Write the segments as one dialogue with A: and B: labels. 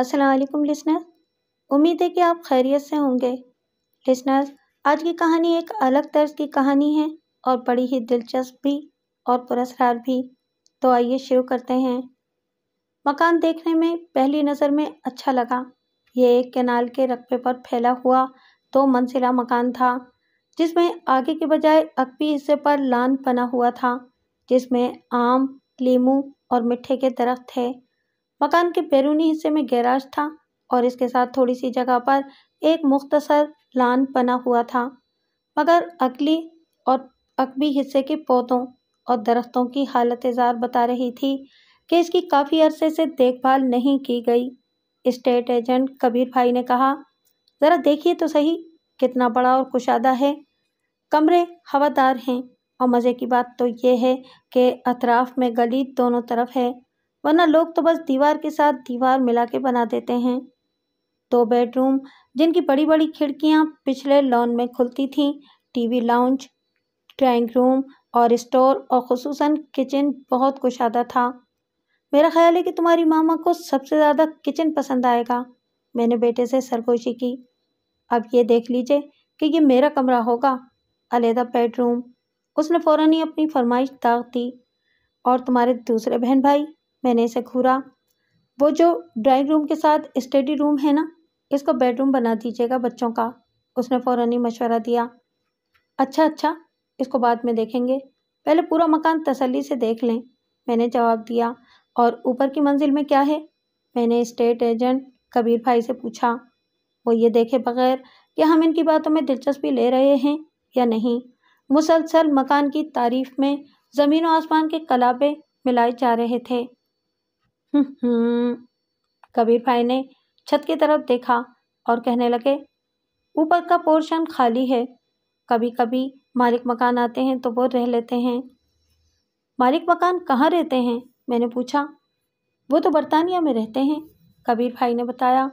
A: Aslam listener उम्मीद है कि आप खैरियत से होंगे लिसनर्स आज की कहानी एक अलग तर्ज की कहानी है और बड़ी ही दिलचस्प भी और पुरस्कार भी तो आइए शुरू करते हैं मकान देखने में पहली नज़र में अच्छा लगा यह एक कैनाल के रकबे पर फैला हुआ दो मंजिला मकान था जिसमें आगे के बजाय अकबी हिस्से पर लान बना हुआ था जिसमें आम लीमू और मिठे के दरख्त थे मकान के बैरूनी हिस्से में गैराज था और इसके साथ थोड़ी सी जगह पर एक मुख्तसर लान बना हुआ था मगर अगली और अकबी हिस्से के पौधों और दरख्तों की हालत जार बता रही थी कि इसकी काफ़ी अरसे से देखभाल नहीं की गई स्टेट एजेंट कबीर भाई ने कहा ज़रा देखिए तो सही कितना बड़ा और कुशादा है कमरे हवादार हैं और मज़े की बात तो ये है कि अतराफ में गली दोनों तरफ है वरना लोग तो बस दीवार के साथ दीवार मिला के बना देते हैं दो बेडरूम जिनकी बड़ी बड़ी खिड़कियाँ पिछले लॉन में खुलती थीं टीवी लाउंज ड्राइंग रूम और स्टोर और खसूस किचन बहुत कुशादा था मेरा ख्याल है कि तुम्हारी मामा को सबसे ज़्यादा किचन पसंद आएगा मैंने बेटे से सरगोशी की अब ये देख लीजिए कि ये मेरा कमरा होगा अलहदा बेडरूम उसने फ़ौर ही अपनी फरमाइश दाग दी और तुम्हारे दूसरे बहन भाई मैंने इसे घूरा वो जो ड्राइंग रूम के साथ स्टडी रूम है ना इसको बेडरूम बना दीजिएगा बच्चों का उसने फ़ौर ही मशवरा दिया अच्छा अच्छा इसको बाद में देखेंगे पहले पूरा मकान तसल्ली से देख लें मैंने जवाब दिया और ऊपर की मंजिल में क्या है मैंने स्टेट एजेंट कबीर भाई से पूछा वो ये देखे बगैर कि हम इनकी बातों में दिलचस्पी ले रहे हैं या नहीं मुसलसल मकान की तारीफ में ज़मीन व आसमान के कलाबे मिलाए जा रहे थे हम्म, कबीर भाई ने छत की तरफ देखा और कहने लगे ऊपर का पोर्शन खाली है कभी कभी मालिक मकान आते हैं तो वो रह लेते हैं मालिक मकान कहाँ रहते हैं मैंने पूछा वो तो बरतानिया में रहते हैं कबीर भाई ने बताया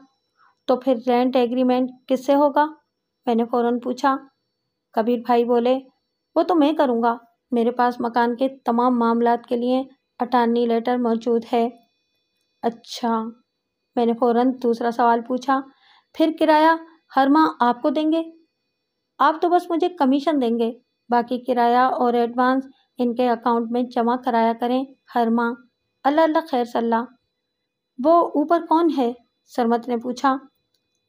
A: तो फिर रेंट एग्रीमेंट किससे होगा मैंने फ़ौरन पूछा कबीर भाई बोले वो तो मैं करूँगा मेरे पास मकान के तमाम मामला के लिए अटारनी लेटर मौजूद है अच्छा मैंने फ़ौरन दूसरा सवाल पूछा फिर किराया हर माह आपको देंगे आप तो बस मुझे कमीशन देंगे बाकी किराया और एडवांस इनके अकाउंट में जमा कराया करें हर माह अल्लाह अल्लाह खैर सल्ला वो ऊपर कौन है सरमत ने पूछा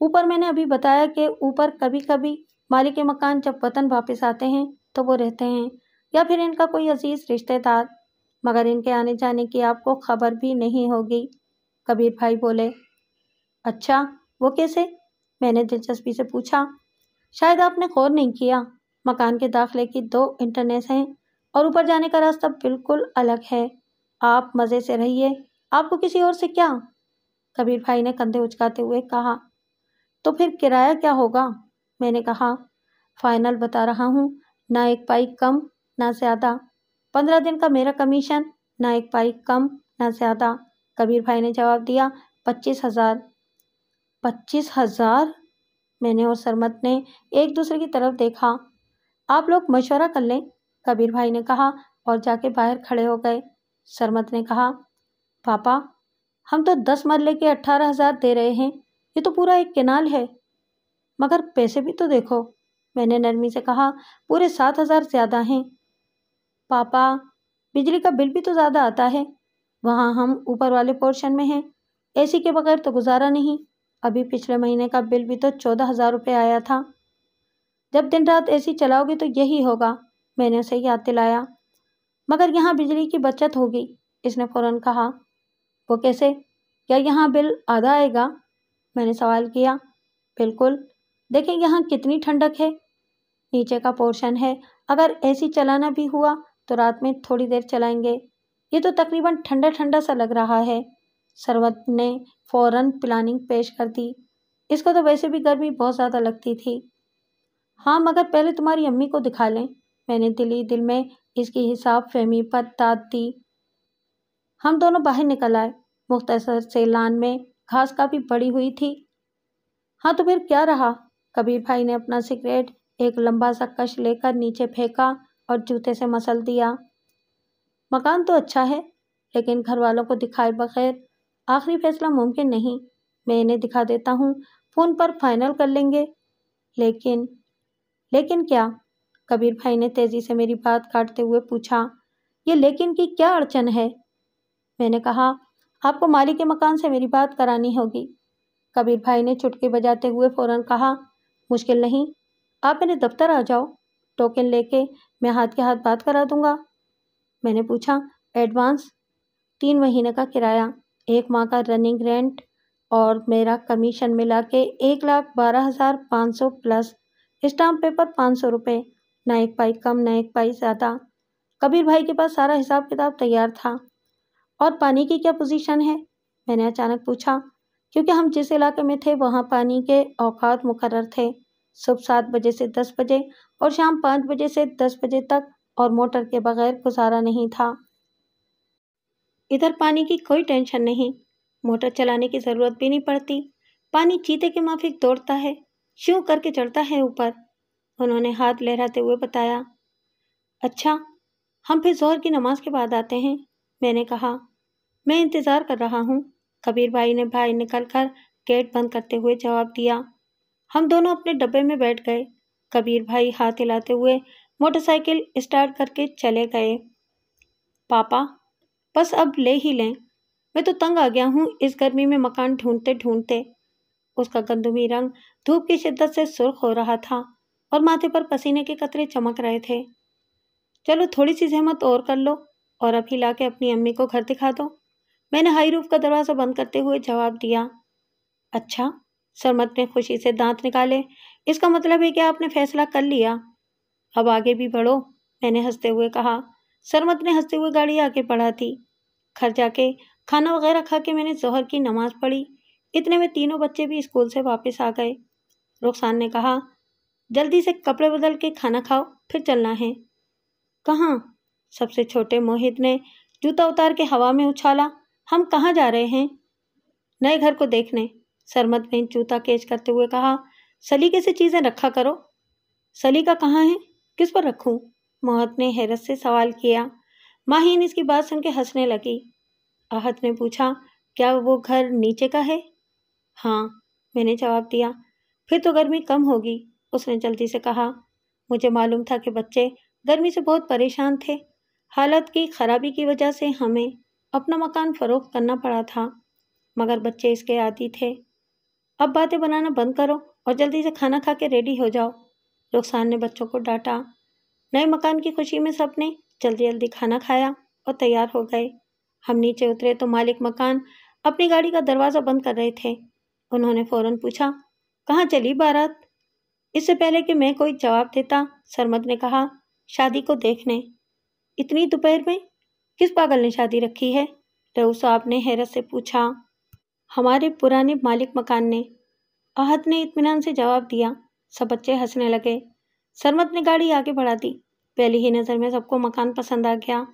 A: ऊपर मैंने अभी बताया कि ऊपर कभी कभी मालिक मकान जब वतन वापस आते हैं तो वो रहते हैं या फिर इनका कोई अजीज़ रिश्तेदार मगर इनके आने जाने की आपको खबर भी नहीं होगी कबीर भाई बोले अच्छा वो कैसे मैंने दिलचस्पी से पूछा शायद आपने गौर नहीं किया मकान के दाखिले की दो इंटरनेस हैं और ऊपर जाने का रास्ता बिल्कुल अलग है आप मज़े से रहिए आपको किसी और से क्या कबीर भाई ने कंधे उचकाते हुए कहा तो फिर किराया क्या होगा मैंने कहा फाइनल बता रहा हूँ ना एक पाई कम ना ज़्यादा पंद्रह दिन का मेरा कमीशन ना एक पाई कम ना ज़्यादा कबीर भाई ने जवाब दिया पच्चीस हजार पच्चीस हजार मैंने और सरमत ने एक दूसरे की तरफ देखा आप लोग मशवरा कर लें कबीर भाई ने कहा और जाके बाहर खड़े हो गए सरमत ने कहा पापा हम तो दस मरले के अट्ठारह हजार दे रहे हैं ये तो पूरा एक किनाल है मगर पैसे भी तो देखो मैंने नरमी से कहा पूरे सात हजार ज़्यादा हैं पापा बिजली का बिल भी तो ज़्यादा आता है वहाँ हम ऊपर वाले पोर्शन में हैं एसी के बगैर तो गुजारा नहीं अभी पिछले महीने का बिल भी तो चौदह हज़ार रुपये आया था जब दिन रात एसी चलाओगे तो यही होगा मैंने उसे याद दिलाया मगर यहाँ बिजली की बचत होगी इसने फ़ौरन कहा वो कैसे क्या यहाँ बिल आधा आएगा मैंने सवाल किया बिल्कुल देखें यहाँ कितनी ठंडक है नीचे का पोर्शन है अगर ए चलाना भी हुआ तो रात में थोड़ी देर चलाएंगे ये तो तकरीबन ठंडा ठंडा सा लग रहा है सरवत ने फ़ौरन प्लानिंग पेश कर दी इसको तो वैसे भी गर्मी बहुत ज़्यादा लगती थी हाँ मगर पहले तुम्हारी अम्मी को दिखा लें मैंने दिली दिल में इसकी हिसाब फहमी पर ताद दी हम दोनों बाहर निकल आए मुख्तसर सैलान में घास काफ़ी बड़ी हुई थी हाँ तो फिर क्या रहा कबीर भाई ने अपना सिगरेट एक लंबा सा कश लेकर नीचे फेंका और जूते से मसल दिया मकान तो अच्छा है लेकिन घर वालों को दिखाए बगैर आखिरी फैसला मुमकिन नहीं मैं इन्हें दिखा देता हूँ फ़ोन पर फाइनल कर लेंगे लेकिन लेकिन क्या कबीर भाई ने तेज़ी से मेरी बात काटते हुए पूछा ये लेकिन की क्या अड़चन है मैंने कहा आपको मालिक के मकान से मेरी बात करानी होगी कबीर भाई ने चुटकी बजाते हुए फ़ौरन कहा मुश्किल नहीं आप मेरे दफ्तर आ जाओ टोकन लेके मैं हाथ के हाथ बात करा दूंगा मैंने पूछा एडवांस तीन महीने का किराया एक माह का रनिंग रेंट और मेरा कमीशन मिला के एक लाख बारह हज़ार पाँच सौ प्लस स्टाम्प पेपर पाँच सौ रुपये न एक पाई कम ना एक पाई ज़्यादा कबीर भाई के पास सारा हिसाब किताब तैयार था और पानी की क्या पोजीशन है मैंने अचानक पूछा क्योंकि हम जिस इलाके में थे वहाँ पानी के औकात मुकर थे सुबह सात बजे से दस बजे और शाम पाँच बजे से दस बजे तक और मोटर के बगैर गुजारा नहीं था इधर पानी की कोई टेंशन नहीं मोटर चलाने की ज़रूरत भी नहीं पड़ती पानी चीते के माफिक दौड़ता है श्यों करके चढ़ता है ऊपर उन्होंने हाथ लहराते हुए बताया अच्छा हम फिर जोहर की नमाज के बाद आते हैं मैंने कहा मैं इंतज़ार कर रहा हूँ कबीर भाई ने भाई निकल कर गेट बंद करते हुए जवाब दिया हम दोनों अपने डब्बे में बैठ गए कबीर भाई हाथ हिलाते हुए मोटरसाइकिल स्टार्ट करके चले गए पापा बस अब ले ही लें मैं तो तंग आ गया हूँ इस गर्मी में मकान ढूंढते ढूंढते उसका गंदुमी रंग धूप की शिद्दत से सुर्ख हो रहा था और माथे पर पसीने के कतरे चमक रहे थे चलो थोड़ी सी जहमत और कर लो और अभी ला के अपनी अम्मी को घर दिखा दो मैंने हाई रूफ का दरवाज़ा बंद करते हुए जवाब दिया अच्छा सरमत ने खुशी से दांत निकाले इसका मतलब है कि आपने फैसला कर लिया अब आगे भी बढ़ो मैंने हंसते हुए कहा सरमत ने हंसते हुए गाड़ी आगे पढ़ा थी घर जाके खाना वगैरह खा के मैंने जहर की नमाज पढ़ी इतने में तीनों बच्चे भी स्कूल से वापस आ गए रुखसान ने कहा जल्दी से कपड़े बदल के खाना खाओ फिर चलना है कहाँ सबसे छोटे मोहित ने जूता उतार के हवा में उछाला हम कहाँ जा रहे हैं नए घर को देखने सरमत ने जूता केच करते हुए कहा सलीके से चीज़ें रखा करो सलीका कहाँ है किस पर रखूं? मोहत ने हैरत से सवाल किया माहीन इसकी बात सुनकर हंसने लगी आहत ने पूछा क्या वो घर नीचे का है हाँ मैंने जवाब दिया फिर तो गर्मी कम होगी उसने जल्दी से कहा मुझे मालूम था कि बच्चे गर्मी से बहुत परेशान थे हालत की खराबी की वजह से हमें अपना मकान फ़रोख्त करना पड़ा था मगर बच्चे इसके आदि थे अब बातें बनाना बंद करो और जल्दी से खाना खा के रेडी हो जाओ रुखसान ने बच्चों को डांटा नए मकान की खुशी में सबने जल्दी जल्दी खाना खाया और तैयार हो गए हम नीचे उतरे तो मालिक मकान अपनी गाड़ी का दरवाज़ा बंद कर रहे थे उन्होंने फ़ौरन पूछा कहाँ चली बारात इससे पहले कि मैं कोई जवाब देता सरमद ने कहा शादी को देखने इतनी दोपहर में किस पागल ने शादी रखी है रऊ साहब ने हैरत से पूछा हमारे पुराने मालिक मकान ने अहद ने इतमान से जवाब दिया सब बच्चे हंसने लगे सरमत ने गाड़ी आगे बढ़ा दी पहली ही नज़र में सबको मकान पसंद आ गया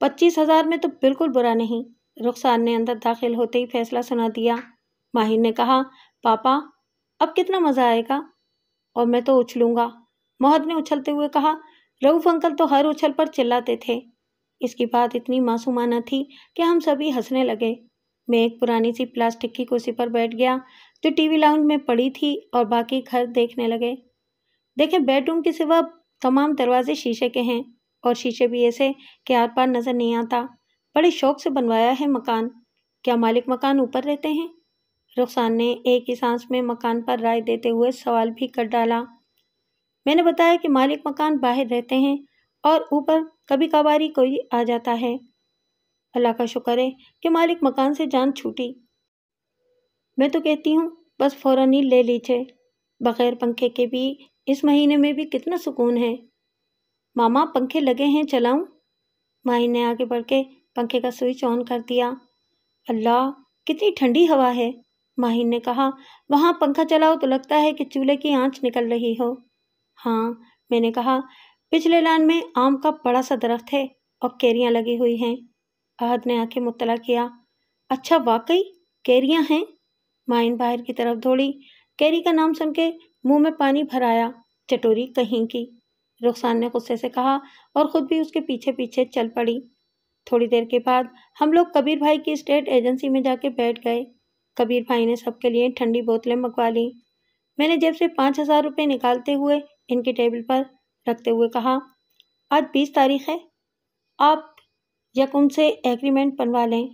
A: पच्चीस हज़ार में तो बिल्कुल बुरा नहीं रुखसार ने अंदर दाखिल होते ही फैसला सुना दिया माहिर ने कहा पापा अब कितना मज़ा आएगा और मैं तो उछलूँगा मोहद ने उछलते हुए कहा रऊफ अंकल तो हर उछल पर चिल्लाते थे इसकी बात इतनी मासूमाना थी कि हम सभी हंसने लगे मैं एक पुरानी सी प्लास्टिक की कुर्सी पर बैठ गया जो टीवी लाउंज में पड़ी थी और बाकी घर देखने लगे देखें बेडरूम के सिवा तमाम दरवाजे शीशे के हैं और शीशे भी ऐसे कि आर पार नज़र नहीं आता बड़े शौक से बनवाया है मकान क्या मालिक मकान ऊपर रहते हैं रुखसान ने एक ही सांस में मकान पर राय देते हुए सवाल भी कर डाला मैंने बताया कि मालिक मकान बाहर रहते हैं और ऊपर कभी कभारी कोई आ जाता है अल्लाह का शुक्र है कि मालिक मकान से जान छूटी मैं तो कहती हूँ बस फ़ौरन ही ले लीजिए बग़ैर पंखे के भी इस महीने में भी कितना सुकून है मामा पंखे लगे हैं चलाऊं माही ने आगे बढ़ के पंखे का स्विच ऑन कर दिया अल्लाह कितनी ठंडी हवा है माही ने कहा वहाँ पंखा चलाओ तो लगता है कि चूल्हे की आंच निकल रही हो हाँ मैंने कहा पिछले लान में आम का बड़ा सा दरख्त है और कैरियाँ लगी हुई हैं अहद ने आके मुतला किया अच्छा वाकई कैरियाँ हैं माइन बाहर की तरफ दौड़ी कैरी का नाम सुन के मुंह में पानी भराया चटोरी कहीं की रुखसान ने गुस्से से कहा और खुद भी उसके पीछे पीछे चल पड़ी थोड़ी देर के बाद हम लोग कबीर भाई की स्टेट एजेंसी में जाके बैठ गए कबीर भाई ने सबके लिए ठंडी बोतलें मंगवा ली मैंने जेब से पाँच हज़ार रुपये निकालते हुए इनके टेबल पर रखते हुए कहा आज बीस तारीख है आप यकुम से एग्रीमेंट बनवा लें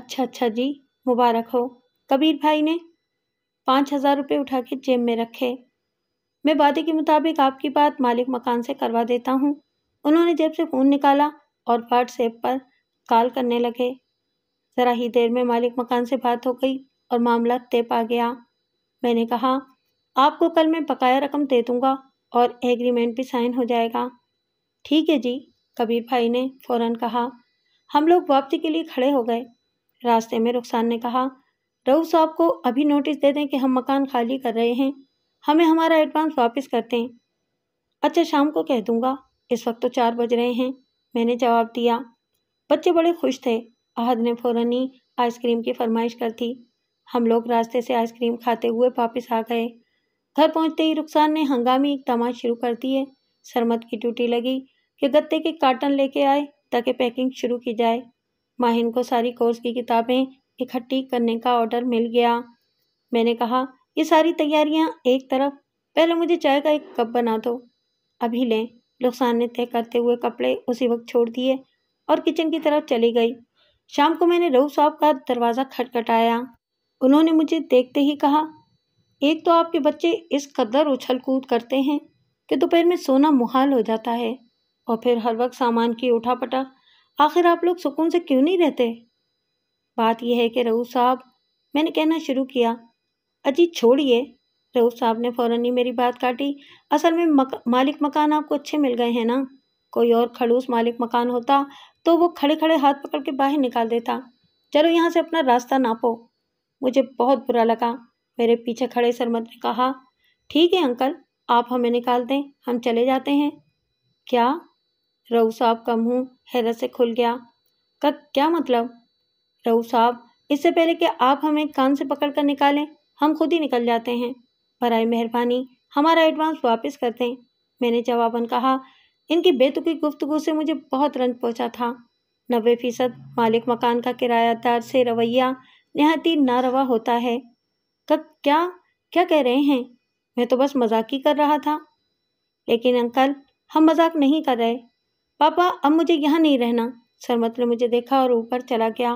A: अच्छा अच्छा जी मुबारक हो कबीर भाई ने पाँच हज़ार रुपये उठा के जेब में रखे मैं वादे के मुताबिक आपकी बात मालिक मकान से करवा देता हूँ उन्होंने जेब से फ़ोन निकाला और व्हाट्सएप पर कॉल करने लगे ज़रा ही देर में मालिक मकान से बात हो गई और मामला तय पा गया मैंने कहा आपको कल मैं बकाया रकम दे दूँगा और एग्रीमेंट भी साइन हो जाएगा ठीक है जी कबीर भाई ने फ़ौरन कहा हम लोग वापसी के लिए खड़े हो गए रास्ते में रुखसान ने कहा रऊ साहब को अभी नोटिस दे दें कि हम मकान खाली कर रहे हैं हमें हमारा एडवांस वापस करते हैं अच्छा शाम को कह दूंगा इस वक्त तो चार बज रहे हैं मैंने जवाब दिया बच्चे बड़े खुश थे अहद ने फ़ौरन ही आइसक्रीम की फरमाइश कर दी हम लोग रास्ते से आइसक्रीम खाते हुए वापस आ गए घर पहुंचते ही रुखसान ने हंगामी इकदाम शुरू कर दिए सरमत की ड्यूटी लगी कि गत्ते के कार्टन लेके आए ताकि पैकिंग शुरू की जाए माहिन को सारी कोर्स की किताबें इकट्ठी करने का ऑर्डर मिल गया मैंने कहा ये सारी तैयारियां एक तरफ पहले मुझे चाय का एक कप बना दो अभी लें लुकसान ने तय करते हुए कपड़े उसी वक्त छोड़ दिए और किचन की तरफ चली गई शाम को मैंने रऊ साहब का दरवाज़ा खटखटाया उन्होंने मुझे देखते ही कहा एक तो आपके बच्चे इस कदर उछल कूद करते हैं कि दोपहर में सोना मुहाल हो जाता है और फिर हर वक्त सामान की उठा पटा आखिर आप लोग सुकून से क्यों नहीं रहते बात यह है कि रऊ साहब मैंने कहना शुरू किया अजी छोड़िए रऊ साहब ने फ़ौरन ही मेरी बात काटी असल में मक, मालिक मकान आपको अच्छे मिल गए हैं ना कोई और खड़ूस मालिक मकान होता तो वो खड़े खड़े हाथ पकड़ के बाहर निकाल देता चलो यहाँ से अपना रास्ता नापो मुझे बहुत बुरा लगा मेरे पीछे खड़े सरमद ने कहा ठीक है अंकल आप हमें निकाल दें हम चले जाते हैं क्या रऊ साहब का मुँह हैरत से खुल गया का क्या मतलब रऊ साहब इससे पहले कि आप हमें कान से पकड़ कर निकालें हम खुद ही निकल जाते हैं बरए मेहरबानी हमारा एडवांस वापस कर दें मैंने जवाबन कहा इनकी बेतुकी गुफ्तु से मुझे बहुत रंज पहुँचा था नबे फीसद मालिक मकान का किरायादार से रवैया नहाती नारवा होता है कब क्या क्या कह रहे हैं मैं तो बस मजाक ही कर रहा था लेकिन अंकल हम मजाक नहीं कर रहे पापा अब मुझे यहाँ नहीं रहना सरमत ने मुझे देखा और ऊपर चला गया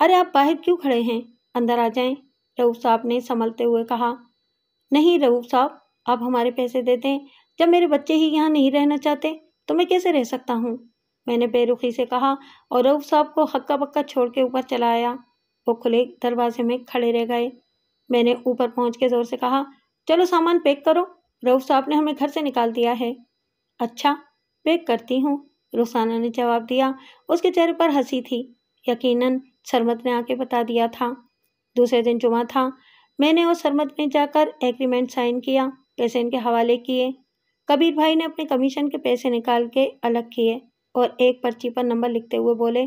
A: अरे आप बाहर क्यों खड़े हैं अंदर आ जाएं रऊफ साहब ने संभलते हुए कहा नहीं रऊफ साहब आप हमारे पैसे देते हैं जब मेरे बच्चे ही यहाँ नहीं रहना चाहते तो मैं कैसे रह सकता हूँ मैंने बेरुखी से कहा और रऊफ साहब को हक्का बक्का छोड़ के ऊपर चला आया वो खुले दरवाजे में खड़े रह गए मैंने ऊपर पहुँच के ज़ोर से कहा चलो सामान पैक करो रऊफ साहब ने हमें घर से निकाल दिया है अच्छा पैक करती हूँ रुसाना ने जवाब दिया उसके चेहरे पर हंसी थी यकीनन सरमत ने आके बता दिया था दूसरे दिन जुमा था मैंने और सरमत ने जाकर एग्रीमेंट साइन किया पैसे इनके हवाले किए कबीर भाई ने अपने कमीशन के पैसे निकाल के अलग किए और एक पर्ची पर नंबर लिखते हुए बोले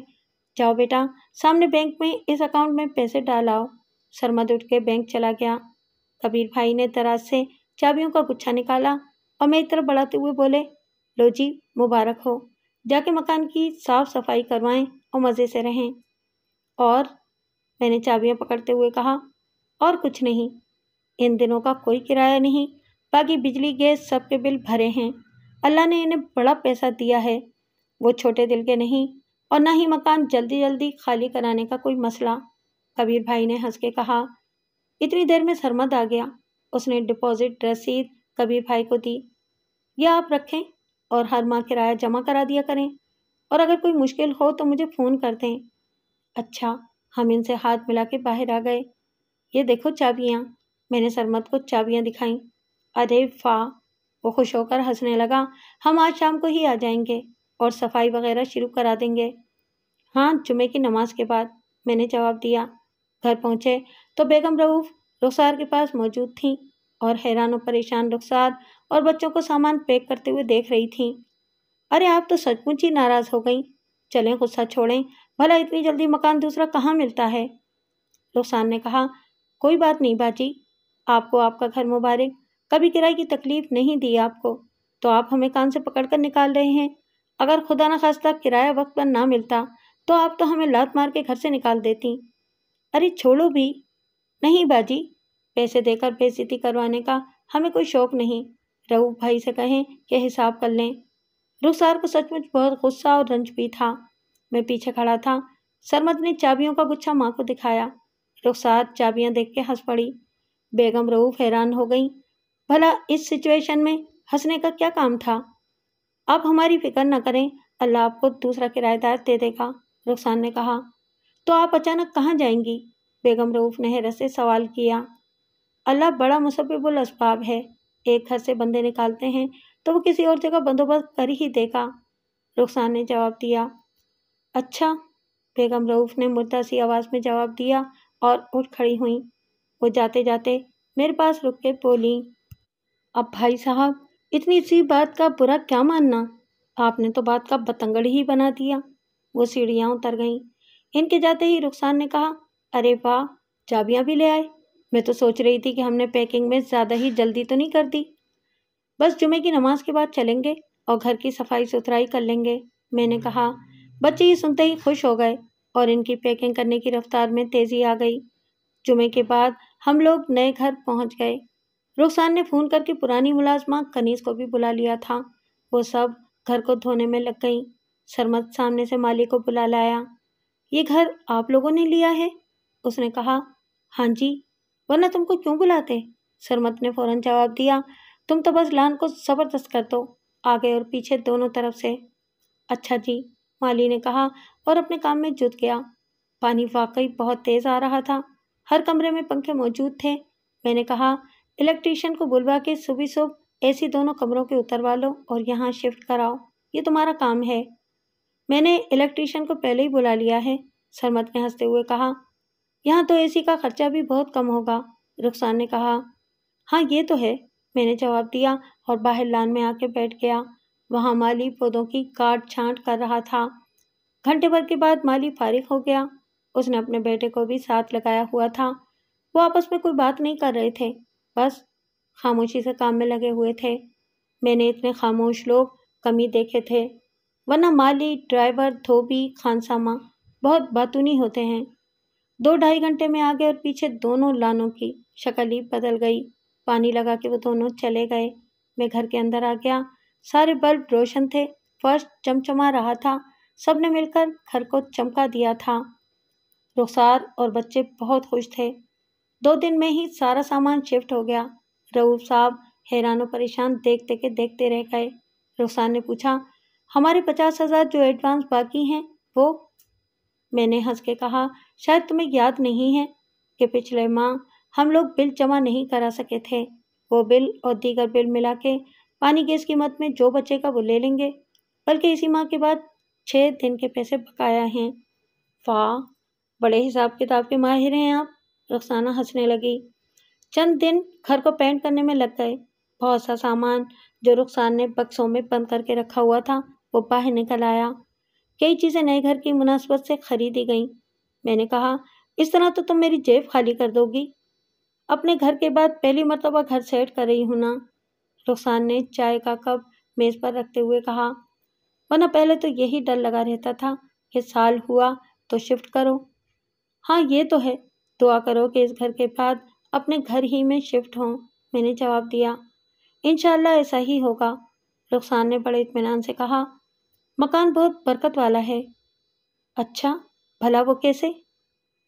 A: जाओ बेटा सामने बैंक में इस अकाउंट में पैसे डालाओ सरमद उठ के बैंक चला गया कबीर भाई ने दराज से चाबियों का गुच्छा निकाला और मेरी तरफ बढ़ाते हुए बोले लो जी मुबारक हो जाके मकान की साफ सफाई करवाएं और मज़े से रहें और मैंने चाबियां पकड़ते हुए कहा और कुछ नहीं इन दिनों का कोई किराया नहीं बाकी बिजली गैस सबके बिल भरे हैं अल्लाह ने इन्हें बड़ा पैसा दिया है वो छोटे दिल के नहीं और ना ही मकान जल्दी जल्दी खाली कराने का कोई मसला कबीर भाई ने हंस के कहा इतनी देर में सरमद आ गया उसने डिपॉजिट रसीद कबीर भाई को दी यह आप रखें और हर माह किराया जमा करा दिया करें और अगर कोई मुश्किल हो तो मुझे फ़ोन कर दें अच्छा हम इनसे हाथ मिला के बाहर आ गए ये देखो चाबियाँ मैंने सरमत को चाबियाँ दिखाई अरे फ़ा वो खुश होकर हंसने लगा हम आज शाम को ही आ जाएंगे और सफाई वगैरह शुरू करा देंगे हाँ जुमे की नमाज के बाद मैंने जवाब दिया घर पहुँचे तो बेगम रऊफ़ रुखसार के पास मौजूद थीं और हैरान और परेशान रुखसार और बच्चों को सामान पैक करते हुए देख रही थीं अरे आप तो सचमुच ही नाराज़ हो गई चलें गुस्सा छोड़ें भला इतनी जल्दी मकान दूसरा कहाँ मिलता है रुखसान ने कहा कोई बात नहीं बाजी आपको आपका घर मुबारक कभी किराए की तकलीफ नहीं दी आपको तो आप हमें कान से पकड़कर निकाल रहे हैं अगर खुदा न खास्ता किराया वक्त पर ना मिलता तो आप तो हमें लात मार के घर से निकाल देती अरे छोड़ो भी नहीं बाजी पैसे देकर बेजती करवाने का हमें कोई शौक नहीं रऊफ भाई से कहें कि हिसाब कर लें रुखसार को सचमुच बहुत गुस्सा और रंज भी था मैं पीछे खड़ा था सरमद ने चाबियों का गुच्छा माँ को दिखाया रुखसात चाबियाँ देख के हंस पड़ी बेगम रऊफ हैरान हो गई भला इस सिचुएशन में हंसने का क्या काम था आप हमारी फिक्र न करें अल्लाह आपको दूसरा किराएदार दे देगा रुखसान ने कहा तो आप अचानक कहाँ जाएंगी बेगम रऊफ ने हैरत से सवाल किया अल्लाह बड़ा मुसबिबुल इसबाब है एक घर से बंदे निकालते हैं तो वो किसी और जगह बंदोबस्त कर ही देगा रुखसान ने जवाब दिया अच्छा बेगम रऊफ़ ने मुर्दा सी आवाज़ में जवाब दिया और उठ खड़ी हुई वो जाते जाते मेरे पास रुक के बोली अब भाई साहब इतनी सी बात का बुरा क्या मानना आपने तो बात का बतंगड़ ही बना दिया वो सीढ़ियाँ उतर गईं इनके जाते ही रुखसान ने कहा अरे वाह चाबियाँ भी ले आए मैं तो सोच रही थी कि हमने पैकिंग में ज़्यादा ही जल्दी तो नहीं कर दी बस जुमे की नमाज के बाद चलेंगे और घर की सफाई सुथराई कर लेंगे मैंने कहा बच्चे ये सुनते ही खुश हो गए और इनकी पैकिंग करने की रफ्तार में तेज़ी आ गई जुमे के बाद हम लोग नए घर पहुंच गए रुखसान ने फ़ोन करके पुरानी मुलाजमा कनीस को भी बुला लिया था वो सब घर को धोने में लग गई सरमत सामने से माली को बुला लाया ये घर आप लोगों ने लिया है उसने कहा हाँ जी वरना तुमको क्यों बुलाते सरमत ने फ़ौरन जवाब दिया तुम तो बस लान को ज़बरदस्त कर दो आगे और पीछे दोनों तरफ से अच्छा जी माली ने कहा और अपने काम में जुट गया पानी वाकई बहुत तेज़ आ रहा था हर कमरे में पंखे मौजूद थे मैंने कहा इलेक्ट्रीशियन को बुलवा के सुबह सुबह ऐसी दोनों कमरों के उतरवा लो और यहाँ शिफ्ट कराओ ये तुम्हारा काम है मैंने इलेक्ट्रीशियन को पहले ही बुला लिया है सरमत ने हंसते हुए कहा यहाँ तो एसी का खर्चा भी बहुत कम होगा रुखसान ने कहा हाँ ये तो है मैंने जवाब दिया और बाहर लान में आके बैठ गया वहाँ माली पौधों की काट छांट कर रहा था घंटे भर के बाद माली फारिग हो गया उसने अपने बेटे को भी साथ लगाया हुआ था वो आपस में कोई बात नहीं कर रहे थे बस खामोशी से काम में लगे हुए थे मैंने इतने खामोश लोग कमी देखे थे वरना माली ड्राइवर धोबी खानसामा बहुत बातूनी होते हैं दो ढाई घंटे में आगे और पीछे दोनों लानों की शक्ल ही बदल गई पानी लगा के वो दोनों चले गए मैं घर के अंदर आ गया सारे बल्ब रोशन थे फर्श चमचमा रहा था सब ने मिलकर घर को चमका दिया था रुखसार और बच्चे बहुत खुश थे दो दिन में ही सारा सामान शिफ्ट हो गया रऊफ साहब हैरान परेशान देखते के देखते रह गए रुखसार ने पूछा हमारे पचास हज़ार जो एडवांस बाकी हैं वो मैंने हंस के कहा शायद तुम्हें याद नहीं है कि पिछले माह हम लोग बिल जमा नहीं करा सके थे वो बिल और दीगर बिल मिला के पानी गैस कीमत में जो बचेगा वो ले लेंगे बल्कि इसी माह के बाद छः दिन के पैसे बकाया हैं वाह बड़े हिसाब किताब के माहिर हैं आप रखसाना हंसने लगी चंद दिन घर को पेंट करने में लग गए बहुत सा सामान जो रुखसान ने बक्सों में बंद करके रखा हुआ था वो बाहर निकल आया कई चीज़ें नए घर की मुनासबत से खरीदी गईं मैंने कहा इस तरह तो तुम मेरी जेब खाली कर दोगी अपने घर के बाद पहली मरतबा घर सेट कर रही हूँ ना रुखसान ने चाय का कप मेज़ पर रखते हुए कहा वरना पहले तो यही डर लगा रहता था कि साल हुआ तो शिफ्ट करो हाँ ये तो है दुआ करो कि इस घर के बाद अपने घर ही में शिफ्ट हों मैंने जवाब दिया इन ऐसा ही होगा रुखसान ने बड़े इतमान से कहा मकान बहुत बरकत वाला है अच्छा भला वो कैसे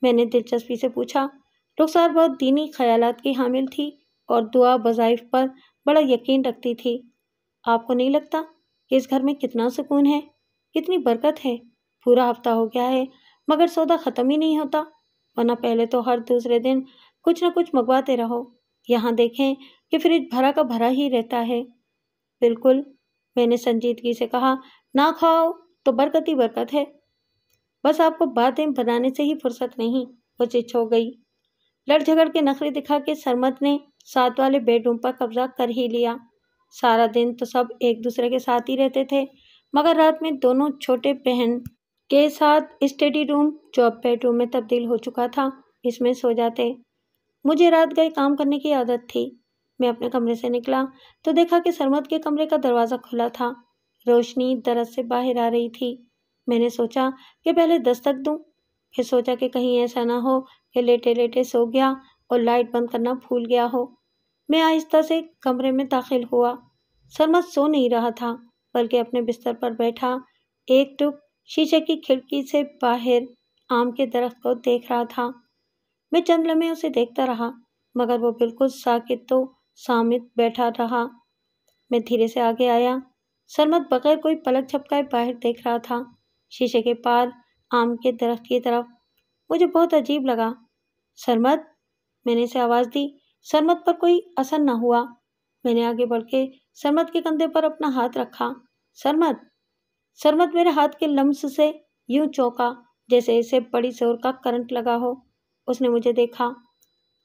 A: मैंने दिलचस्पी से पूछा रुखसार बहुत दीनी ख्याल की हामिल थी और दुआ बज़ाइफ पर बड़ा यकीन रखती थी आपको नहीं लगता कि इस घर में कितना सुकून है कितनी बरकत है पूरा हफ्ता हो गया है मगर सौदा ख़त्म ही नहीं होता वरना पहले तो हर दूसरे दिन कुछ ना कुछ मंगवाते रहो यहाँ देखें कि फ्रिज भरा का भरा ही रहता है बिल्कुल मैंने संजीदगी से कहा ना खाओ तो बरकत ही बरकत है बस आपको बातें बनाने से ही फुर्सत नहीं वो चिच हो गई लड़ झगड़ के नखरे दिखा के सरमत ने साथ वाले बेडरूम पर कब्जा कर ही लिया सारा दिन तो सब एक दूसरे के साथ ही रहते थे मगर रात में दोनों छोटे बहन के साथ स्टडी रूम जो अब बेडरूम में तब्दील हो चुका था इसमें सो जाते मुझे रात गए काम करने की आदत थी मैं अपने कमरे से निकला तो देखा कि सरमत के कमरे का दरवाज़ा खुला था रोशनी दरस से बाहर आ रही थी मैंने सोचा कि पहले दस्तक दूँ फिर सोचा कि कहीं ऐसा ना हो कि लेटे लेटे सो गया और लाइट बंद करना भूल गया हो मैं आहिस्ता से कमरे में दाखिल हुआ सरमत सो नहीं रहा था बल्कि अपने बिस्तर पर बैठा एक टुक शीशे की खिड़की से बाहर आम के दरख्त को देख रहा था मैं चंद लम्हे उसे देखता रहा मगर वो बिल्कुल साकित तो सामित बैठा रहा मैं धीरे से आगे आया सरमत बगैर कोई पलक छपकाए बाहर देख रहा था शीशे के पार आम के दरख्त की तरफ मुझे बहुत अजीब लगा सरमत मैंने इसे आवाज़ दी सरमत पर कोई असर न हुआ मैंने आगे बढ़ के सरमत के कंधे पर अपना हाथ रखा सरमत सरमत मेरे हाथ के लम्स से यूं चौंका जैसे इसे बड़ी शोर का करंट लगा हो उसने मुझे देखा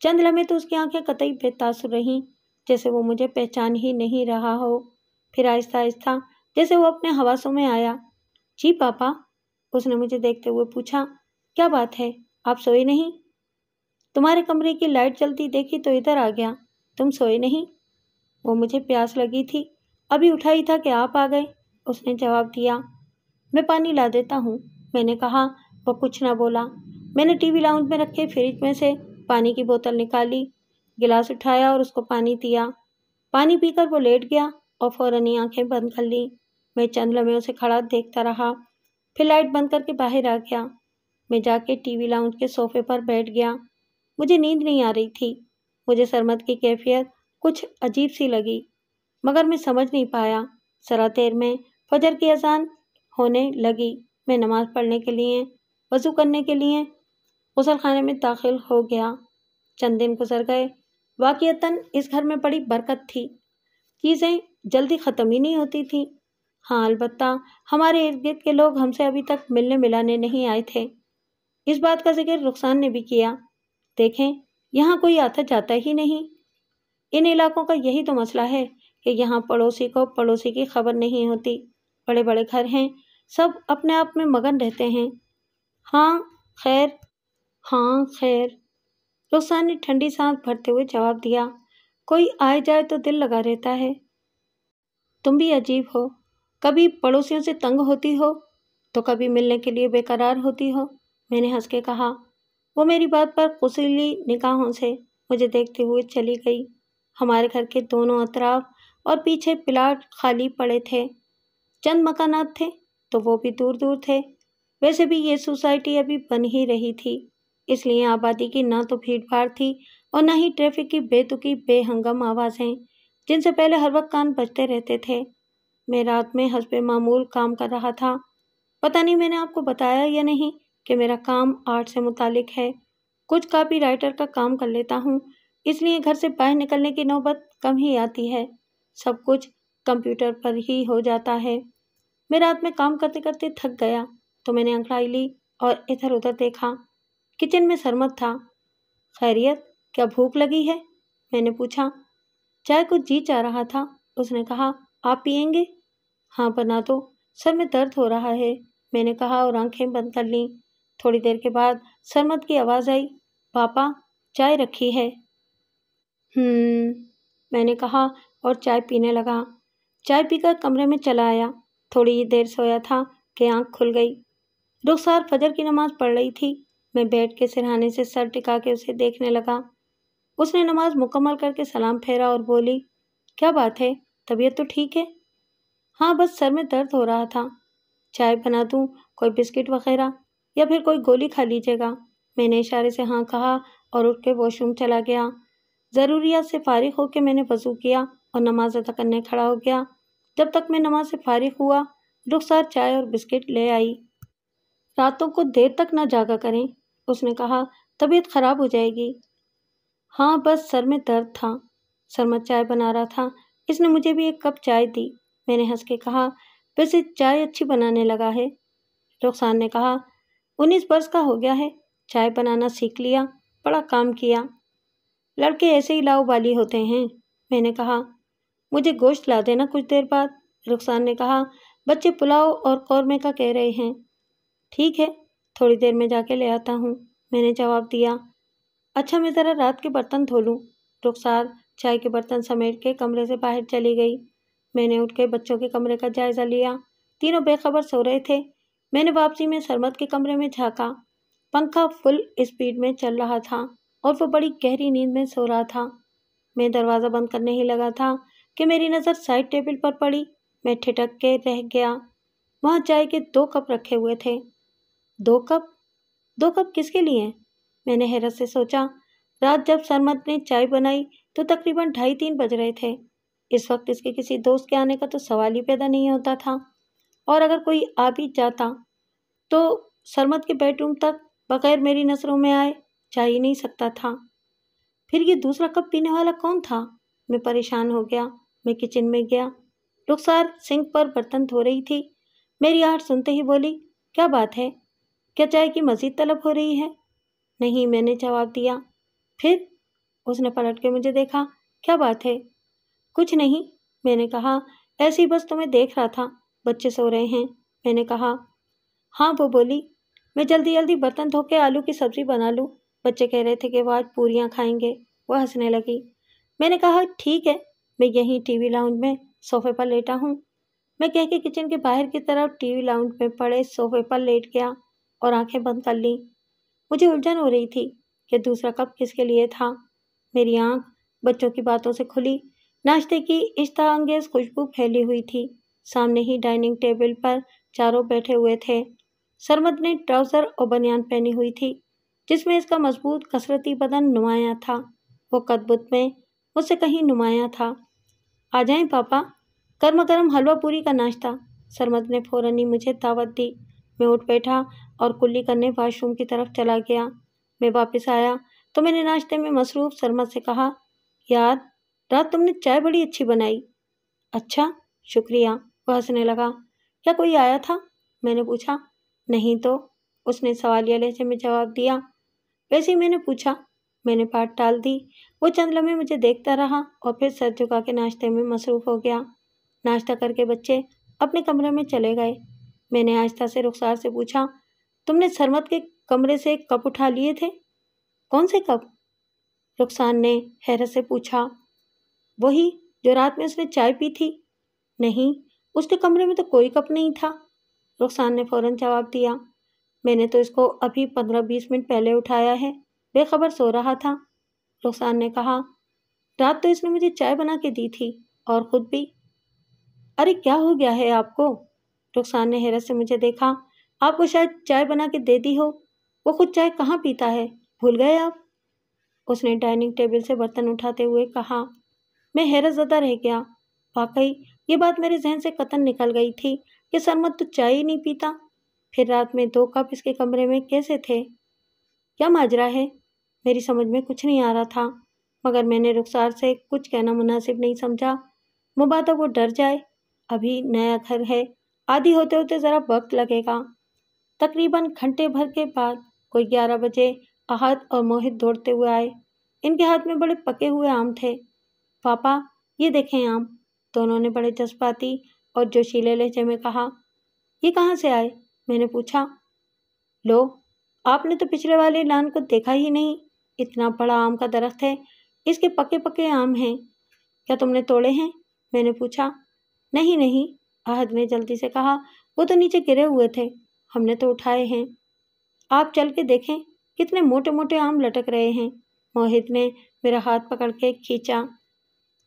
A: चंद लम्हे तो उसकी आंखें कतई बेतासुर रहीं जैसे वो मुझे पहचान ही नहीं रहा हो फिर आहिस्ता आहिस्ता जैसे वो अपने हवासों में आया जी पापा उसने मुझे देखते हुए पूछा क्या बात है आप सोए नहीं तुम्हारे कमरे की लाइट चलती देखी तो इधर आ गया तुम सोए नहीं वो मुझे प्यास लगी थी अभी उठा ही था कि आप आ गए उसने जवाब दिया मैं पानी ला देता हूँ मैंने कहा वो कुछ ना बोला मैंने टीवी लाउंज में रखे फ्रिज में से पानी की बोतल निकाली गिलास उठाया और उसको पानी दिया पानी पीकर वो लेट गया और फ़ौरन ही आँखें बंद कर ली मैं चंद लम्हे उसे खड़ा देखता रहा फिर लाइट बंद करके बाहर आ गया मैं जाके टीवी लाउंज के सोफे पर बैठ गया मुझे नींद नहीं आ रही थी मुझे सरमत की कैफियत कुछ अजीब सी लगी मगर मैं समझ नहीं पाया सरातेर में फजर की अजान होने लगी मैं नमाज पढ़ने के लिए वजू करने के लिए गसलखाने में दाखिल हो गया चंद दिन गुजर गए वाक़ता इस घर में बड़ी बरकत थी चीज़ें जल्दी ख़त्म ही नहीं होती थी हाँ अलबत् हमारे इर्द गिर्द के लोग हमसे अभी तक मिलने मिलाने नहीं आए थे इस बात का जिक्र रुखसान ने भी किया देखें यहाँ कोई आता जाता ही नहीं इन इलाकों का यही तो मसला है कि यहाँ पड़ोसी को पड़ोसी की खबर नहीं होती बड़े बड़े घर हैं सब अपने आप में मगन रहते हैं हाँ खैर हाँ खैर रुखसान ने ठंडी सांस भरते हुए जवाब दिया कोई आए जाए तो दिल लगा रहता है तुम भी अजीब हो कभी पड़ोसियों से तंग होती हो तो कभी मिलने के लिए बेकरार होती हो मैंने हंस के कहा वो मेरी बात पर कुशली निकाहों से मुझे देखते हुए चली गई हमारे घर के दोनों अतराफ और पीछे प्लाट खाली पड़े थे चंद मकानात थे तो वो भी दूर दूर थे वैसे भी ये सोसाइटी अभी बन ही रही थी इसलिए आबादी की ना तो भीड़ भाड़ थी और ना ही ट्रैफिक की बेतुकी बेहंगम आवाज़ें जिनसे पहले हर वक्त कान बजते रहते थे मैं रात में हसब मामूल काम कर रहा था पता नहीं मैंने आपको बताया या नहीं कि मेरा काम आर्ट से मुतालिक है कुछ कापी राइटर का काम कर लेता हूँ इसलिए घर से बाहर निकलने की नौबत कम ही आती है सब कुछ कंप्यूटर पर ही हो जाता है मैं रात में काम करते करते थक गया तो मैंने अंकड़ाई ली और इधर उधर देखा किचन में सरमत था खैरियत क्या भूख लगी है मैंने पूछा चाय को जी चाह रहा था उसने कहा आप पियेंगे हाँ बना तो सर में दर्द हो रहा है मैंने कहा और आंखें बंद कर लीं थोड़ी देर के बाद सरमद की आवाज़ आई पापा चाय रखी है हम्म, मैंने कहा और चाय पीने लगा चाय पीकर कमरे में चला आया थोड़ी ही देर सोया था कि आंख खुल गई रुखसार फजर की नमाज़ पढ़ रही थी मैं बैठ के सिरहाने से सर टिका के उसे देखने लगा उसने नमाज मुकम्मल करके सलाम फेरा और बोली क्या बात है तबीयत तो ठीक है हाँ बस सर में दर्द हो रहा था चाय बना दूँ कोई बिस्किट वगैरह या फिर कोई गोली खा लीजिएगा मैंने इशारे से हाँ कहा और उठ के वॉशरूम चला गया ज़रूरियात से फारिग होकर मैंने वजू किया और नमाज अदा करने खड़ा हो गया जब तक मैं नमाज से फारिग हुआ रुखसार चाय और बिस्किट ले आई रातों को देर तक ना जागा करें उसने कहा तबीयत खराब हो जाएगी हाँ बस सर में दर्द था सरमत चाय बना रहा था इसने मुझे भी एक कप चाय दी मैंने हंस के कहा वैसे चाय अच्छी बनाने लगा है रुखसान ने कहा उन्नीस वर्ष का हो गया है चाय बनाना सीख लिया बड़ा काम किया लड़के ऐसे ही लाओ वाली होते हैं मैंने कहा मुझे गोश्त ला देना कुछ देर बाद रुखसान ने कहा बच्चे पुलाव और कौरमे का कह रहे हैं ठीक है थोड़ी देर में जाके ले आता हूँ मैंने जवाब दिया अच्छा मैं ज़रा रात के बर्तन धो लूँ रुखसार चाय के बर्तन समेट के कमरे से बाहर चली गई मैंने उठ के बच्चों के कमरे का जायज़ा लिया तीनों बेखबर सो रहे थे मैंने वापसी में सरमत के कमरे में झाँका पंखा फुल स्पीड में चल रहा था और वह बड़ी गहरी नींद में सो रहा था मैं दरवाज़ा बंद करने ही लगा था कि मेरी नज़र साइड टेबल पर पड़ी मैं ठिटक के रह गया वहाँ चाय के दो कप रखे हुए थे दो कप दो कप किसके लिए मैंने हैरत से सोचा रात जब सरमत ने चाय बनाई तो तकरीबन ढाई तीन बज रहे थे इस वक्त इसके किसी दोस्त के आने का तो सवाल ही पैदा नहीं होता था और अगर कोई आ भी जाता तो सरमद के बेडरूम तक बगैर मेरी नज़रों में आए जा ही नहीं सकता था फिर ये दूसरा कप पीने वाला कौन था मैं परेशान हो गया मैं किचन में गया रुखसार सिंक पर बर्तन धो रही थी मेरी आठ सुनते ही बोली क्या बात है क्या चाय की मज़ीद तलब हो रही है नहीं मैंने जवाब दिया फिर उसने पलट के मुझे देखा क्या बात है कुछ नहीं मैंने कहा ऐसी बस तुम्हें देख रहा था बच्चे सो रहे हैं मैंने कहा हाँ वो बोली मैं जल्दी जल्दी बर्तन धो के आलू की सब्ज़ी बना लूँ बच्चे कह रहे थे कि वो आज पूरियाँ खाएंगे वह हंसने लगी मैंने कहा ठीक है मैं यहीं टीवी लाउंज में सोफे पर लेटा हूँ मैं कह के किचन के बाहर की तरफ टीवी लाउंज में पड़े सोफे पर लेट गया और आंखें बंद कर ली मुझे उलझन हो रही थी कि दूसरा कप किसके लिए था मेरी आंख बच्चों की बातों से खुली नाश्ते की इश्तांगेज खुशबू फैली हुई थी सामने ही डाइनिंग टेबल पर चारों बैठे हुए थे सरमद ने ट्राउज़र और बनियान पहनी हुई थी जिसमें इसका मजबूत कसरती बदन नुमाया था वो कदबुत में उसे कहीं नुमाया था आ जाएं पापा गर्मा गर्म हलवा पूरी का नाश्ता सरमद ने फ़ौरन ही मुझे दावत दी मैं उठ बैठा और कुल्ली करने वाशरूम की तरफ चला गया मैं वापस आया तो मैंने नाश्ते में मसरूफ़ सरमद से कहा यार रात तुमने चाय बड़ी अच्छी बनाई अच्छा शुक्रिया वह हंसने लगा क्या कोई आया था मैंने पूछा नहीं तो उसने सवालिया लहजे में जवाब दिया वैसे ही मैंने पूछा मैंने पाट टाल दी वो चंद लम्हे मुझे देखता रहा और फिर सर झुका के नाश्ते में मसरूफ़ हो गया नाश्ता करके बच्चे अपने कमरे में चले गए मैंने आस्था से रुखसार से पूछा तुमने सरमत के कमरे से कप उठा लिए थे कौन से कप रुखसान ने हैरत से पूछा वही जो रात में उसने चाय पी थी नहीं उसके कमरे में तो कोई कप नहीं था रुखसान ने फौरन जवाब दिया मैंने तो इसको अभी पंद्रह बीस मिनट पहले उठाया है बेखबर सो रहा था रुखसान ने कहा रात तो इसने मुझे चाय बना के दी थी और ख़ुद भी अरे क्या हो गया है आपको रुखसान ने हैरत से मुझे देखा आपको शायद चाय बना के दे दी हो वो खुद चाय कहाँ पीता है भूल गए आप उसने डाइनिंग टेबल से बर्तन उठाते हुए कहा मैं हैरत ज़दा रह गया वाकई ये बात मेरे जहन से कतन निकल गई थी कि सरमत तो चाय ही नहीं पीता फिर रात में दो कप इसके कमरे में कैसे थे क्या माजरा है मेरी समझ में कुछ नहीं आ रहा था मगर मैंने रुखसार से कुछ कहना मुनासिब नहीं समझा मुबादा वो डर जाए अभी नया घर है आदि होते होते ज़रा वक्त लगेगा तकरीबन घंटे भर के बाद कोई ग्यारह बजे अहद और मोहित दौड़ते हुए आए इनके हाथ में बड़े पके हुए आम थे पापा ये देखें आम दोनों ने बड़े जज्बाती और जोशीले लहजे में कहा ये कहाँ से आए मैंने पूछा लो आपने तो पिछले वाले लान को देखा ही नहीं इतना बड़ा आम का दरख्त है इसके पके पके आम हैं क्या तुमने तोड़े हैं मैंने पूछा नहीं नहीं अहद ने जल्दी से कहा वो तो नीचे गिरे हुए थे हमने तो उठाए हैं आप चल के देखें कितने मोटे मोटे आम लटक रहे हैं मोहित ने मेरा हाथ पकड़ के खींचा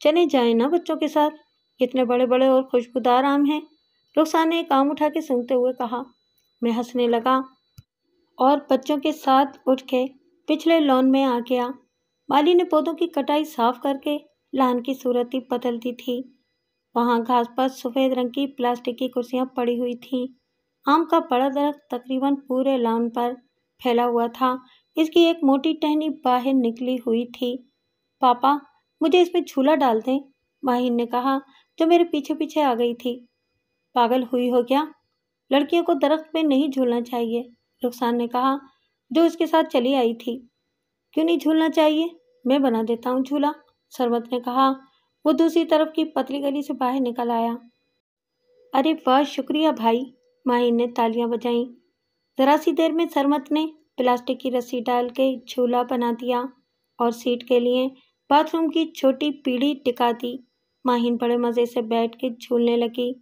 A: चले जाए ना बच्चों के साथ कितने बड़े बड़े और खुशबूदार आम हैं रुखसार ने एक आम उठा के सुनते हुए कहा मैं हंसने लगा और बच्चों के साथ उठ के पिछले लॉन में आ गया माली ने पौधों की कटाई साफ करके लान की सूरत ही बदल दी थी वहाँ घास पर सफ़ेद रंग की प्लास्टिक की कुर्सियाँ पड़ी हुई थीं आम का बड़ा दरख्त तकरीबन पूरे लॉन पर फैला हुआ था इसकी एक मोटी टहनी बाहर निकली हुई थी पापा मुझे इसमें झूला डाल दें माहिर ने कहा जो मेरे पीछे पीछे आ गई थी पागल हुई हो क्या लड़कियों को दरख्त में नहीं झूलना चाहिए रुखसान ने कहा जो उसके साथ चली आई थी क्यों नहीं झूलना चाहिए मैं बना देता हूँ झूला सरमत ने कहा वो दूसरी तरफ की पतली गली से बाहर निकल आया अरे वाह शुक्रिया भाई माहिन ने तालियां बजाईं जरा सी देर में सरमत ने प्लास्टिक की रस्सी डाल के झूला बना दिया और सीट के लिए बाथरूम की छोटी पीढ़ी टिका दी माहिन बड़े मज़े से बैठ के झूलने लगी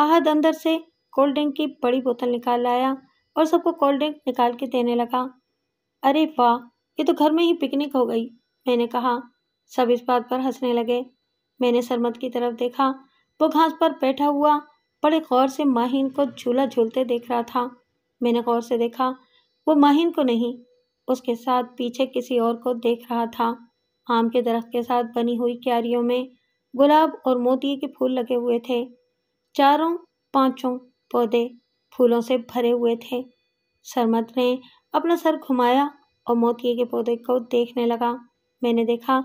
A: आहद अंदर से कोल्ड ड्रिंक की बड़ी बोतल निकाल लाया और सबको कोल्ड ड्रिंक निकाल के देने लगा अरे वाह ये तो घर में ही पिकनिक हो गई मैंने कहा सब इस बात पर हंसने लगे मैंने सरमत की तरफ देखा वो घास पर बैठा हुआ बड़े गौर से माहिन को झूला झूलते देख रहा था मैंने गौर से देखा वो माहिन को नहीं उसके साथ पीछे किसी और को देख रहा था आम के दरख्त के साथ बनी हुई क्यारियों में गुलाब और मोती के फूल लगे हुए थे चारों पांचों पौधे फूलों से भरे हुए थे सरमद ने अपना सर घुमाया और मोती के पौधे को देखने लगा मैंने देखा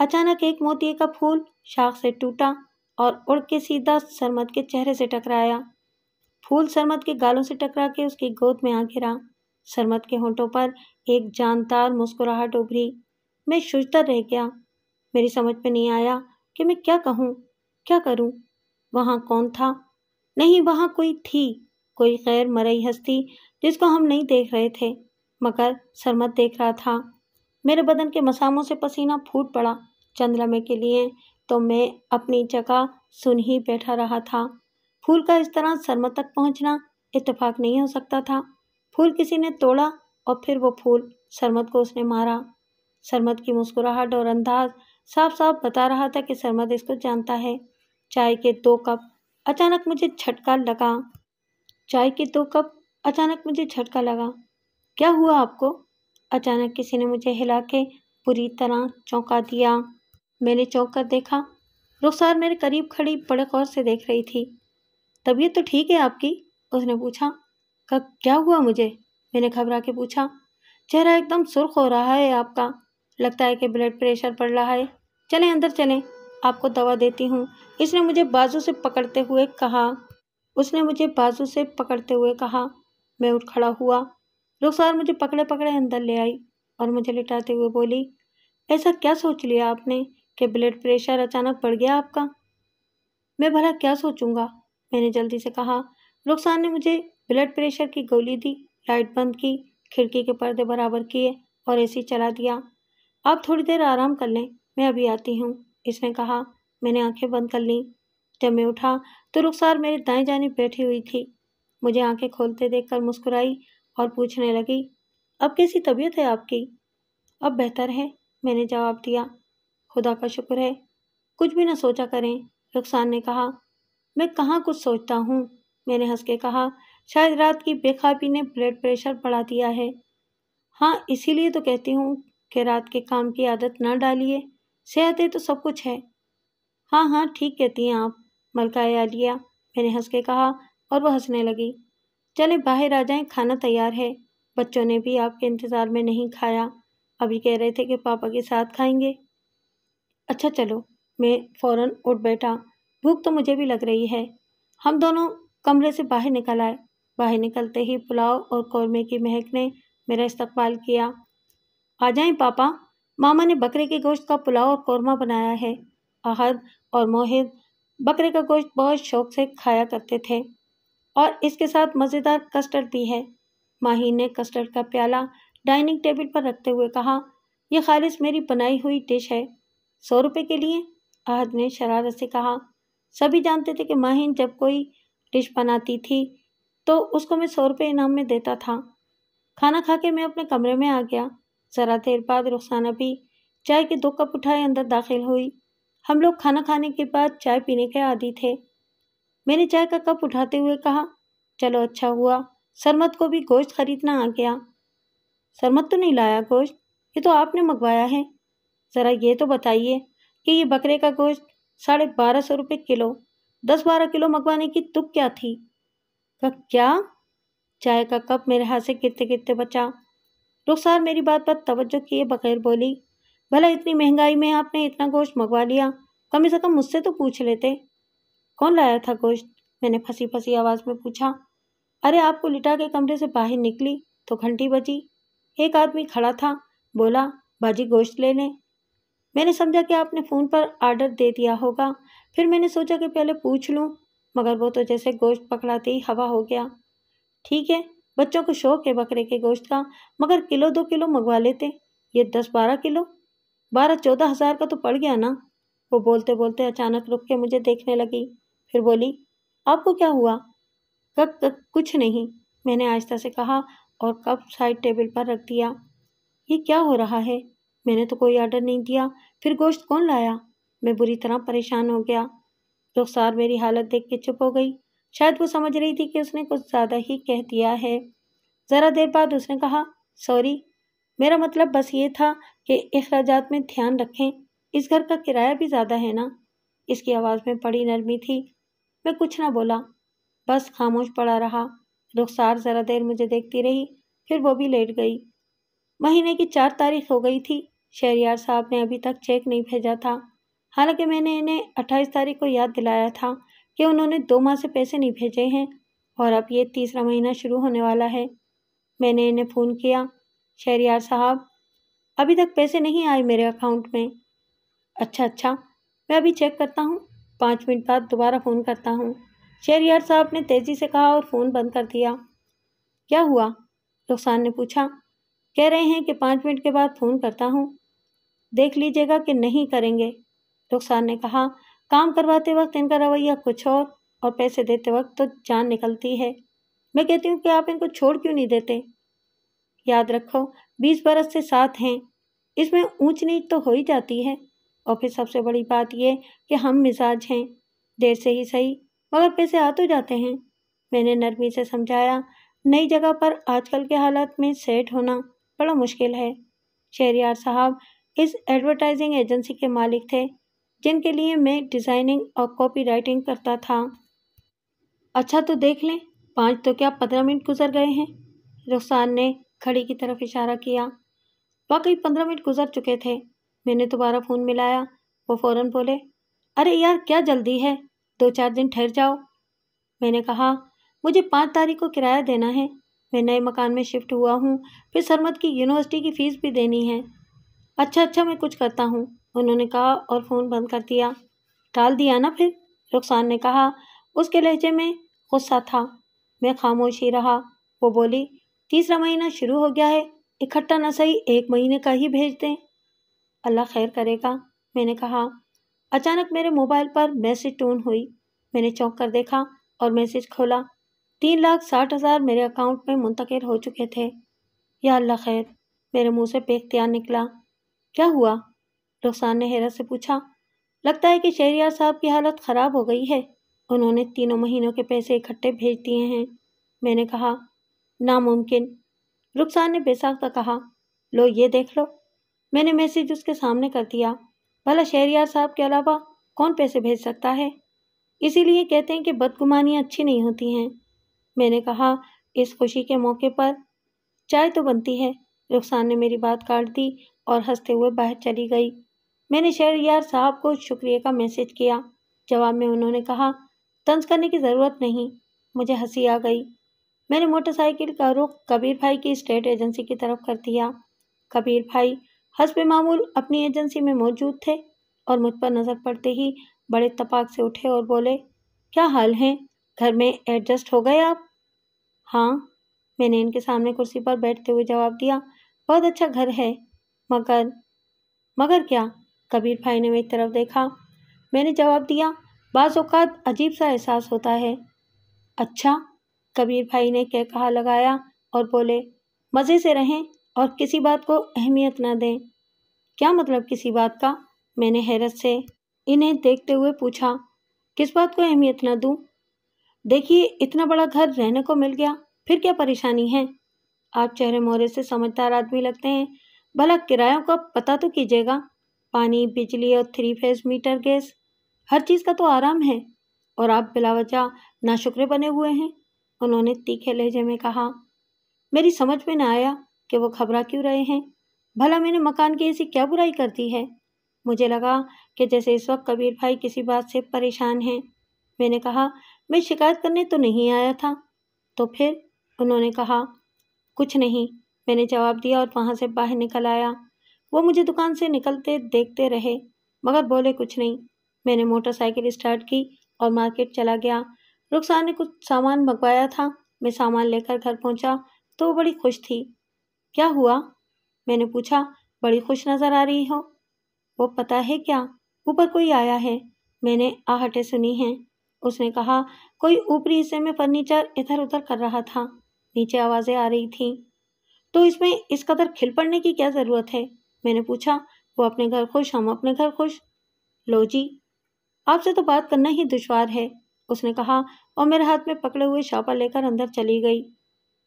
A: अचानक एक मोती का फूल शाख से टूटा और उड़ के सीधा सरमद के चेहरे से टकराया फूल सरमद के गालों से टकरा के उसकी गोद में आ गिरा सरमद के होंठों पर एक जानदार मुस्कुराहट उभरी मैं सोचता रह गया मेरी समझ में नहीं आया कि मैं क्या कहूँ क्या करूँ वहाँ कौन था नहीं वहाँ कोई थी कोई गैर मरई हस्ती जिसको हम नहीं देख रहे थे मगर सरमत देख रहा था मेरे बदन के मसामों से पसीना फूट पड़ा चंद्रमा के लिए तो मैं अपनी जगह सुन ही बैठा रहा था फूल का इस तरह सरमत तक पहुंचना इतफ़ाक़ नहीं हो सकता था फूल किसी ने तोड़ा और फिर वो फूल सरमत को उसने मारा सरमत की मुस्कुराहट और अंदाज साफ साफ बता रहा था कि शर्मा देश को जानता है चाय के दो कप अचानक मुझे झटका लगा चाय के दो कप अचानक मुझे झटका लगा क्या हुआ आपको अचानक किसी ने मुझे हिला के बुरी तरह चौंका दिया मैंने चौंक कर देखा रुखसार मेरे करीब खड़ी बड़े गौर से देख रही थी तबीयत तो ठीक है आपकी उसने पूछा कब क्या हुआ मुझे मैंने घबरा के पूछा चेहरा एकदम सुर्ख हो रहा है आपका लगता है कि ब्लड प्रेशर बढ़ रहा है चलें अंदर चलें आपको दवा देती हूँ इसने मुझे बाजू से पकड़ते हुए कहा उसने मुझे बाजू से पकड़ते हुए कहा मैं उठ खड़ा हुआ रुखसार मुझे पकड़े पकड़े अंदर ले आई और मुझे लिटाते हुए बोली ऐसा क्या सोच लिया आपने कि ब्लड प्रेशर अचानक बढ़ गया आपका मैं भला क्या सोचूंगा मैंने जल्दी से कहा रुखसार ने मुझे ब्लड प्रेशर की गोली दी लाइट बंद की खिड़की के पर्दे बराबर किए और एसी चला दिया आप थोड़ी देर आराम कर लें मैं अभी आती हूँ इसने कहा मैंने आंखें बंद कर लीं जब मैं उठा तो रुखसार मेरे दाएं जाने बैठी हुई थी मुझे आंखें खोलते देखकर मुस्कुराई और पूछने लगी अब कैसी तबीयत है आपकी अब बेहतर है मैंने जवाब दिया खुदा का शुक्र है कुछ भी ना सोचा करें रुखसान ने कहा मैं कहाँ कुछ सोचता हूँ मैंने हंस के कहा शायद रात की बेखाबी ने ब्लड प्रेशर बढ़ा दिया है हाँ इसीलिए तो कहती हूँ कि रात के काम की आदत ना डालिए सेहत है तो सब कुछ है हाँ हाँ ठीक कहती हैं आप मलका आलिया मैंने हंस के कहा और वह हंसने लगी चले बाहर आ जाएं खाना तैयार है बच्चों ने भी आपके इंतज़ार में नहीं खाया अभी कह रहे थे कि पापा के साथ खाएंगे अच्छा चलो मैं फ़ौरन उठ बैठा भूख तो मुझे भी लग रही है हम दोनों कमरे से बाहर निकल आए बाहर निकलते ही पुलाव और कौरमे की महक ने मेरा इस्तकबाल किया आ जाए पापा मामा ने बकरे के गोश्त का पुलाव और कौरमा बनाया है अहद और मोहित बकरे का गोश्त बहुत शौक से खाया करते थे और इसके साथ मज़ेदार कस्टर्ड भी है माही ने कस्टर्ड का प्याला डाइनिंग टेबल पर रखते हुए कहा यह खालिश मेरी बनाई हुई डिश है सौ रुपये के लिए अहद ने शरारत से कहा सभी जानते थे कि माहिन जब कोई डिश बनाती थी तो उसको मैं सौ रुपये इनाम में देता था खाना खा के मैं अपने कमरे में आ गया ज़रा देर बाद रुखसाना भी चाय के दो कप उठाए अंदर दाखिल हुई हम लोग खाना खाने के बाद चाय पीने के आदि थे मैंने चाय का कप उठाते हुए कहा चलो अच्छा हुआ सरमत को भी गोश्त खरीदना आ गया सरमत तो नहीं लाया गोश्त ये तो आपने मंगवाया है ज़रा ये तो बताइए कि ये बकरे का गोश्त साढ़े बारह सौ रुपये किलो दस बारह किलो मंगवाने की तुक क्या थी क्या चाय का कप मेरे हाथ से गिरते गिरते बचा रुखसार मेरी बात पर तवज्जो किए बगैर बोली भला इतनी महंगाई में आपने इतना गोश्त मंगवा लिया कम से कम मुझसे तो पूछ लेते कौन लाया था गोश्त मैंने फंसी फंसी आवाज़ में पूछा अरे आपको लिटा के कमरे से बाहर निकली तो घंटी बजी एक आदमी खड़ा था बोला बाजी गोश्त ले लें मैंने समझा कि आपने फ़ोन पर आर्डर दे दिया होगा फिर मैंने सोचा कि पहले पूछ लूँ मगर वो तो जैसे गोश्त पकड़ाते ही हवा हो गया ठीक है बच्चों को शौक है बकरे के गोश्त का मगर किलो दो किलो मंगवा लेते ये दस बारह किलो बारह चौदह हज़ार का तो पड़ गया ना वो बोलते बोलते अचानक रुक के मुझे देखने लगी फिर बोली आपको क्या हुआ कब तक कुछ नहीं मैंने आहिस्ता से कहा और कब साइड टेबल पर रख दिया ये क्या हो रहा है मैंने तो कोई आर्डर नहीं दिया फिर गोश्त कौन लाया मैं बुरी तरह परेशान हो गया रुखसार मेरी हालत देख के चुप हो गई शायद वो समझ रही थी कि उसने कुछ ज़्यादा ही कह दिया है ज़रा देर बाद उसने कहा सॉरी मेरा मतलब बस ये था कि अखराज में ध्यान रखें इस घर का किराया भी ज़्यादा है ना इसकी आवाज़ में बड़ी नरमी थी मैं कुछ ना बोला बस खामोश पड़ा रहा रुखसार ज़रा देर मुझे देखती रही फिर वो भी लेट गई महीने की चार तारीख हो गई थी शहरियार साहब ने अभी तक चेक नहीं भेजा था हालांकि मैंने इन्हें अट्ठाईस तारीख को याद दिलाया था कि उन्होंने दो माह से पैसे नहीं भेजे हैं और अब ये तीसरा महीना शुरू होने वाला है मैंने इन्हें फ़ोन किया शहरियार साहब अभी तक पैसे नहीं आए मेरे अकाउंट में अच्छा अच्छा मैं अभी चेक करता हूँ पाँच मिनट बाद दोबारा फ़ोन करता हूँ शहरियार साहब ने तेज़ी से कहा और फ़ोन बंद कर दिया क्या हुआ रुखसान ने पूछा कह रहे हैं कि पाँच मिनट के बाद फ़ोन करता हूँ देख लीजिएगा कि नहीं करेंगे रुखसान ने कहा काम करवाते वक्त इनका रवैया कुछ और और पैसे देते वक्त तो जान निकलती है मैं कहती हूँ कि आप इनको छोड़ क्यों नहीं देते याद रखो बीस बरस से साथ हैं इसमें ऊंच नीच तो हो ही जाती है और फिर सबसे बड़ी बात यह कि हम मिजाज हैं देर से ही सही मगर पैसे आ तो जाते हैं मैंने नरमी से समझाया नई जगह पर आजकल के हालात में सेट होना बड़ा मुश्किल है शहरियार साहब इस एडवर्टाइजिंग एजेंसी के मालिक थे जिनके लिए मैं डिज़ाइनिंग और कॉपी राइटिंग करता था अच्छा तो देख लें पाँच तो क्या पंद्रह मिनट गुजर गए हैं रुखसान ने खड़ी की तरफ इशारा किया वाकई पंद्रह मिनट गुजर चुके थे मैंने दोबारा फ़ोन मिलाया वो फ़ौरन बोले अरे यार क्या जल्दी है दो चार दिन ठहर जाओ मैंने कहा मुझे पाँच तारीख को किराया देना है मैं नए मकान में शिफ्ट हुआ हूँ फिर सरमत की यूनिवर्सिटी की फ़ीस भी देनी है अच्छा अच्छा मैं कुछ करता हूँ उन्होंने कहा और फ़ोन बंद कर दिया डाल दिया ना फिर रुखसान ने कहा उसके लहजे में गुस्सा था मैं खामोश ही रहा वो बोली तीसरा महीना शुरू हो गया है इकट्ठा ना सही एक महीने का ही भेज दें अल्लाह खैर करेगा मैंने कहा अचानक मेरे मोबाइल पर मैसेज टून हुई मैंने चौंक कर देखा और मैसेज खोला तीन लाख साठ हज़ार मेरे अकाउंट में मुंतकिल हो चुके थे या अल्लाह खैर मेरे मुंह से बेख्तियार निकला क्या हुआ रुखसान ने हैरत से पूछा लगता है कि शहरियार साहब की हालत ख़राब हो गई है उन्होंने तीनों महीनों के पैसे इकट्ठे भेज दिए हैं मैंने कहा नामुमकिन रुखसान ने बेसाख्ता कहा लो ये देख लो मैंने मैसेज उसके सामने कर दिया भला शहरियार साहब के अलावा कौन पैसे भेज सकता है इसीलिए कहते हैं कि बदगुमानियाँ अच्छी नहीं होती हैं मैंने कहा इस खुशी के मौके पर चाय तो बनती है रुखसान ने मेरी बात काट दी और हंसते हुए बाहर चली गई मैंने यार साहब को शुक्रिया का मैसेज किया जवाब में उन्होंने कहा तंज करने की ज़रूरत नहीं मुझे हंसी आ गई मैंने मोटरसाइकिल का रुख कबीर भाई की स्टेट एजेंसी की तरफ कर दिया कबीर भाई हसब मामूल अपनी एजेंसी में मौजूद थे और मुझ पर नज़र पड़ते ही बड़े तपाक से उठे और बोले क्या हाल है घर में एडजस्ट हो गए आप हाँ मैंने इनके सामने कुर्सी पर बैठते हुए जवाब दिया बहुत अच्छा घर है मगर मगर क्या कबीर भाई ने मेरी तरफ देखा मैंने जवाब दिया बाज़ अजीब सा एहसास होता है अच्छा कबीर भाई ने कह कहा लगाया और बोले मज़े से रहें और किसी बात को अहमियत ना दें क्या मतलब किसी बात का मैंने हैरत से इन्हें देखते हुए पूछा किस बात को अहमियत ना दूँ देखिए इतना बड़ा घर रहने को मिल गया फिर क्या परेशानी है आप चेहरे मोहरे से समझदार आदमी लगते हैं भला किरायों का पता तो कीजिएगा पानी बिजली और थ्री फेज मीटर गैस हर चीज़ का तो आराम है और आप बिलावजा शुक्र बने हुए हैं उन्होंने तीखे लहजे में कहा मेरी समझ में ना आया कि वो खबरा क्यों रहे हैं भला मैंने मकान की ऐसी क्या बुराई कर दी है मुझे लगा कि जैसे इस वक्त कबीर भाई किसी बात से परेशान हैं मैंने कहा मैं शिकायत करने तो नहीं आया था तो फिर उन्होंने कहा कुछ नहीं मैंने जवाब दिया और वहाँ से बाहर निकल आया वो मुझे दुकान से निकलते देखते रहे मगर बोले कुछ नहीं मैंने मोटरसाइकिल स्टार्ट की और मार्केट चला गया रुखसार ने कुछ सामान मंगवाया था मैं सामान लेकर घर पहुंचा तो वो बड़ी खुश थी क्या हुआ मैंने पूछा बड़ी खुश नज़र आ रही हो वो पता है क्या ऊपर कोई आया है मैंने आहटें सुनी हैं उसने कहा कोई ऊपरी हिस्से में फर्नीचर इधर उधर कर रहा था नीचे आवाज़ें आ रही थीं तो इसमें इस कदर खिल पड़ने की क्या ज़रूरत है मैंने पूछा वो अपने घर खुश हम अपने घर खुश लो जी आपसे तो बात करना ही दुश्वार है उसने कहा और मेरे हाथ में पकड़े हुए छापा लेकर अंदर चली गई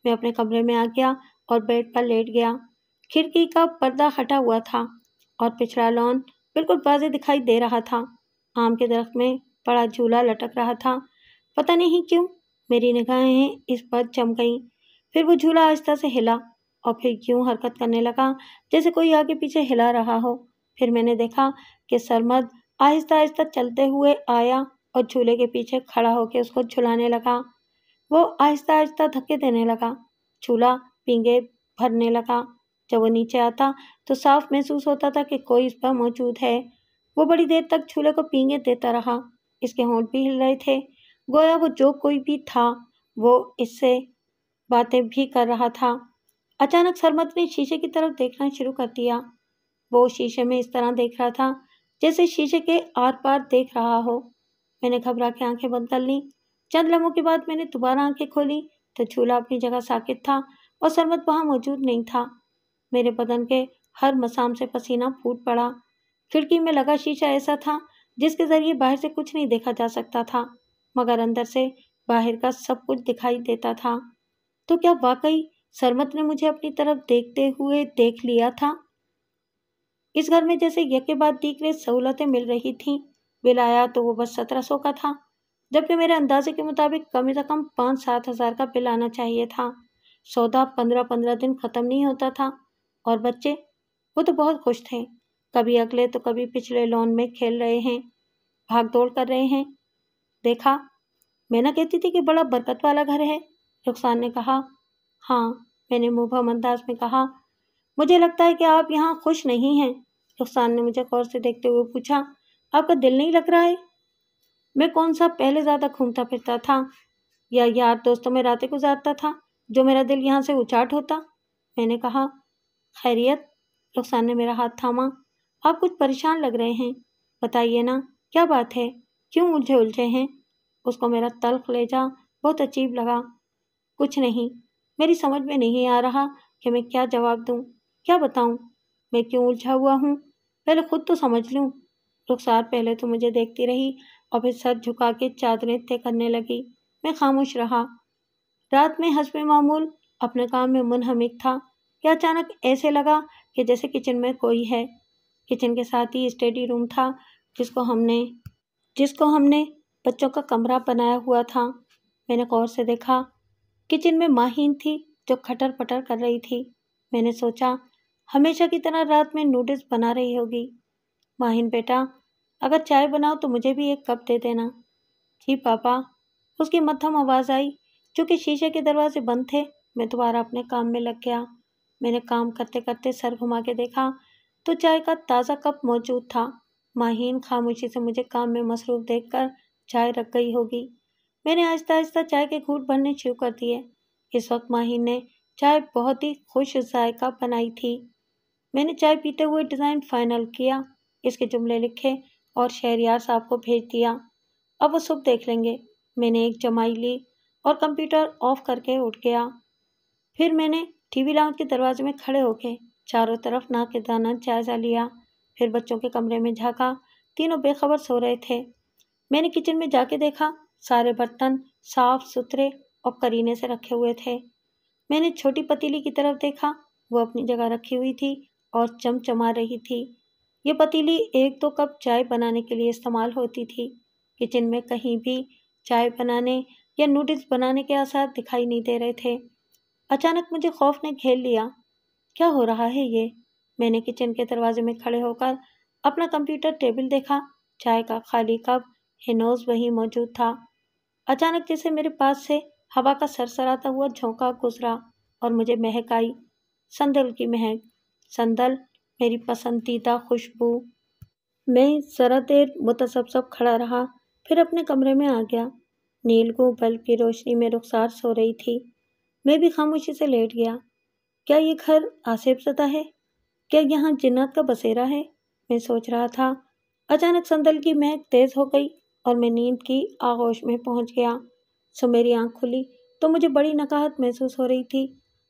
A: मैं अपने कमरे में आ गया और बेड पर लेट गया खिड़की का पर्दा हटा हुआ था और पिछड़ा लॉन बिल्कुल बाजे दिखाई दे रहा था आम के दरख्त में बड़ा झूला लटक रहा था पता नहीं क्यों मेरी निगाहें इस पर चम गईं फिर वो झूला आहिस्ता से हिला और फिर क्यों हरकत करने लगा जैसे कोई आगे पीछे हिला रहा हो फिर मैंने देखा कि सरमद आहिस्ता आहिस्ता चलते हुए आया और झूले के पीछे खड़ा होकर उसको झुलाने लगा वो आहिस्ता आहिस्ता धक्के देने लगा झूला पींगे भरने लगा जब वो नीचे आता तो साफ महसूस होता था कि कोई इस पर मौजूद है वो बड़ी देर तक झूले को पींगे देता रहा इसके होंठ भी हिल रहे थे गोया वो जो कोई भी था वो इससे बातें भी कर रहा था अचानक सरमत ने शीशे की तरफ देखना शुरू कर दिया वो शीशे में इस तरह देख रहा था जैसे शीशे के आर पार देख रहा हो मैंने घबरा के आंखें बंद कर ली चंद लम्हों के बाद मैंने दोबारा आंखें खोली तो झूला अपनी जगह साकित था और सरमत वहाँ मौजूद नहीं था मेरे बदन के हर मसाम से पसीना फूट पड़ा खिड़की में लगा शीशा ऐसा था जिसके जरिए बाहर से कुछ नहीं देखा जा सकता था मगर अंदर से बाहर का सब कुछ दिखाई देता था तो क्या वाकई सरमत ने मुझे अपनी तरफ देखते हुए देख लिया था इस घर में जैसे यज्ञ बाद रहे सहूलतें मिल रही थीं बिल आया तो वो बस सत्रह सौ का था जबकि मेरे अंदाजे के मुताबिक कम से कम पाँच सात हज़ार का बिल आना चाहिए था सौदा पंद्रह पंद्रह दिन ख़त्म नहीं होता था और बच्चे वो तो बहुत खुश थे कभी अगले तो कभी पिछले लॉन में खेल रहे हैं भाग दौड़ कर रहे हैं देखा मैं ना कहती थी कि बड़ा बरकत वाला घर है रुखसान ने कहा हाँ मैंने मुबहम अंदाज में कहा मुझे लगता है कि आप यहाँ खुश नहीं हैं रुखसान ने मुझे गौर से देखते हुए पूछा आपका दिल नहीं लग रहा है मैं कौन सा पहले ज़्यादा घूमता फिरता था या यार दोस्तों में रातें गुजारता था जो मेरा दिल यहाँ से उचाट होता मैंने कहा खैरियत रुखसान ने मेरा हाथ थामा आप कुछ परेशान लग रहे हैं बताइए ना क्या बात है क्यों उलझे उलझे हैं उसको मेरा तल्ख जा बहुत अजीब लगा कुछ नहीं मेरी समझ में नहीं आ रहा कि मैं क्या जवाब दूँ क्या बताऊँ मैं क्यों उलझा हुआ हूँ पहले खुद तो समझ लूँ रुखसार पहले तो मुझे देखती रही और फिर सर झुका के चादरें तय करने लगी मैं खामोश रहा रात में हसब मामूल अपने काम में मुनहमिक था कि अचानक ऐसे लगा कि जैसे किचन में कोई है किचन के साथ ही स्टडी रूम था जिसको हमने जिसको हमने बच्चों का कमरा बनाया हुआ था मैंने गौर से देखा किचन में माहीन थी जो खटर पटर कर रही थी मैंने सोचा हमेशा की तरह रात में नूडल्स बना रही होगी माहिन बेटा अगर चाय बनाओ तो मुझे भी एक कप दे देना जी पापा उसकी मध्यम आवाज़ आई चूँकि शीशे के दरवाजे बंद थे मैं दोबारा अपने काम में लग गया मैंने काम करते करते सर घुमा के देखा तो चाय का ताज़ा कप मौजूद था माहीन खामोशी से मुझे काम में मसरूफ़ देखकर चाय रख गई होगी मैंने आहिस्ता आहिस्ता चाय के घूट भरने शुरू कर दिए इस वक्त माही ने चाय बहुत ही खुश जायका बनाई थी मैंने चाय पीते हुए डिज़ाइन फाइनल किया इसके जुमले लिखे और शहरियार साहब को भेज दिया अब वो सुबह देख लेंगे मैंने एक जमाई ली और कंप्यूटर ऑफ करके उठ गया फिर मैंने टीवी वी के दरवाजे में खड़े होके चारों तरफ ना के दाना जायजा लिया फिर बच्चों के कमरे में झाँका तीनों बेखबर सो रहे थे मैंने किचन में जाके देखा सारे बर्तन साफ सुथरे और करीने से रखे हुए थे मैंने छोटी पतीली की तरफ देखा वो अपनी जगह रखी हुई थी और चमचमा रही थी ये पतीली एक दो कप चाय बनाने के लिए इस्तेमाल होती थी किचन में कहीं भी चाय बनाने या नूडल्स बनाने के आसार दिखाई नहीं दे रहे थे अचानक मुझे खौफ ने घेर लिया क्या हो रहा है ये मैंने किचन के दरवाजे में खड़े होकर अपना कंप्यूटर टेबल देखा चाय का खाली कप हिनोज वहीं मौजूद था अचानक जैसे मेरे पास से हवा का सरसराता हुआ झोंका गुजरा और मुझे महक आई संदल की महक संदल मेरी पसंदीदा खुशबू मैं ज़रा देर मुतसबसब खड़ा रहा फिर अपने कमरे में आ गया नीलगू बल्ब की रोशनी में रुखसार सो रही थी मैं भी खामोशी से लेट गया क्या ये घर आसेब सता है क्या यहाँ जन्नत का बसेरा है मैं सोच रहा था अचानक संदल की महक तेज़ हो गई और मैं नींद की आगोश में पहुंच गया सो मेरी आंख खुली तो मुझे बड़ी नकाहत महसूस हो रही थी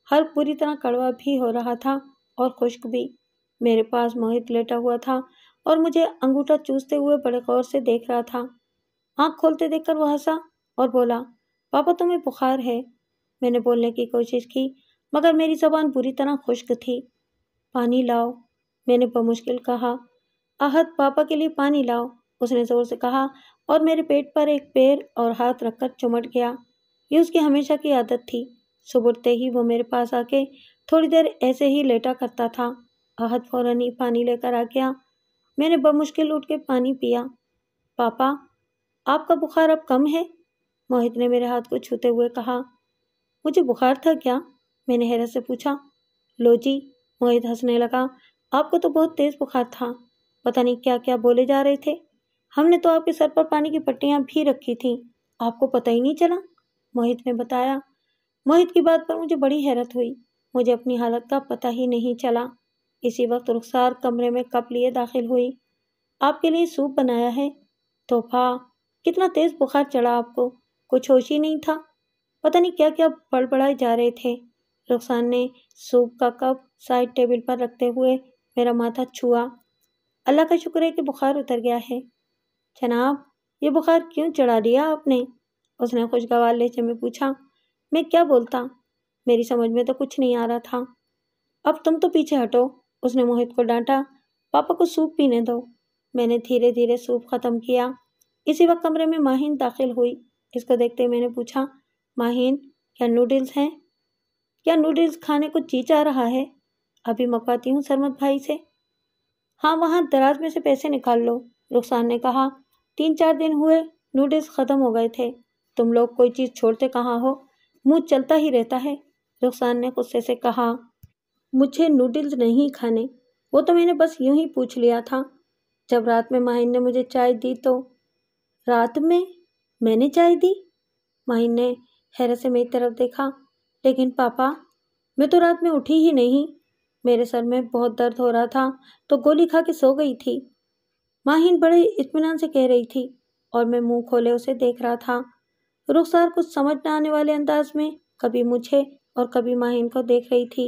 A: हर पूरी तरह कड़वा भी हो रहा था और खुश्क भी मेरे पास मोहित लेटा हुआ था और मुझे अंगूठा चूसते हुए बड़े गौर से देख रहा था आँख खोलते देखकर वह हंसा और बोला पापा तुम्हें बुखार है मैंने बोलने की कोशिश की मगर मेरी जबान बुरी तरह खुश्क थी पानी लाओ मैंने बमुश्किल कहा आहत पापा के लिए पानी लाओ उसने ज़ोर से कहा और मेरे पेट पर एक पैर और हाथ रखकर चुमट गया ये उसकी हमेशा की आदत थी उठते ही वो मेरे पास आके थोड़ी देर ऐसे ही लेटा करता था अहद फौरन ही पानी लेकर आ गया मैंने बमुश्किल उठ के पानी पिया पापा आपका बुखार अब कम है मोहित ने मेरे हाथ को छूते हुए कहा मुझे बुखार था क्या मैंने हैरत से पूछा लो जी मोहित हंसने लगा आपको तो बहुत तेज़ बुखार था पता नहीं क्या क्या बोले जा रहे थे हमने तो आपके सर पर पानी की पट्टियाँ भी रखी थी आपको पता ही नहीं चला मोहित ने बताया मोहित की बात पर मुझे बड़ी हैरत हुई मुझे अपनी हालत का पता ही नहीं चला इसी वक्त रुखसार कमरे में कप लिए दाखिल हुई आपके लिए सूप बनाया है तोहफा कितना तेज़ बुखार चढ़ा आपको कुछ होश ही नहीं था पता नहीं क्या क्या बड़बड़ाए जा रहे थे रुखसान ने सूप का कप साइड टेबल पर रखते हुए मेरा माथा छुआ अल्लाह का शुक्र है कि बुखार उतर गया है जनाब ये बुखार क्यों चढ़ा दिया आपने उसने खुशगवार लहजे में पूछा मैं क्या बोलता मेरी समझ में तो कुछ नहीं आ रहा था अब तुम तो पीछे हटो उसने मोहित को डांटा पापा को सूप पीने दो मैंने धीरे धीरे सूप ख़त्म किया इसी वक्त कमरे में माहिन दाखिल हुई इसको देखते ही मैंने पूछा माहिन क्या नूडल्स हैं क्या नूडल्स खाने को जी जा रहा है अभी मकवाती हूँ सरमत भाई से हाँ वहाँ दराज में से पैसे निकाल लो रुखसान ने कहा तीन चार दिन हुए नूडल्स ख़त्म हो गए थे तुम लोग कोई चीज़ छोड़ते कहाँ हो मुँह चलता ही रहता है रुखसान ने गुस्से से कहा मुझे नूडल्स नहीं खाने वो तो मैंने बस यूं ही पूछ लिया था जब रात में माहिन ने मुझे चाय दी तो रात में मैंने चाय दी माहिन ने हैरत से मेरी तरफ देखा लेकिन पापा मैं तो रात में उठी ही नहीं मेरे सर में बहुत दर्द हो रहा था तो गोली खा के सो गई थी माहिन बड़े इत्मीनान से कह रही थी और मैं मुंह खोले उसे देख रहा था रुखसार कुछ समझ न आने वाले अंदाज में कभी मुझे और कभी माहिन को देख रही थी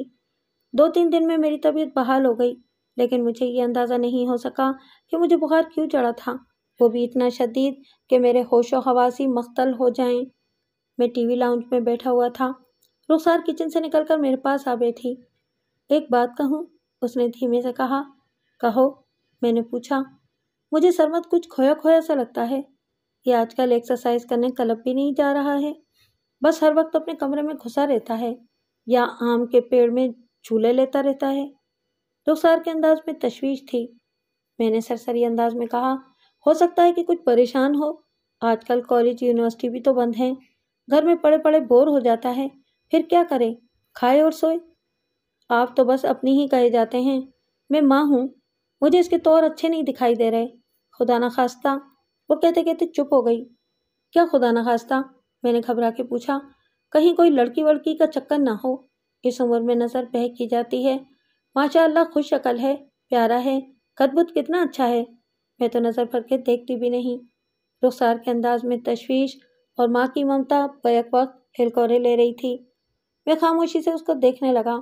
A: दो तीन दिन में मेरी तबीयत बहाल हो गई लेकिन मुझे ये अंदाज़ा नहीं हो सका कि मुझे बुखार क्यों चढ़ा था वो भी इतना शदीद कि मेरे होशो हवासी मख्तल हो जाएं। मैं टीवी लाउंज में बैठा हुआ था रुखसार किचन से निकलकर मेरे पास आ बैठी एक बात कहूँ उसने धीमे से कहा कहो मैंने पूछा मुझे सरमत कुछ खोया खोया सा लगता है ये आजकल एक्सरसाइज करने क्लब भी नहीं जा रहा है बस हर वक्त अपने कमरे में घुसा रहता है या आम के पेड़ में झूले लेता रहता है रुखसार तो के अंदाज में तशवीश थी मैंने सरसरी अंदाज में कहा हो सकता है कि कुछ परेशान हो आजकल कॉलेज यूनिवर्सिटी भी तो बंद हैं घर में पड़े पड़े बोर हो जाता है फिर क्या करें खाए और सोए आप तो बस अपनी ही कहे जाते हैं मैं माँ हूँ मुझे इसके तौर तो अच्छे नहीं दिखाई दे रहे खुदा ना खास्ता वो कहते कहते चुप हो गई क्या खुदा ना खास्ता मैंने घबरा के पूछा कहीं कोई लड़की वड़की का चक्कर ना हो इस उम्र में नज़र बह की जाती है माशाल्लाह खुश अकल है प्यारा है कदबुत कितना अच्छा है मैं तो नज़र भर के देखती भी नहीं रुखसार के अंदाज में तशवीश और माँ की ममता बैक वक्त हिलकोरे ले रही थी मैं खामोशी से उसको देखने लगा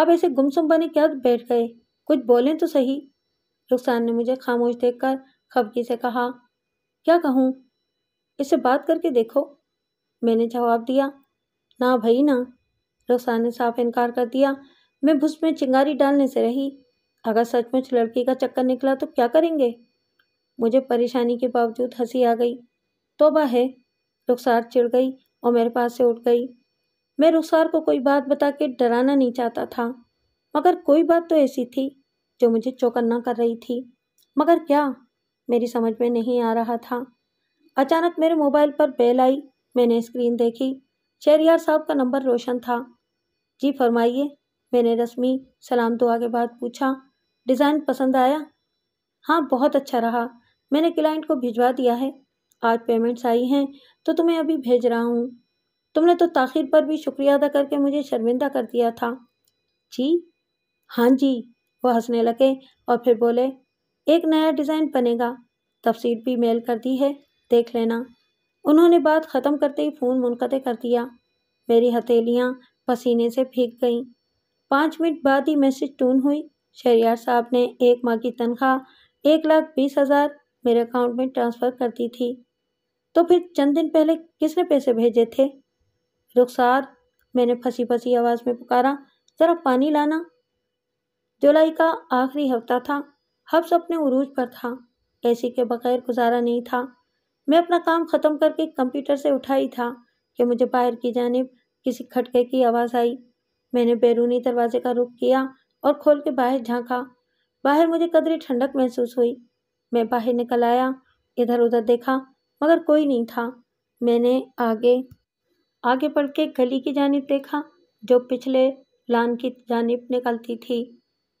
A: आप ऐसे गुमसुम बने क्या बैठ गए कुछ बोलें तो सही रुखसान ने मुझे खामोश देखकर खबकी से कहा क्या कहूँ इसे बात करके देखो मैंने जवाब दिया ना भाई ना रुखसान ने साफ इनकार कर दिया मैं भुस में चिंगारी डालने से रही अगर सचमुच लड़की का चक्कर निकला तो क्या करेंगे मुझे परेशानी के बावजूद हंसी आ गई तोबा है रुखसार चिड़ गई और मेरे पास से उठ गई मैं रुखसार को कोई बात बता के डराना नहीं चाहता था मगर कोई बात तो ऐसी थी जो मुझे चौकन्ना कर रही थी मगर क्या मेरी समझ में नहीं आ रहा था अचानक मेरे मोबाइल पर बेल आई मैंने स्क्रीन देखी शहरियार साहब का नंबर रोशन था जी फरमाइए मैंने रस्मी सलाम दुआ तो के बाद पूछा डिज़ाइन पसंद आया हाँ बहुत अच्छा रहा मैंने क्लाइंट को भिजवा दिया है आज पेमेंट्स आई हैं तो तुम्हें अभी भेज रहा हूँ तुमने तो ताखिर पर भी शुक्रिया अदा करके मुझे शर्मिंदा कर दिया था जी हाँ जी वो हंसने लगे और फिर बोले एक नया डिज़ाइन बनेगा तफसीर भी मेल कर दी है देख लेना उन्होंने बात ख़त्म करते ही फ़ोन मुनक़ कर दिया मेरी हथेलियाँ पसीने से भीग गईं पाँच मिनट बाद ही मैसेज टून हुई शहरियार साहब ने एक माह की तनख्वाह एक लाख बीस हज़ार मेरे अकाउंट में ट्रांसफ़र कर दी थी तो फिर चंद दिन पहले किसने पैसे भेजे थे रुखसार मैंने फंसी फंसी आवाज़ में पुकारा ज़रा पानी लाना जुलाई का आखिरी हफ्ता था हफ्स अपने उरूज पर था ऐसी के बगैर गुजारा नहीं था मैं अपना काम ख़त्म करके कंप्यूटर से उठाई था कि मुझे बाहर की जानब किसी खटके की आवाज़ आई मैंने बैरूनी दरवाजे का रुख किया और खोल के बाहर झांका बाहर मुझे कदरी ठंडक महसूस हुई मैं बाहर निकल आया इधर उधर देखा मगर कोई नहीं था मैंने आगे आगे बढ़ के गली की जानब देखा जो पिछले लान की जानब निकलती थी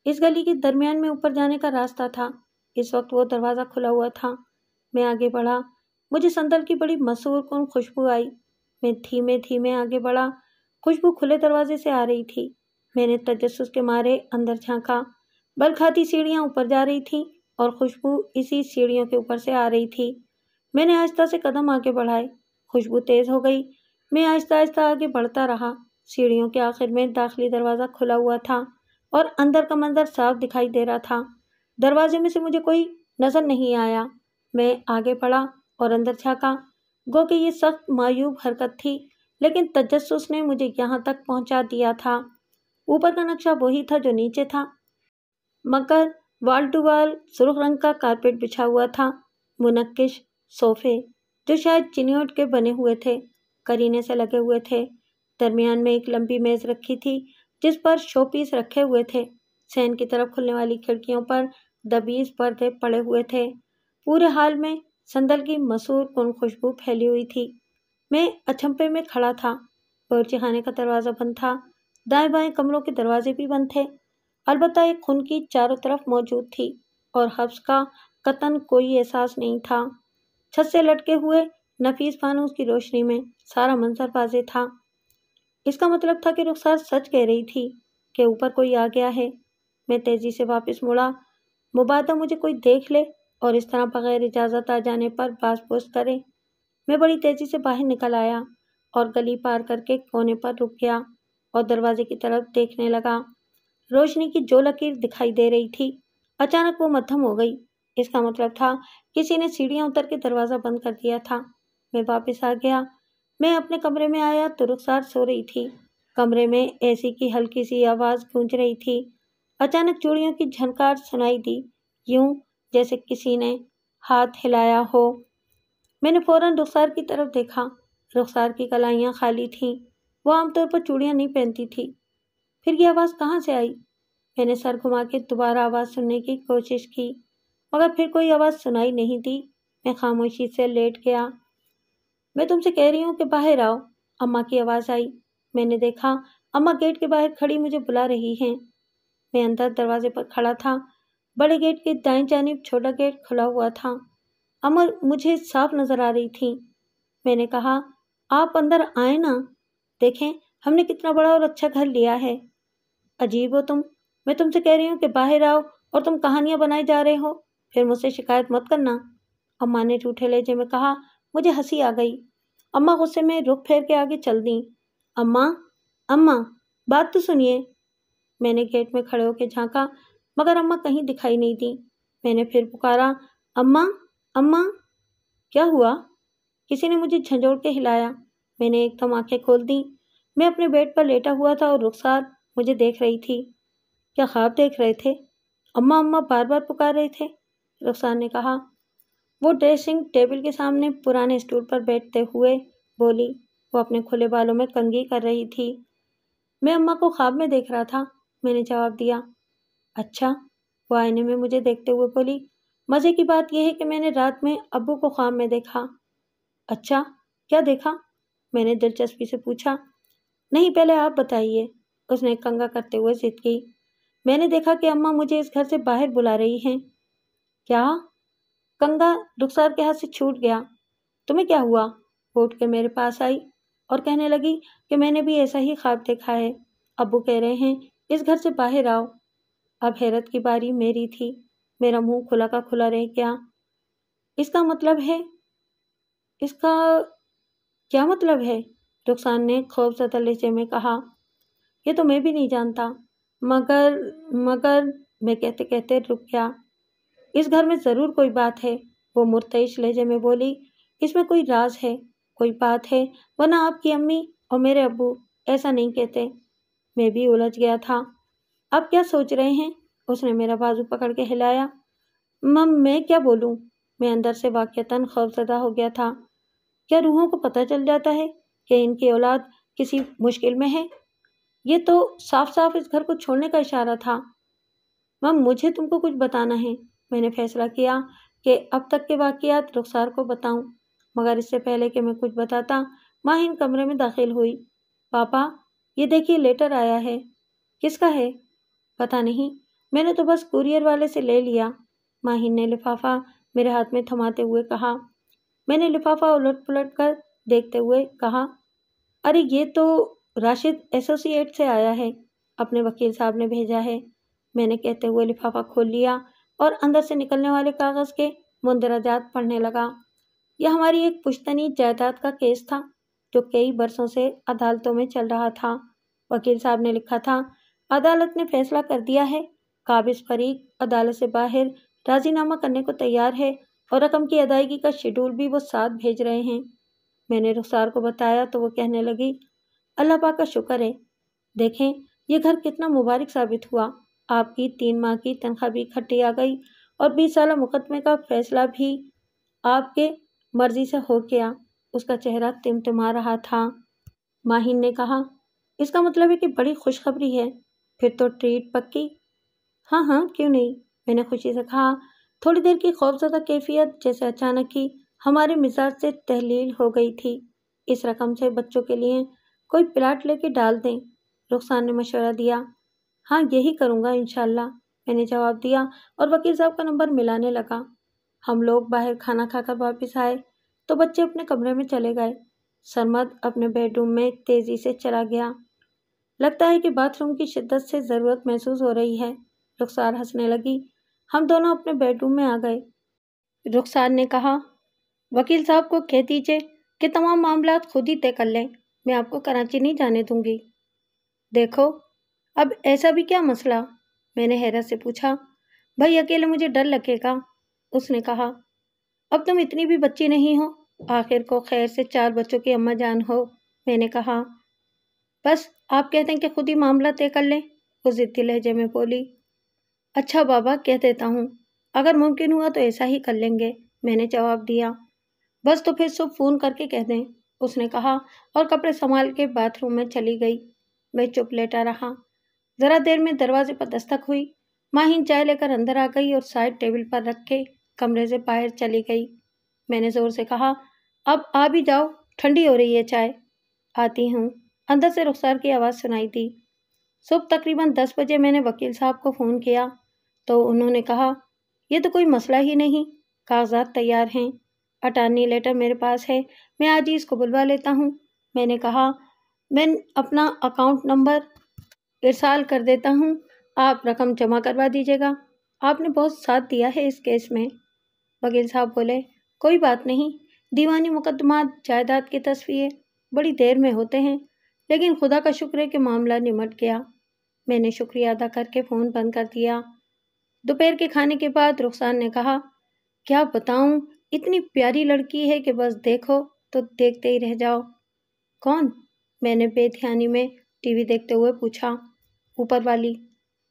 A: इस गली के दरमियान में ऊपर जाने का रास्ता था इस वक्त वो दरवाज़ा खुला हुआ था मैं आगे बढ़ा मुझे संदल की बड़ी मसूर कौन खुशबू आई मैं धीमे धीमे आगे बढ़ा खुशबू खुले दरवाजे से आ रही थी मैंने तजस के मारे अंदर झांका बल खाती सीढ़ियाँ ऊपर जा रही थीं और खुशबू इसी सीढ़ियों के ऊपर से आ रही थी मैंने आहिस्ता से कदम आगे बढ़ाए खुशबू तेज़ हो गई मैं आहिस्ता आहिस्ता आगे बढ़ता रहा सीढ़ियों के आखिर में दाखिली दरवाज़ा खुला हुआ था और अंदर का मंजर साफ दिखाई दे रहा था दरवाजे में से मुझे कोई नज़र नहीं आया मैं आगे पढ़ा और अंदर झाँका गो कि ये सख्त मायूब हरकत थी लेकिन तजस्स ने मुझे यहाँ तक पहुँचा दिया था ऊपर का नक्शा वही था जो नीचे था मगर वाल टू वाल सुरख रंग का कारपेट बिछा हुआ था मुनकश सोफे जो शायद चिनियोट के बने हुए थे करीने से लगे हुए थे दरमियान में एक लंबी मेज़ रखी थी जिस पर शोपीस रखे हुए थे सैन की तरफ खुलने वाली खिड़कियों पर दबीज पर्दे पड़े हुए थे पूरे हाल में संदल की मसूर कन खुशबू फैली हुई थी मैं अचंपे में खड़ा था बोरचिखाने का दरवाज़ा बंद था दाएं बाएं कमरों के दरवाजे भी बंद थे अलबत् एक खून की चारों तरफ मौजूद थी और हफ्स का कतन कोई एहसास नहीं था छत से लटके हुए नफीस फानूस की रोशनी में सारा मंजर बाजे था इसका मतलब था कि रुखसार सच कह रही थी कि ऊपर कोई आ गया है मैं तेज़ी से वापस मुड़ा मुबादा मुझे कोई देख ले और इस तरह बगैर इजाज़त आ जाने पर बास पोस्ट करें मैं बड़ी तेज़ी से बाहर निकल आया और गली पार करके कोने पर रुक गया और दरवाजे की तरफ देखने लगा रोशनी की जो लकीर दिखाई दे रही थी अचानक वो मध्यम हो गई इसका मतलब था किसी ने सीढ़ियाँ उतर के दरवाज़ा बंद कर दिया था मैं वापस आ गया मैं अपने कमरे में आया तो रुखसार सो रही थी कमरे में ऐसी की हल्की सी आवाज़ गूंज रही थी अचानक चूड़ियों की झनकार सुनाई दी यूं जैसे किसी ने हाथ हिलाया हो मैंने फौरन रुखसार की तरफ देखा रुखसार की कलाइयाँ खाली थीं वो आमतौर पर चूड़ियाँ नहीं पहनती थी फिर यह आवाज़ कहाँ से आई मैंने सर घुमा के दोबारा आवाज़ सुनने की कोशिश की मगर फिर कोई आवाज़ सुनाई नहीं दी मैं खामोशी से लेट गया मैं तुमसे कह रही हूँ कि बाहर आओ अम्मा की आवाज़ आई मैंने देखा अम्मा गेट के बाहर खड़ी मुझे बुला रही हैं मैं अंदर दरवाजे पर खड़ा था बड़े गेट के दाएं जानब छोटा गेट खुला हुआ था अमर मुझे साफ नज़र आ रही थी मैंने कहा आप अंदर आए ना देखें हमने कितना बड़ा और अच्छा घर लिया है अजीब हो तुम मैं तुमसे कह रही हूँ कि बाहर आओ और तुम कहानियाँ बनाए जा रहे हो फिर मुझसे शिकायत मत करना अम्मा ने झूठे लहजे में कहा मुझे हंसी आ गई अम्मा गुस्से में रुख फेर के आगे चल दी अम्मा अम्मा बात तो सुनिए मैंने गेट में खड़े होकर झांका मगर अम्मा कहीं दिखाई नहीं दी मैंने फिर पुकारा अम्मा अम्मा क्या हुआ किसी ने मुझे झंझोड़ के हिलाया मैंने एकदम आंखें खोल दी मैं अपने बेड पर लेटा हुआ था और रुखसार मुझे देख रही थी क्या ख्वाब देख रहे थे अम्मा अम्मा बार बार पुकार रहे थे रुखसार ने कहा वो ड्रेसिंग टेबल के सामने पुराने स्टूल पर बैठते हुए बोली वो अपने खुले बालों में कंघी कर रही थी मैं अम्मा को ख्वाब में देख रहा था मैंने जवाब दिया अच्छा वो आईने में मुझे देखते हुए बोली मज़े की बात यह है कि मैंने रात में अबू को ख्वाब में देखा अच्छा क्या देखा मैंने दिलचस्पी से पूछा नहीं पहले आप बताइए उसने कंगा करते हुए जिद की मैंने देखा कि अम्मा मुझे इस घर से बाहर बुला रही हैं क्या कंगा रुखसार के हाथ से छूट गया तुम्हें क्या हुआ वो उठ के मेरे पास आई और कहने लगी कि मैंने भी ऐसा ही ख्वाब देखा है अबू कह रहे हैं इस घर से बाहर आओ अब हैरत की बारी मेरी थी मेरा मुंह खुला का खुला रह गया इसका मतलब है इसका क्या मतलब है रुखसान ने सतल लहजे में कहा यह तो मैं भी नहीं जानता मगर मगर मैं कहते कहते रुक गया इस घर में ज़रूर कोई बात है वो मुर्तइश लहजे में बोली इसमें कोई राज है कोई बात है वरना आपकी अम्मी और मेरे अबू ऐसा नहीं कहते मैं भी उलझ गया था अब क्या सोच रहे हैं उसने मेरा बाजू पकड़ के हिलाया मम मैं क्या बोलूँ मैं अंदर से वाक़ता खौफजदा हो गया था क्या रूहों को पता चल जाता है कि इनकी औलाद किसी मुश्किल में है ये तो साफ साफ इस घर को छोड़ने का इशारा था मम मुझे तुमको कुछ बताना है मैंने फैसला किया कि अब तक के वाकयात रुखसार को बताऊं, मगर इससे पहले कि मैं कुछ बताता माहिन कमरे में दाखिल हुई पापा ये देखिए लेटर आया है किसका है पता नहीं मैंने तो बस कुरियर वाले से ले लिया माहिन ने लिफाफा मेरे हाथ में थमाते हुए कहा मैंने लिफाफा उलट पुलट कर देखते हुए कहा अरे ये तो राशिद एसोसिएट से आया है अपने वकील साहब ने भेजा है मैंने कहते हुए लिफाफा खोल लिया और अंदर से निकलने वाले कागज़ के मुंदराजात पढ़ने लगा यह हमारी एक पुश्तनी जायदाद का केस था जो कई बरसों से अदालतों में चल रहा था वकील साहब ने लिखा था अदालत ने फैसला कर दिया है काबिज फरीक अदालत से बाहर राजीनामा करने को तैयार है और रकम की अदायगी का शेड्यूल भी वो साथ भेज रहे हैं मैंने रुखसार को बताया तो वो कहने लगी अल्लाह पाक का शुक्र है देखें यह घर कितना मुबारक साबित हुआ आपकी तीन माह की तनख्वाह भी खट्टी आ गई और बीस साल मुकदमे का फैसला भी आपके मर्जी से हो गया उसका चेहरा तिमटिमा रहा था माहिन ने कहा इसका मतलब है कि बड़ी खुशखबरी है फिर तो ट्रीट पक्की हाँ हाँ क्यों नहीं मैंने खुशी से कहा थोड़ी देर की खौफजदा कैफियत जैसे अचानक ही हमारे मिजाज से तहलील हो गई थी इस रकम से बच्चों के लिए कोई प्लाट लेके डाल दें रुखसान ने मशवरा दिया हाँ यही करूँगा शाला मैंने जवाब दिया और वकील साहब का नंबर मिलाने लगा हम लोग बाहर खाना खाकर वापस आए तो बच्चे अपने कमरे में चले गए सरमद अपने बेडरूम में तेज़ी से चला गया लगता है कि बाथरूम की शिद्दत से ज़रूरत महसूस हो रही है रुखसार हंसने लगी हम दोनों अपने बेडरूम में आ गए रुखसार ने कहा वकील साहब को कह दीजिए कि तमाम मामला खुद ही तय कर लें मैं आपको कराची नहीं जाने दूंगी देखो अब ऐसा भी क्या मसला मैंने हैरत से पूछा भाई अकेले मुझे डर लगेगा उसने कहा अब तुम इतनी भी बच्ची नहीं हो आखिर को खैर से चार बच्चों की अम्मा जान हो मैंने कहा बस आप कहते हैं कि खुद ही मामला तय कर लें वो जिद्दी लहजे में बोली अच्छा बाबा कह देता हूँ अगर मुमकिन हुआ तो ऐसा ही कर लेंगे मैंने जवाब दिया बस तो फिर सुबह फ़ोन करके कह दें उसने कहा और कपड़े संभाल के बाथरूम में चली गई मैं चुप लेटा रहा ज़रा देर में दरवाजे पर दस्तक हुई माहिन चाय लेकर अंदर आ गई और साइड टेबल पर रख के कमरे से बाहर चली गई मैंने ज़ोर से कहा अब आ भी जाओ ठंडी हो रही है चाय आती हूँ अंदर से रुखसार की आवाज़ सुनाई दी सुबह तकरीबन दस बजे मैंने वकील साहब को फ़ोन किया तो उन्होंने कहा यह तो कोई मसला ही नहीं कागजात तैयार हैं अटारनी लेटर मेरे पास है मैं आज ही इसको बुलवा लेता हूँ मैंने कहा मैं अपना अकाउंट नंबर इरसाल कर देता हूँ आप रकम जमा करवा दीजिएगा आपने बहुत साथ दिया है इस केस में वकील साहब बोले कोई बात नहीं दीवानी मुकदमा जायदाद की तस्वीरें बड़ी देर में होते हैं लेकिन खुदा का शुक्र है कि मामला निमट गया मैंने शुक्रिया अदा करके फ़ोन बंद कर दिया दोपहर के खाने के बाद रुखसान ने कहा क्या बताऊँ इतनी प्यारी लड़की है कि बस देखो तो देखते ही रह जाओ कौन मैंने बेध्यानी में टीवी देखते हुए पूछा ऊपर वाली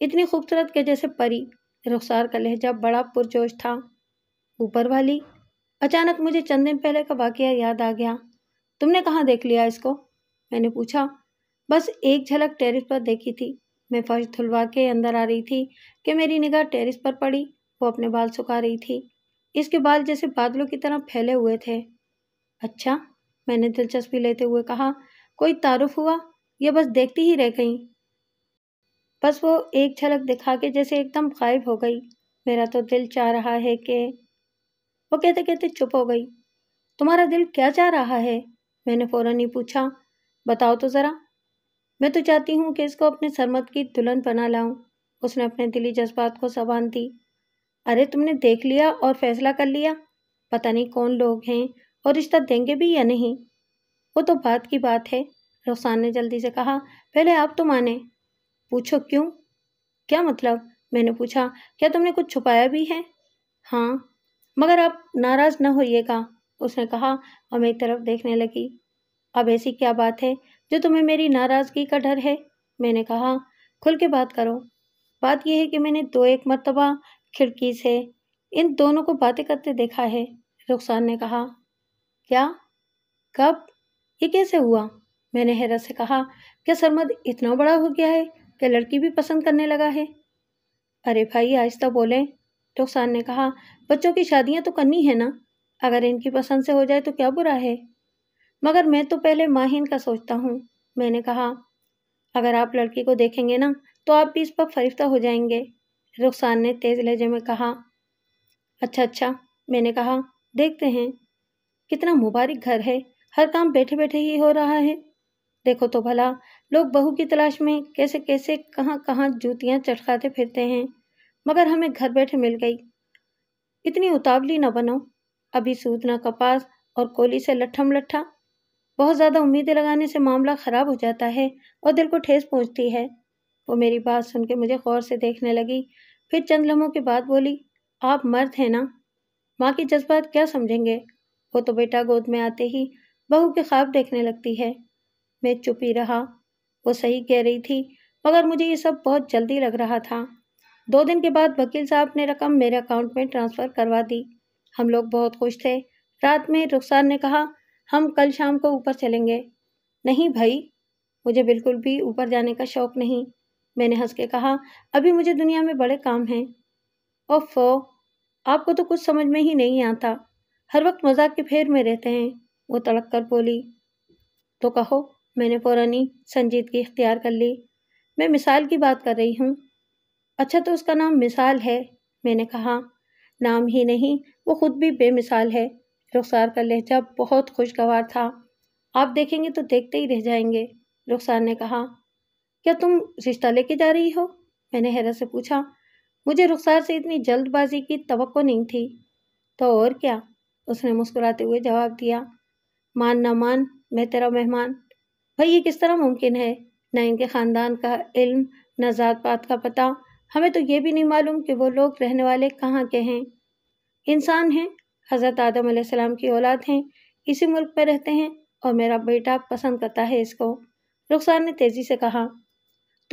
A: इतनी खूबसूरत के जैसे परी रुखसार का लहजा बड़ा पुरजोश था ऊपर वाली अचानक मुझे चंद दिन पहले का वाक़ याद आ गया तुमने कहाँ देख लिया इसको मैंने पूछा बस एक झलक टेरिस पर देखी थी मैं फर्श धुलवा के अंदर आ रही थी कि मेरी निगाह टेरिस पर पड़ी वो अपने बाल सुखा रही थी इसके बाल जैसे बादलों की तरह फैले हुए थे अच्छा मैंने दिलचस्पी लेते हुए कहा कोई तारुफ हुआ ये बस देखती ही रह गई बस वो एक झलक दिखा के जैसे एकदम गायब हो गई मेरा तो दिल चाह रहा है कि वो कहते कहते चुप हो गई तुम्हारा दिल क्या चाह रहा है मैंने फ़ौरन ही पूछा बताओ तो ज़रा मैं तो चाहती हूँ कि इसको अपने सरमत की दुल्हन बना लाऊं उसने अपने दिली जज्बात को सबान दी अरे तुमने देख लिया और फैसला कर लिया पता नहीं कौन लोग हैं और रिश्ता देंगे भी या नहीं वो तो बात की बात है रुखसान ने जल्दी से कहा पहले आप तो माने पूछो क्यों क्या मतलब मैंने पूछा क्या तुमने कुछ छुपाया भी है हाँ मगर आप नाराज़ ना होइएगा उसने कहा और मेरी तरफ देखने लगी अब ऐसी क्या बात है जो तुम्हें मेरी नाराज़गी का डर है मैंने कहा खुल के बात करो बात यह है कि मैंने दो एक मरतबा खिड़की से इन दोनों को बातें करते देखा है रुखसान ने कहा क्या कब ये कैसे हुआ मैंने हैरत से कहा क्या सरमद इतना बड़ा हो गया है क्या लड़की भी पसंद करने लगा है अरे भाई आहिस्ता बोले टोकसान ने कहा बच्चों की शादियां तो करनी है ना अगर इनकी पसंद से हो जाए तो क्या बुरा है मगर मैं तो पहले माहिन का सोचता हूँ मैंने कहा अगर आप लड़की को देखेंगे ना तो आप भी इस पर फरिफ्ता हो जाएंगे रुखसान ने तेज़ लहजे में कहा अच्छा अच्छा मैंने कहा देखते हैं कितना मुबारक घर है हर काम बैठे बैठे ही हो रहा है देखो तो भला लोग बहू की तलाश में कैसे कैसे कहाँ कहाँ जूतियाँ चटकाते फिरते हैं मगर हमें घर बैठे मिल गई इतनी उतावली न बनो अभी सूतना कपास और कोली से लट्ठम लट्ठा बहुत ज़्यादा उम्मीदें लगाने से मामला ख़राब हो जाता है और दिल को ठेस पहुँचती है वो मेरी बात सुन के मुझे गौर से देखने लगी फिर चंद लम्हों के बाद बोली आप मर्द हैं ना माँ के जज्बात क्या समझेंगे वो तो बेटा गोद में आते ही बहू के ख्वाब देखने लगती है मैं चुप ही रहा वो सही कह रही थी मगर मुझे ये सब बहुत जल्दी लग रहा था दो दिन के बाद वकील साहब ने रकम मेरे अकाउंट में ट्रांसफ़र करवा दी हम लोग बहुत खुश थे रात में रुखसार ने कहा हम कल शाम को ऊपर चलेंगे नहीं भाई मुझे बिल्कुल भी ऊपर जाने का शौक़ नहीं मैंने हंस के कहा अभी मुझे दुनिया में बड़े काम हैं ओफो आपको तो कुछ समझ में ही नहीं आता हर वक्त मजाक के फेर में रहते हैं वो तड़क कर बोली तो कहो मैंने पुरानी ही की इख्तियार कर ली मैं मिसाल की बात कर रही हूँ अच्छा तो उसका नाम मिसाल है मैंने कहा नाम ही नहीं वो ख़ुद भी बेमिसाल है रुखसार का लहजा बहुत खुशगवार था आप देखेंगे तो देखते ही रह जाएंगे रुखसार ने कहा क्या तुम रिश्ता लेके जा रही हो मैंने हैरत से पूछा मुझे रुखसार से इतनी जल्दबाजी की तो नहीं थी तो और क्या उसने मुस्कुराते हुए जवाब दिया मान ना मान मैं तेरा मेहमान भाई ये किस तरह मुमकिन है न इनके ख़ानदान का इल्म न ज़ात पात का पता हमें तो ये भी नहीं मालूम कि वो लोग रहने वाले कहाँ के हैं इंसान हैं हज़रत आदम सलाम की औलाद हैं इसी मुल्क में रहते हैं और मेरा बेटा पसंद करता है इसको रुखसार ने तेज़ी से कहा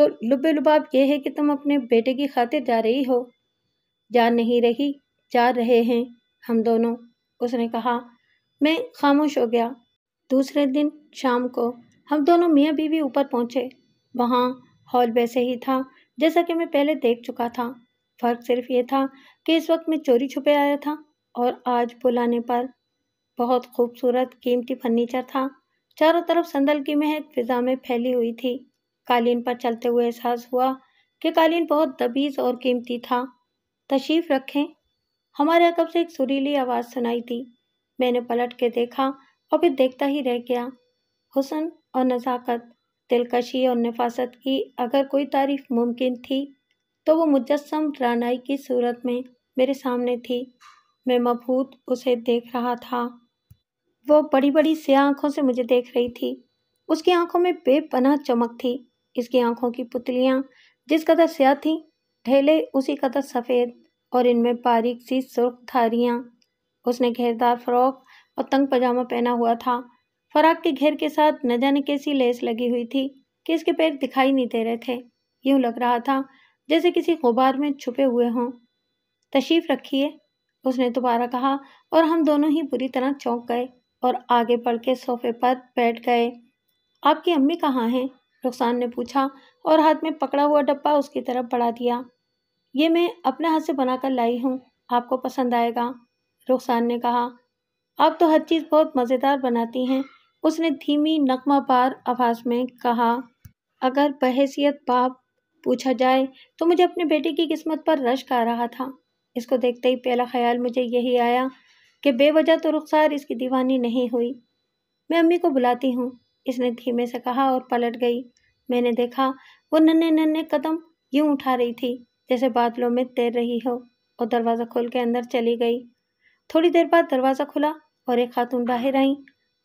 A: तो लुबे लुबाब यह है कि तुम अपने बेटे की खातिर जा रही हो जा नहीं रही जा रहे हैं हम दोनों उसने कहा मैं खामोश हो गया दूसरे दिन शाम को हम दोनों मियाँ बीवी ऊपर पहुँचे वहाँ हॉल वैसे ही था जैसा कि मैं पहले देख चुका था फर्क सिर्फ ये था कि इस वक्त मैं चोरी छुपे आया था और आज बुलाने पर बहुत खूबसूरत कीमती फर्नीचर था चारों तरफ संदल की महक फिजा में फैली हुई थी कालीन पर चलते हुए एहसास हुआ कि कालीन बहुत दबीज और कीमती था तशीफ रखें हमारे अकब से एक सुरीली आवाज़ सुनाई थी मैंने पलट के देखा और फिर देखता ही रह गया हुसन और नज़ाकत दिलकशी और नफासत की अगर कोई तारीफ मुमकिन थी तो वो मुजस्म रानाई की सूरत में मेरे सामने थी मैं मबूत उसे देख रहा था वो बड़ी बड़ी स्याह आँखों से मुझे देख रही थी उसकी आंखों में बेपनाह चमक थी इसकी आंखों की पुतलियाँ जिस कदर स्याह थीं ढेले उसी कदर सफ़ेद और इनमें बारीक सी सुर्ख थारियाँ उसने घेरदार फ्रॉक और तंग पजामा पहना हुआ था फ़राक के घेर के साथ न जाने कैसी लेस लगी हुई थी कि इसके पैर दिखाई नहीं दे रहे थे यूं लग रहा था जैसे किसी गुबार में छुपे हुए हों तशीफ रखिए उसने दोबारा कहा और हम दोनों ही बुरी तरह चौंक गए और आगे बढ़ के सोफे पर बैठ गए आपकी अम्मी कहाँ हैं रुखसान ने पूछा और हाथ में पकड़ा हुआ डब्बा उसकी तरफ बढ़ा दिया ये मैं अपने हाथ से बनाकर लाई हूँ आपको पसंद आएगा रुखसान ने कहा आप तो हर चीज़ बहुत मज़ेदार बनाती हैं उसने धीमी पार आवाज़ में कहा अगर बहसीत बाप पूछा जाए तो मुझे अपने बेटे की किस्मत पर रश आ रहा था इसको देखते ही पहला ख्याल मुझे यही आया कि बेवजह तो रुखसार इसकी दीवानी नहीं हुई मैं अम्मी को बुलाती हूँ इसने धीमे से कहा और पलट गई मैंने देखा वो नन्हे नन्हे कदम यूं उठा रही थी जैसे बादलों में तैर रही हो और दरवाज़ा खोल के अंदर चली गई थोड़ी देर बाद दरवाज़ा खुला और एक खातून बाहर आई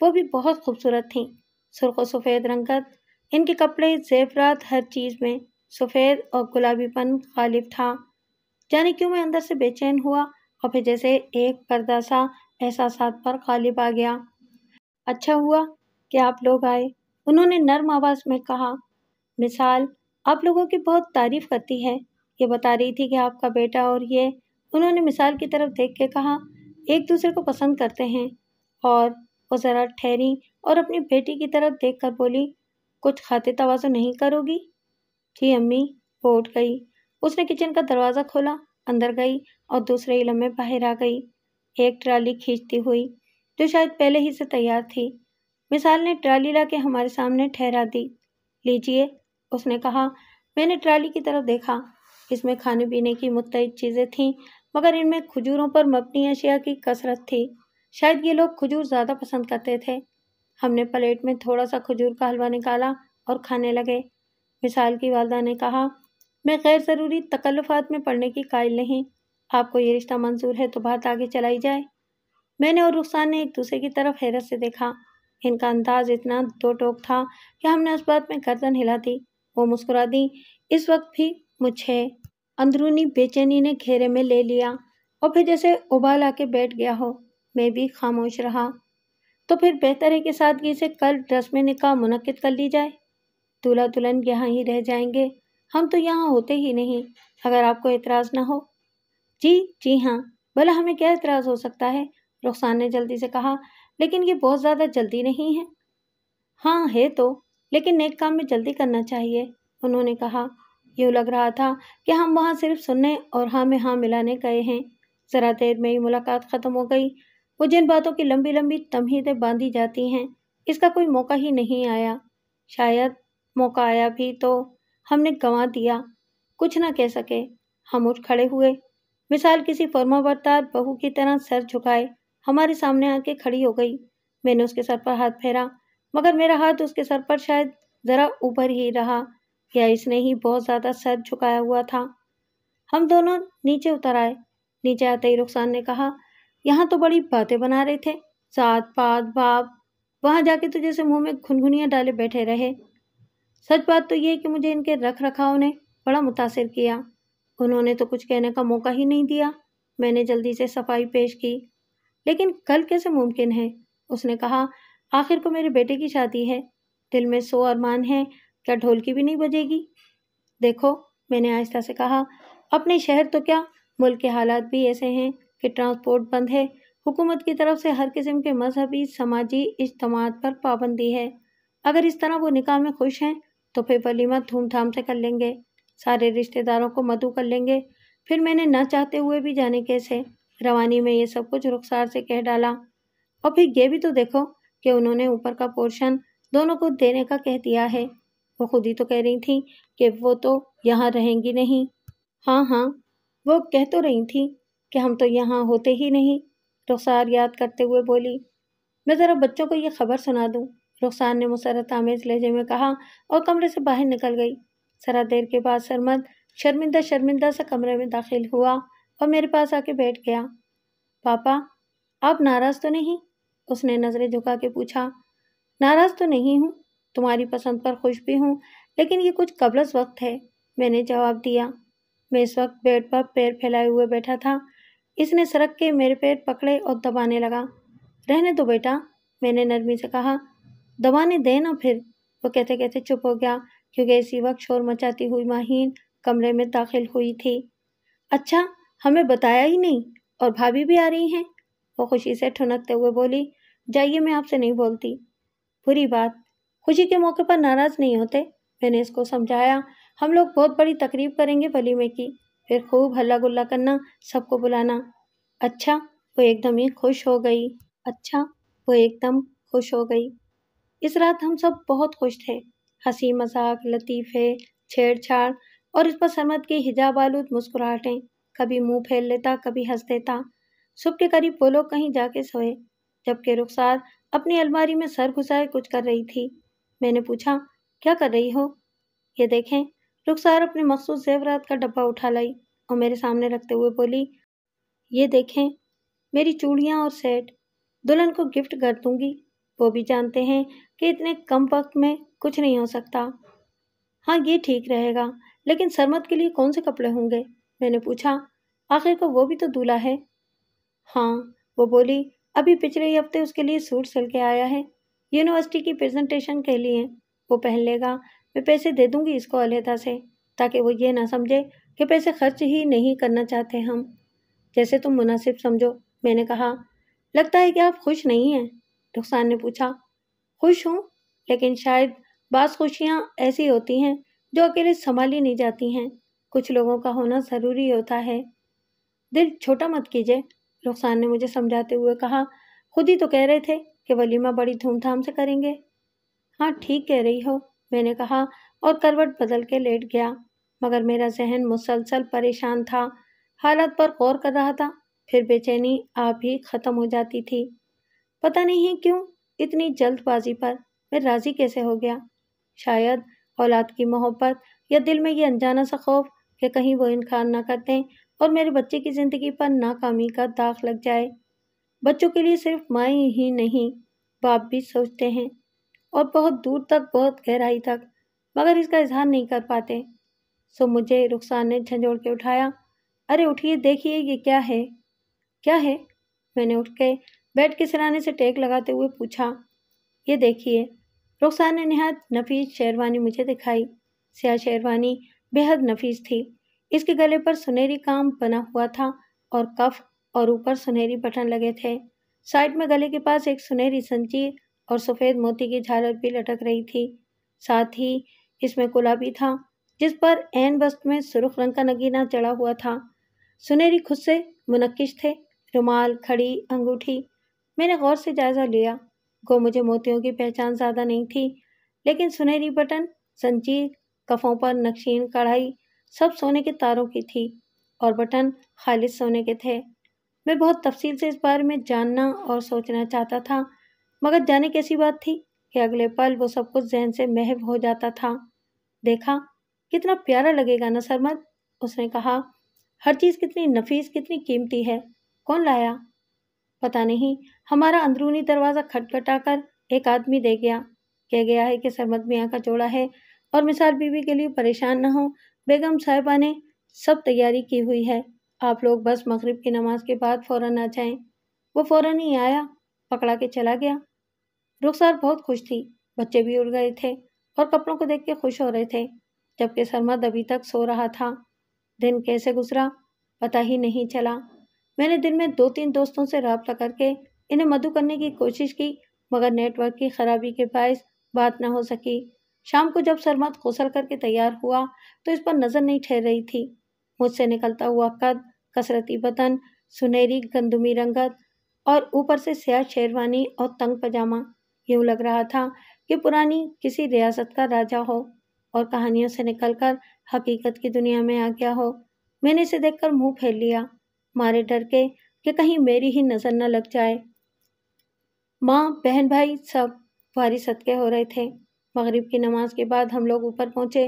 A: वो भी बहुत खूबसूरत थीं सुरख सफ़ेद रंगत इनके कपड़े जेवरात हर चीज़ में सफ़ेद और गुलाबीपन गालिब था जाने क्यों मैं अंदर से बेचैन हुआ और फिर जैसे एक पर्दा सा एहसास पर गालिब आ गया अच्छा हुआ कि आप लोग आए उन्होंने नर्म आवाज़ में कहा मिसाल आप लोगों की बहुत तारीफ़ करती है ये बता रही थी कि आपका बेटा और ये उन्होंने मिसाल की तरफ देख के कहा एक दूसरे को पसंद करते हैं और वो ज़रा ठहरी और अपनी बेटी की तरफ देख कर बोली कुछ खाते तवाज़ो नहीं करोगी जी अम्मी वो उठ गई उसने किचन का दरवाज़ा खोला अंदर गई और दूसरे इलम में बाहर आ गई एक ट्राली खींचती हुई जो शायद पहले ही से तैयार थी मिसाल ने ट्राली ला के हमारे सामने ठहरा दी लीजिए उसने कहा मैंने ट्राली की तरफ देखा इसमें खाने पीने की मुतद चीज़ें थीं मगर इनमें खजूरों पर मबनी अशिया की कसरत थी शायद ये लोग खजूर ज़्यादा पसंद करते थे हमने प्लेट में थोड़ा सा खजूर का हलवा निकाला और खाने लगे मिसाल की वालदा ने कहा मैं गैर ज़रूरी तकल्लफात में पढ़ने की कायल नहीं आपको ये रिश्ता मंजूर है तो बात आगे चलाई जाए मैंने और रुखसान ने एक दूसरे की तरफ हैरत से देखा इनका अंदाज इतना दो टोक था कि हमने उस बात में गर्दन हिला दी वो मुस्कुरा दी इस वक्त भी मुझे अंदरूनी बेचैनी ने घेरे में ले लिया और फिर जैसे उबाल आके बैठ गया हो मैं भी खामोश रहा तो फिर बेहतर है कि सादगी से कल रस्म निका मुनद कर ली जाए दूल्हा दुल्हन यहाँ ही रह जाएंगे हम तो यहाँ होते ही नहीं अगर आपको एतराज़ ना हो जी जी हाँ भला हमें क्या एतराज़ हो सकता है रुखसान ने जल्दी से कहा लेकिन ये बहुत ज़्यादा जल्दी नहीं है हाँ है तो लेकिन नेक काम में जल्दी करना चाहिए उन्होंने कहा यूँ लग रहा था कि हम वहाँ सिर्फ सुनने और हाँ में हाँ मिलाने गए हैं ज़रा देर में ही मुलाकात ख़त्म हो गई वो जिन बातों की लंबी लंबी तमहीदें बांधी जाती हैं इसका कोई मौका ही नहीं आया शायद मौका आया भी तो हमने गंवा दिया कुछ ना कह सके हम उठ खड़े हुए मिसाल किसी फर्मावरदार बहू की तरह सर झुकाए हमारे सामने आके खड़ी हो गई मैंने उसके सर पर हाथ फेरा मगर मेरा हाथ उसके सर पर शायद ज़रा ऊपर ही रहा या इसने ही बहुत ज़्यादा सर झुकाया हुआ था हम दोनों नीचे उतर आए नीचे आते ही रुखसान ने कहा यहाँ तो बड़ी बातें बना रहे थे सात पात बाप वहाँ जाके तो जैसे मुंह में घुनघुनिया डाले बैठे रहे सच बात तो ये कि मुझे इनके रख रखाव ने बड़ा मुतासर किया उन्होंने तो कुछ कहने का मौका ही नहीं दिया मैंने जल्दी से सफाई पेश की लेकिन कल कैसे मुमकिन है उसने कहा आखिर को मेरे बेटे की शादी है दिल में सो अरमान है क्या ढोल की भी नहीं बजेगी देखो मैंने आहिस्ता से कहा अपने शहर तो क्या मुल्क के हालात भी ऐसे हैं कि ट्रांसपोर्ट बंद है हुकूमत की तरफ से हर किस्म के मजहबी समाजी इज्तम पर पाबंदी है अगर इस तरह वो निकाह में खुश हैं तो फिर वलीमा धूमधाम से कर लेंगे सारे रिश्तेदारों को मधु कर लेंगे फिर मैंने न चाहते हुए भी जाने कैसे रवानी में ये सब कुछ रुखसार से कह डाला और फिर ये भी तो देखो कि उन्होंने ऊपर का पोर्शन दोनों को देने का कह दिया है वो खुद ही तो कह रही थी कि वो तो यहाँ रहेंगी नहीं हाँ हाँ वो कह तो रही थी कि हम तो यहाँ होते ही नहीं रुखसार याद करते हुए बोली मैं ज़रा बच्चों को ये खबर सुना दूँ रुखसार ने मुसरत आमेज लहजे में कहा और कमरे से बाहर निकल गई ज़रा देर के बाद सरमद शर्मिंदा शर्मिंदा सा कमरे में दाखिल हुआ और मेरे पास आके बैठ गया पापा आप नाराज़ तो नहीं उसने नज़रें झुका के पूछा नाराज़ तो नहीं हूँ तुम्हारी पसंद पर खुश भी हूँ लेकिन ये कुछ कबलस वक्त है मैंने जवाब दिया मैं इस वक्त बेड पर पैर फैलाए हुए बैठा था इसने सरक के मेरे पैर पकड़े और दबाने लगा रहने दो बेटा मैंने नरमी से कहा दबाने दे ना फिर वो कहते कहते चुप हो गया क्योंकि इसी वक्त शोर मचाती हुई माहीन कमरे में दाखिल हुई थी अच्छा हमें बताया ही नहीं और भाभी भी आ रही हैं वो खुशी से ठुनकते हुए बोली जाइए मैं आपसे नहीं बोलती बुरी बात खुशी के मौके पर नाराज़ नहीं होते मैंने इसको समझाया हम लोग बहुत बड़ी तकरीब करेंगे वलीमे की फिर खूब हल्ला गुल्ला करना सबको बुलाना अच्छा वो एकदम ही खुश हो गई अच्छा वो एकदम खुश हो गई इस रात हम सब बहुत खुश थे हंसी मजाक लतीफ़े छेड़छाड़ और इस पर सरमत की हिजाब आलूद मुस्कुराहटें कभी मुंह फैल लेता कभी हंस देता सुबह के करीब वो लोग कहीं जाके सोए जबकि रुखसार अपनी अलमारी में सर घुसाए कुछ कर रही थी मैंने पूछा क्या कर रही हो ये देखें रुखसार अपने मखसूस जेवरात का डब्बा उठा लाई और मेरे सामने रखते हुए बोली ये देखें मेरी चूड़ियाँ और सेट दुल्हन को गिफ्ट कर दूंगी वो भी जानते हैं कि इतने कम वक्त में कुछ नहीं हो सकता हाँ ये ठीक रहेगा लेकिन सरमत के लिए कौन से कपड़े होंगे मैंने पूछा आखिर को वो भी तो दूल्हा है हाँ वो बोली अभी पिछले ही हफ्ते उसके लिए सूट सिल के आया है यूनिवर्सिटी की प्रेजेंटेशन के लिए वो पहन लेगा मैं पैसे दे दूंगी इसको अलहदा से ताकि वो ये ना समझे कि पैसे खर्च ही नहीं करना चाहते हम जैसे तुम मुनासिब समझो मैंने कहा लगता है कि आप खुश नहीं हैं रुखसान ने पूछा खुश हूँ लेकिन शायद बास खुशियाँ ऐसी होती हैं जो अकेले संभाली नहीं जाती हैं कुछ लोगों का होना ज़रूरी होता है दिल छोटा मत कीजिए रुखसान ने मुझे समझाते हुए कहा खुद ही तो कह रहे थे कि वलीमा बड़ी धूमधाम से करेंगे हाँ ठीक कह रही हो मैंने कहा और करवट बदल के लेट गया मगर मेरा जहन मुसलसल परेशान था हालत पर गौर कर रहा था फिर बेचैनी आप ही ख़त्म हो जाती थी पता नहीं क्यों इतनी जल्दबाजी पर मैं राज़ी कैसे हो गया शायद औलाद की मोहब्बत या दिल में ये अनजाना सा खौफ कि कहीं वो इनकार ना कर दें और मेरे बच्चे की ज़िंदगी पर नाकामी का दाग लग जाए बच्चों के लिए सिर्फ माएँ ही नहीं बाप भी सोचते हैं और बहुत दूर तक बहुत गहराई तक मगर इसका इजहार नहीं कर पाते सो मुझे रुखसार ने झंझोड़ के उठाया अरे उठिए देखिए ये क्या है क्या है मैंने उठ के बेड के सिराने से टेक लगाते हुए पूछा ये देखिए रुखसार ने नहायत नफीस शेरवानी मुझे दिखाई सिया शेरवानी बेहद नफीस थी इसके गले पर सुनहरी काम बना हुआ था और कफ और ऊपर सुनहरी बटन लगे थे साइड में गले के पास एक सुनहरी संजीर और सफ़ेद मोती की झालर भी लटक रही थी साथ ही इसमें कुला भी था जिस पर एन वस्त में सुरख रंग का नगीना चढ़ा हुआ था सुनहरी खुद से मुनक्किश थे रुमाल खड़ी अंगूठी मैंने गौर से जायज़ा लिया गो मुझे मोतियों की पहचान ज़्यादा नहीं थी लेकिन सुनहरी बटन संजीद कफ़ों पर नक्शीन कढ़ाई सब सोने के तारों की थी और बटन खालिद सोने के थे मैं बहुत तफसील से इस बारे में जानना और सोचना चाहता था मगर जाने कैसी बात थी कि अगले पल वो सब कुछ जहन से महव हो जाता था देखा कितना प्यारा लगेगा ना सरमद उसने कहा हर चीज़ कितनी नफीस कितनी कीमती है कौन लाया पता नहीं हमारा अंदरूनी दरवाज़ा खटखटाकर एक आदमी दे गया कह गया है कि सरमद मियाँ का जोड़ा है और मिसाल बीवी के लिए परेशान ना हो बेगम साहिबा ने सब तैयारी की हुई है आप लोग बस मगरिब की नमाज के बाद फ़ौरन आ जाएं। वो फ़ौरन ही आया पकड़ा के चला गया रुखसार बहुत खुश थी बच्चे भी उड़ गए थे और कपड़ों को देख के खुश हो रहे थे जबकि सरमद अभी तक सो रहा था दिन कैसे गुजरा पता ही नहीं चला मैंने दिन में दो तीन दोस्तों से रबता करके इन्हें मधु करने की कोशिश की मगर नेटवर्क की खराबी के बायस बात ना हो सकी शाम को जब सरमद कोसल करके तैयार हुआ तो इस पर नज़र नहीं ठहर रही थी मुझसे निकलता हुआ कद कसरती बदन सुनहरी गंदुमी रंगत और ऊपर से स्याह शेरवानी और तंग पजामा यूँ लग रहा था कि पुरानी किसी रियासत का राजा हो और कहानियों से निकलकर हकीकत की दुनिया में आ गया हो मैंने इसे देखकर मुंह फेर लिया मारे डर के कि कहीं मेरी ही नज़र न लग जाए माँ बहन भाई सब भारी सदके हो रहे थे मगरिब की नमाज के बाद हम लोग ऊपर पहुँचे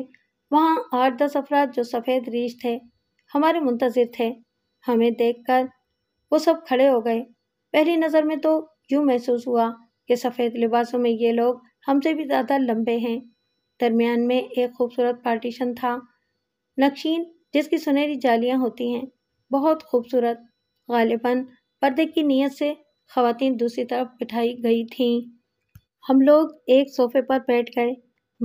A: वहाँ आठ दस अफराद जो सफ़ेद रीछ थे हमारे मुंतज़र थे हमें देखकर वो सब खड़े हो गए पहली नज़र में तो यूँ महसूस हुआ के सफ़ेद लिबासों में ये लोग हमसे भी ज़्यादा लंबे हैं दरमियान में एक खूबसूरत पार्टीशन था नक्शीन जिसकी सुनहरी जालियाँ होती हैं बहुत खूबसूरत गालिबा पर्दे की नीयत से खातन दूसरी तरफ बिठाई गई थीं हम लोग एक सोफे पर बैठ गए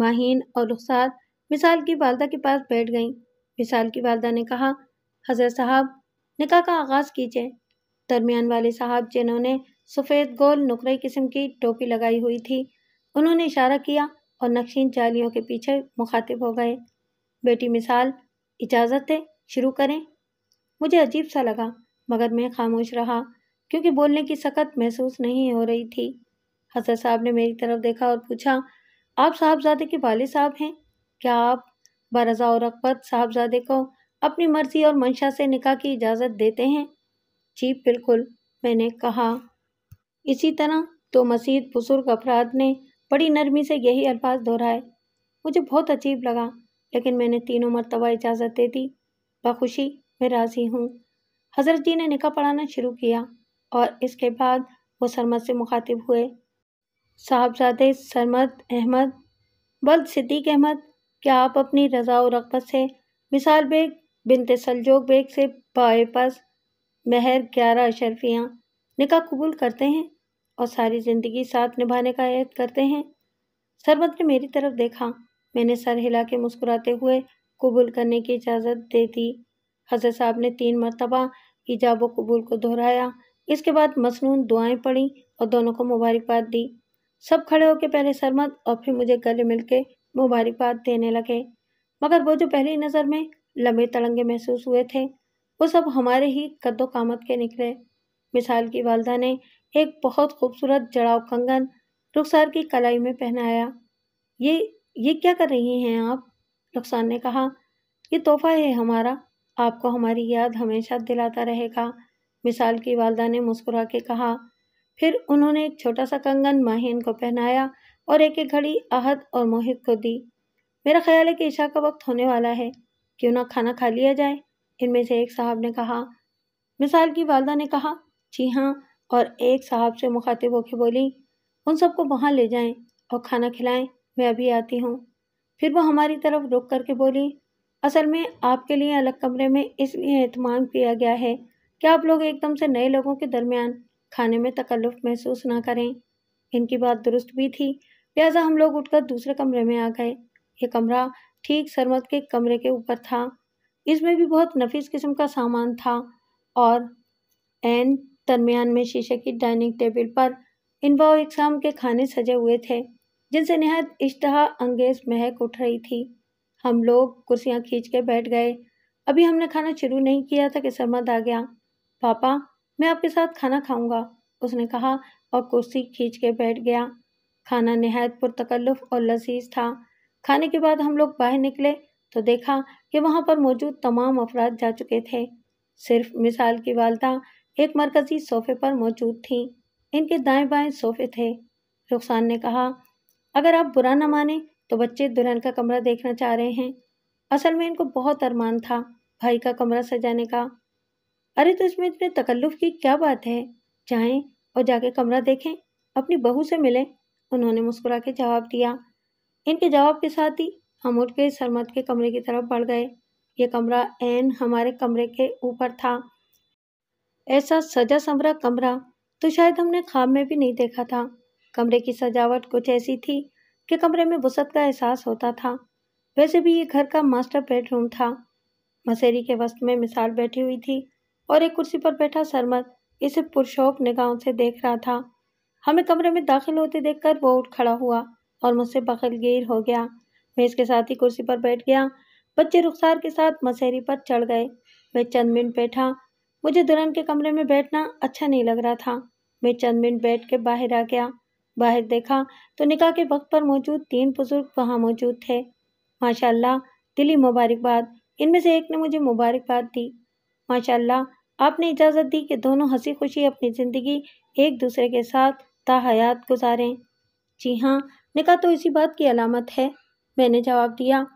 A: माहन और रुखसार मिसाल की वालदा के पास बैठ गईं मिसाल की वालदा ने कहा हजरत साहब निका का आगाज़ कीजिए दरमियान वाले साहब जिन्होंने सफ़ेद गोल नुकरे किस्म की टोपी लगाई हुई थी उन्होंने इशारा किया और नक्शीन चालियों के पीछे मुखातिब हो गए बेटी मिसाल इजाज़त है शुरू करें मुझे अजीब सा लगा मगर मैं खामोश रहा क्योंकि बोलने की सकत महसूस नहीं हो रही थी हजरत साहब ने मेरी तरफ देखा और पूछा आप साहबजादे के वाले साहब हैं क्या आप बरजा और अकबत साहबजादे को अपनी मर्ज़ी और मंशा से निकाह की इजाज़त देते हैं जी बिल्कुल मैंने कहा इसी तरह तो मसीद बुजुर्ग अफराद ने बड़ी नरमी से यही अल्फाज दोहराए मुझे बहुत अजीब लगा लेकिन मैंने तीनों मरतबा इजाज़त दे दी बखुशी मैं राज़ी हूँ हज़रत जी ने निका पढ़ाना शुरू किया और इसके बाद वो सरमद से मुखातिब हुए साहबजादे सरमद अहमद बल्द सिद्दीक अहमद क्या आप अपनी रज़ा और रगबत से मिसाल बेग बिनते सलजोग बेग से बाएपस महर ग्यारह अशरफियाँ निका कबूल करते हैं और सारी जिंदगी साथ निभाने का आयत करते हैं सरबत ने मेरी तरफ देखा मैंने सर हिला के मुस्कुराते हुए कबूल करने की इजाज़त दे दी हजरत साहब ने तीन मरतबा ईजाब व कबूल को दोहराया इसके बाद मसनून दुआएं पड़ी और दोनों को मुबारकबाद दी सब खड़े होकर पहले सरमत और फिर मुझे गले मिलके मुबारकबाद देने लगे मगर वो जो पहली नज़र में लंबे तड़ंगे महसूस हुए थे वो सब हमारे ही कद्दो कामत के निकले मिसाल की वालदा ने एक बहुत खूबसूरत जड़ाव कंगन रुखसार की कलाई में पहनाया ये ये क्या कर रही हैं आप रुखसार ने कहा ये तोहफा है हमारा आपको हमारी याद हमेशा दिलाता रहेगा मिसाल की वालदा ने मुस्कुरा के कहा फिर उन्होंने एक छोटा सा कंगन माहिन को पहनाया और एक एक घड़ी अहद और मोहित को दी मेरा ख्याल है कि ईशा का वक्त होने वाला है क्यों ना खाना खा लिया जाए इनमें से एक साहब ने कहा मिसाल की वालदा ने कहा जी हाँ और एक साहब से मुखातिब होकर बोली उन सबको वहाँ ले जाएं और खाना खिलाएं मैं अभी आती हूँ फिर वो हमारी तरफ रुक करके बोली असल में आपके लिए अलग कमरे में इसलिए अहतमाम किया गया है कि आप लोग एकदम से नए लोगों के दरमियान खाने में तकल्लुफ़ महसूस ना करें इनकी बात दुरुस्त भी थी लिहाजा हम लोग उठकर दूसरे कमरे में आ गए ये कमरा ठीक सरमत के कमरे के ऊपर था इसमें भी बहुत नफीस किस्म का सामान था और एन दरमियान में शीशे की डाइनिंग टेबल पर इन और के खाने सजे हुए थे जिनसे नहायत इश्तहा अंगेज महक उठ रही थी हम लोग कुर्सियाँ खींच के बैठ गए अभी हमने खाना शुरू नहीं किया था कि सरमद आ गया पापा मैं आपके साथ खाना खाऊंगा उसने कहा और कुर्सी खींच के बैठ गया खाना नहायत पुरतकल्लुफ़ और लजीज था खाने के बाद हम लोग बाहर निकले तो देखा कि वहाँ पर मौजूद तमाम अफराद जा चुके थे सिर्फ मिसाल की वालदा एक मरकजी सोफे पर मौजूद थी इनके दाएं बाएं सोफे थे रुखसान ने कहा अगर आप बुरा ना माने तो बच्चे दुल्हन का कमरा देखना चाह रहे हैं असल में इनको बहुत अरमान था भाई का कमरा सजाने का अरे तो इसमें इतने तकल्लुफ़ की क्या बात है जाएं और जाके कमरा देखें अपनी बहू से मिलें उन्होंने मुस्कुरा के जवाब दिया इनके जवाब के साथ ही हम उठ के सरमद के कमरे की तरफ बढ़ गए ये कमरा एन हमारे कमरे के ऊपर था ऐसा सजा संवरा कमरा तो शायद हमने खाम में भी नहीं देखा था कमरे की सजावट कुछ ऐसी थी कि कमरे में वसत का एहसास होता था वैसे भी ये घर का मास्टर बेडरूम था मसेरी के वस्त्र में मिसाल बैठी हुई थी और एक कुर्सी पर बैठा सरमद इसे पुरशोक निगाहों से देख रहा था हमें कमरे में दाखिल होते देखकर वो उठ खड़ा हुआ और मुझसे बखलगीर हो गया मैं इसके साथ ही कुर्सी पर बैठ गया बच्चे रुखसार के साथ मसेरी पर चढ़ गए मैं चंद मिनट बैठा मुझे दुल्हन के कमरे में बैठना अच्छा नहीं लग रहा था मैं चंद मिनट बैठ के बाहर आ गया बाहर देखा तो निकाह के वक्त पर मौजूद तीन बुजुर्ग वहाँ मौजूद थे माशाल्लाह दिली मुबारकबाद इनमें से एक ने मुझे मुबारकबाद दी माशाल्लाह आपने इजाज़त दी कि दोनों हंसी खुशी अपनी ज़िंदगी एक दूसरे के साथ ताहयात गुजारें जी हाँ निकाह तो इसी बात की अलामत है मैंने जवाब दिया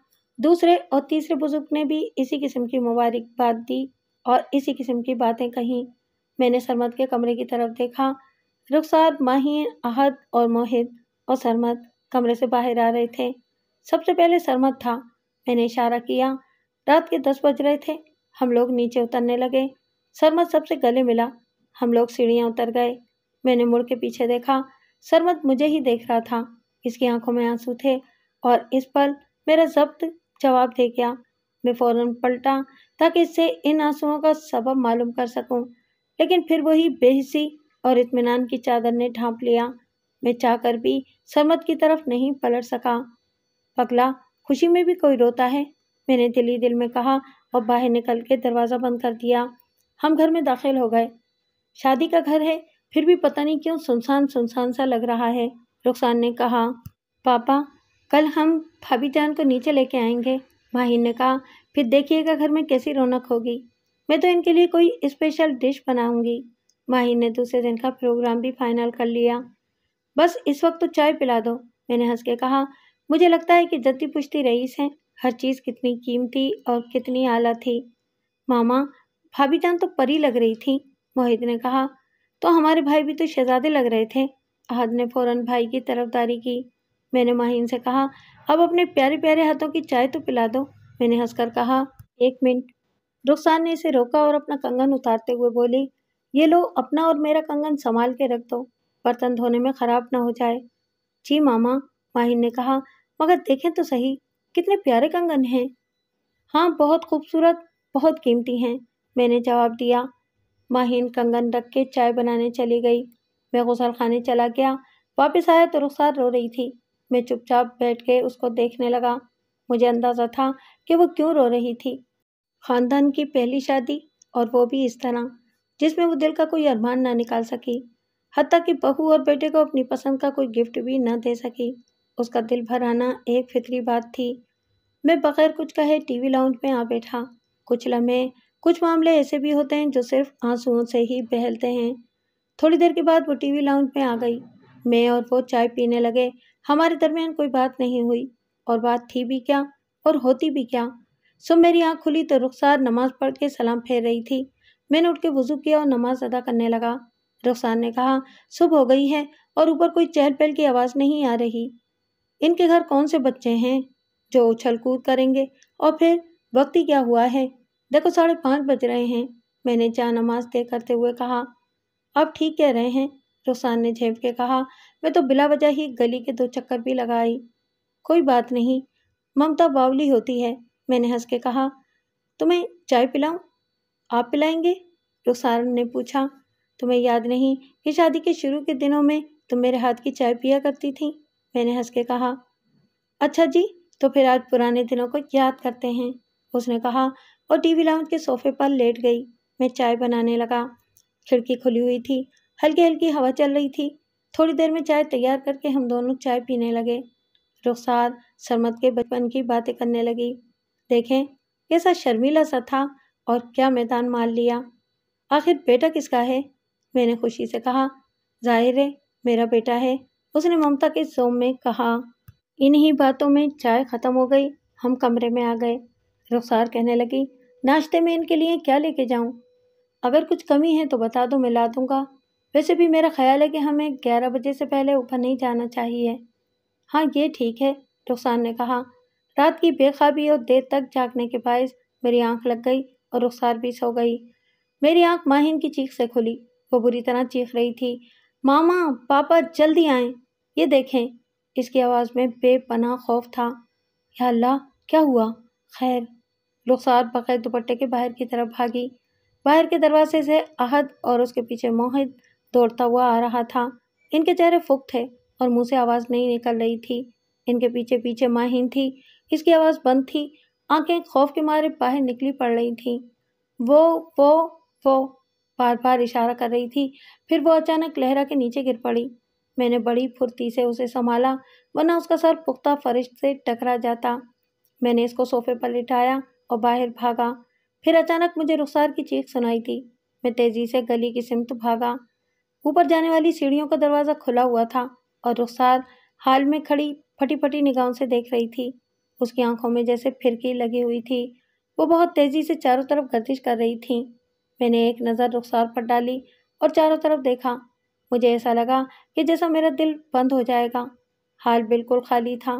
A: दूसरे और तीसरे बुजुर्ग ने भी इसी किस्म की मुबारकबाद दी और इसी किस्म की बातें कहीं मैंने सरमद के कमरे की तरफ देखा रुखसार माहीन अहद और मोहित और सरमद कमरे से बाहर आ रहे थे सबसे पहले सरमद था मैंने इशारा किया रात के दस बज रहे थे हम लोग नीचे उतरने लगे सरमद सबसे गले मिला हम लोग सीढ़ियाँ उतर गए मैंने मुड़ के पीछे देखा सरमद मुझे ही देख रहा था इसकी आंखों में आंसू थे और इस पर मेरा जब्त जवाब दे गया मैं फ़ौरन पलटा ताकि इससे इन आंसुओं का सबब मालूम कर सकूं लेकिन फिर वही बेहसी और इत्मीनान की चादर ने ढांप लिया मैं चाहकर भी सरमत की तरफ नहीं पलट सका पगला खुशी में भी कोई रोता है मैंने दिली दिल में कहा और बाहर निकल के दरवाज़ा बंद कर दिया हम घर में दाखिल हो गए शादी का घर है फिर भी पता नहीं क्यों सुनसान सुनसान सा लग रहा है रुखसान ने कहा पापा कल हम भाभी जान को नीचे लेके आएंगे माहिर ने कहा फिर देखिएगा घर में कैसी रौनक होगी मैं तो इनके लिए कोई स्पेशल डिश बनाऊंगी माही ने दूसरे दिन का प्रोग्राम भी फाइनल कर लिया बस इस वक्त तो चाय पिला दो मैंने हंस के कहा मुझे लगता है कि जद्दी पुश्ती रईस हैं हर चीज़ कितनी कीमती और कितनी आला थी मामा भाभी जान तो परी लग रही थी मोहित ने कहा तो हमारे भाई भी तो शहजादे लग रहे थे अहद ने फौरन भाई की तरफदारी की मैंने माहिन से कहा अब अपने प्यारे प्यारे हाथों की चाय तो पिला दो मैंने हंसकर कहा एक मिनट रुखसार ने इसे रोका और अपना कंगन उतारते हुए बोली ये लो अपना और मेरा कंगन संभाल के रख दो बर्तन धोने में ख़राब ना हो जाए जी मामा माहिर ने कहा मगर देखें तो सही कितने प्यारे कंगन हैं हाँ बहुत खूबसूरत बहुत कीमती हैं मैंने जवाब दिया माहिन कंगन रख के चाय बनाने चली गई मैं गुसल खाने चला गया वापस आया तो रुखसार रो रही थी मैं चुपचाप बैठ के उसको देखने लगा मुझे अंदाज़ा था कि वो क्यों रो रही थी ख़ानदान की पहली शादी और वो भी इस तरह जिसमें वो दिल का कोई अरमान ना निकाल सकी हती कि बहू और बेटे को अपनी पसंद का कोई गिफ्ट भी ना दे सकी उसका दिल भर आना एक फितरी बात थी मैं बगैर कुछ कहे टीवी लाउंज में आ बैठा कुछ लम्हे कुछ मामले ऐसे भी होते हैं जो सिर्फ आंसुओं से ही बहलते हैं थोड़ी देर के बाद वो टीवी लाउंज में आ गई मैं और वो चाय पीने लगे हमारे दरमियान कोई बात नहीं हुई और बात थी भी क्या और होती भी क्या सो मेरी आँख खुली तो रुखसार नमाज़ पढ़ के सलाम फेर रही थी मैंने उठ के वज़ू किया और नमाज़ अदा करने लगा रुखसार ने कहा सुबह हो गई है और ऊपर कोई चहल पहल की आवाज़ नहीं आ रही इनके घर कौन से बच्चे हैं जो उछल कूद करेंगे और फिर वक्त ही क्या हुआ है देखो साढ़े पाँच बज रहे हैं मैंने चाह नमाज तय करते हुए कहा अब ठीक कह रहे हैं रुखसान ने झेप के कहा मैं तो बिला वजह ही गली के दो चक्कर भी लगाई कोई बात नहीं ममता बावली होती है मैंने हंस के कहा तुम्हें चाय पिलाऊं आप पिलाएंगे रुखसार ने पूछा तुम्हें याद नहीं कि शादी के शुरू के दिनों में तुम मेरे हाथ की चाय पिया करती थी मैंने हंस के कहा अच्छा जी तो फिर आज पुराने दिनों को याद करते हैं उसने कहा और टीवी लाउंज के सोफे पर लेट गई मैं चाय बनाने लगा खिड़की खुली हुई थी हल्की हल्की हवा चल रही थी थोड़ी देर में चाय तैयार करके हम दोनों चाय पीने लगे रुखसार सरमद के बचपन की बातें करने लगी देखें कैसा शर्मीला सा था और क्या मैदान मार लिया आखिर बेटा किसका है मैंने खुशी से कहा जाहिर है मेरा बेटा है उसने ममता के जोम में कहा इन्हीं बातों में चाय ख़त्म हो गई हम कमरे में आ गए रुखसार कहने लगी नाश्ते में इनके लिए क्या लेके जाऊं? अगर कुछ कमी है तो बता दो मैं ला दूंगा वैसे भी मेरा ख्याल है कि हमें ग्यारह बजे से पहले ऊपर नहीं जाना चाहिए हाँ ये ठीक है रुखसार ने कहा रात की बेखाबी और देर तक जागने के बायस मेरी आंख लग गई और रुखसार भी सो गई मेरी आंख माहिन की चीख से खुली वो बुरी तरह चीख रही थी मामा पापा जल्दी आए ये देखें इसकी आवाज़ में बेपना खौफ था या अल्लाह क्या हुआ खैर रुखसार बगैर दुपट्टे के बाहर की तरफ भागी बाहर के दरवाजे से अहद और उसके पीछे मोहित दौड़ता हुआ आ रहा था इनके चेहरे फुक थे और मुंह से आवाज़ नहीं निकल रही थी इनके पीछे पीछे माहिन थी इसकी आवाज़ बंद थी आंखें खौफ के मारे बाहर निकली पड़ रही थीं वो वो वो बार बार इशारा कर रही थी फिर वो अचानक लहरा के नीचे गिर पड़ी मैंने बड़ी फुर्ती से उसे संभाला वरना उसका सर पुख्ता फरिश से टकरा जाता मैंने इसको सोफे पर लिटाया और बाहर भागा फिर अचानक मुझे रुखसार की चीख सुनाई थी मैं तेज़ी से गली की सिमत भागा ऊपर जाने वाली सीढ़ियों का दरवाज़ा खुला हुआ था और रुखसार हाल में खड़ी फटी फटी निगाहों से देख रही थी उसकी आंखों में जैसे फिरकी लगी हुई थी वो बहुत तेज़ी से चारों तरफ गर्दिश कर रही थी मैंने एक नज़र रुखसार पर डाली और चारों तरफ देखा मुझे ऐसा लगा कि जैसा मेरा दिल बंद हो जाएगा हाल बिल्कुल खाली था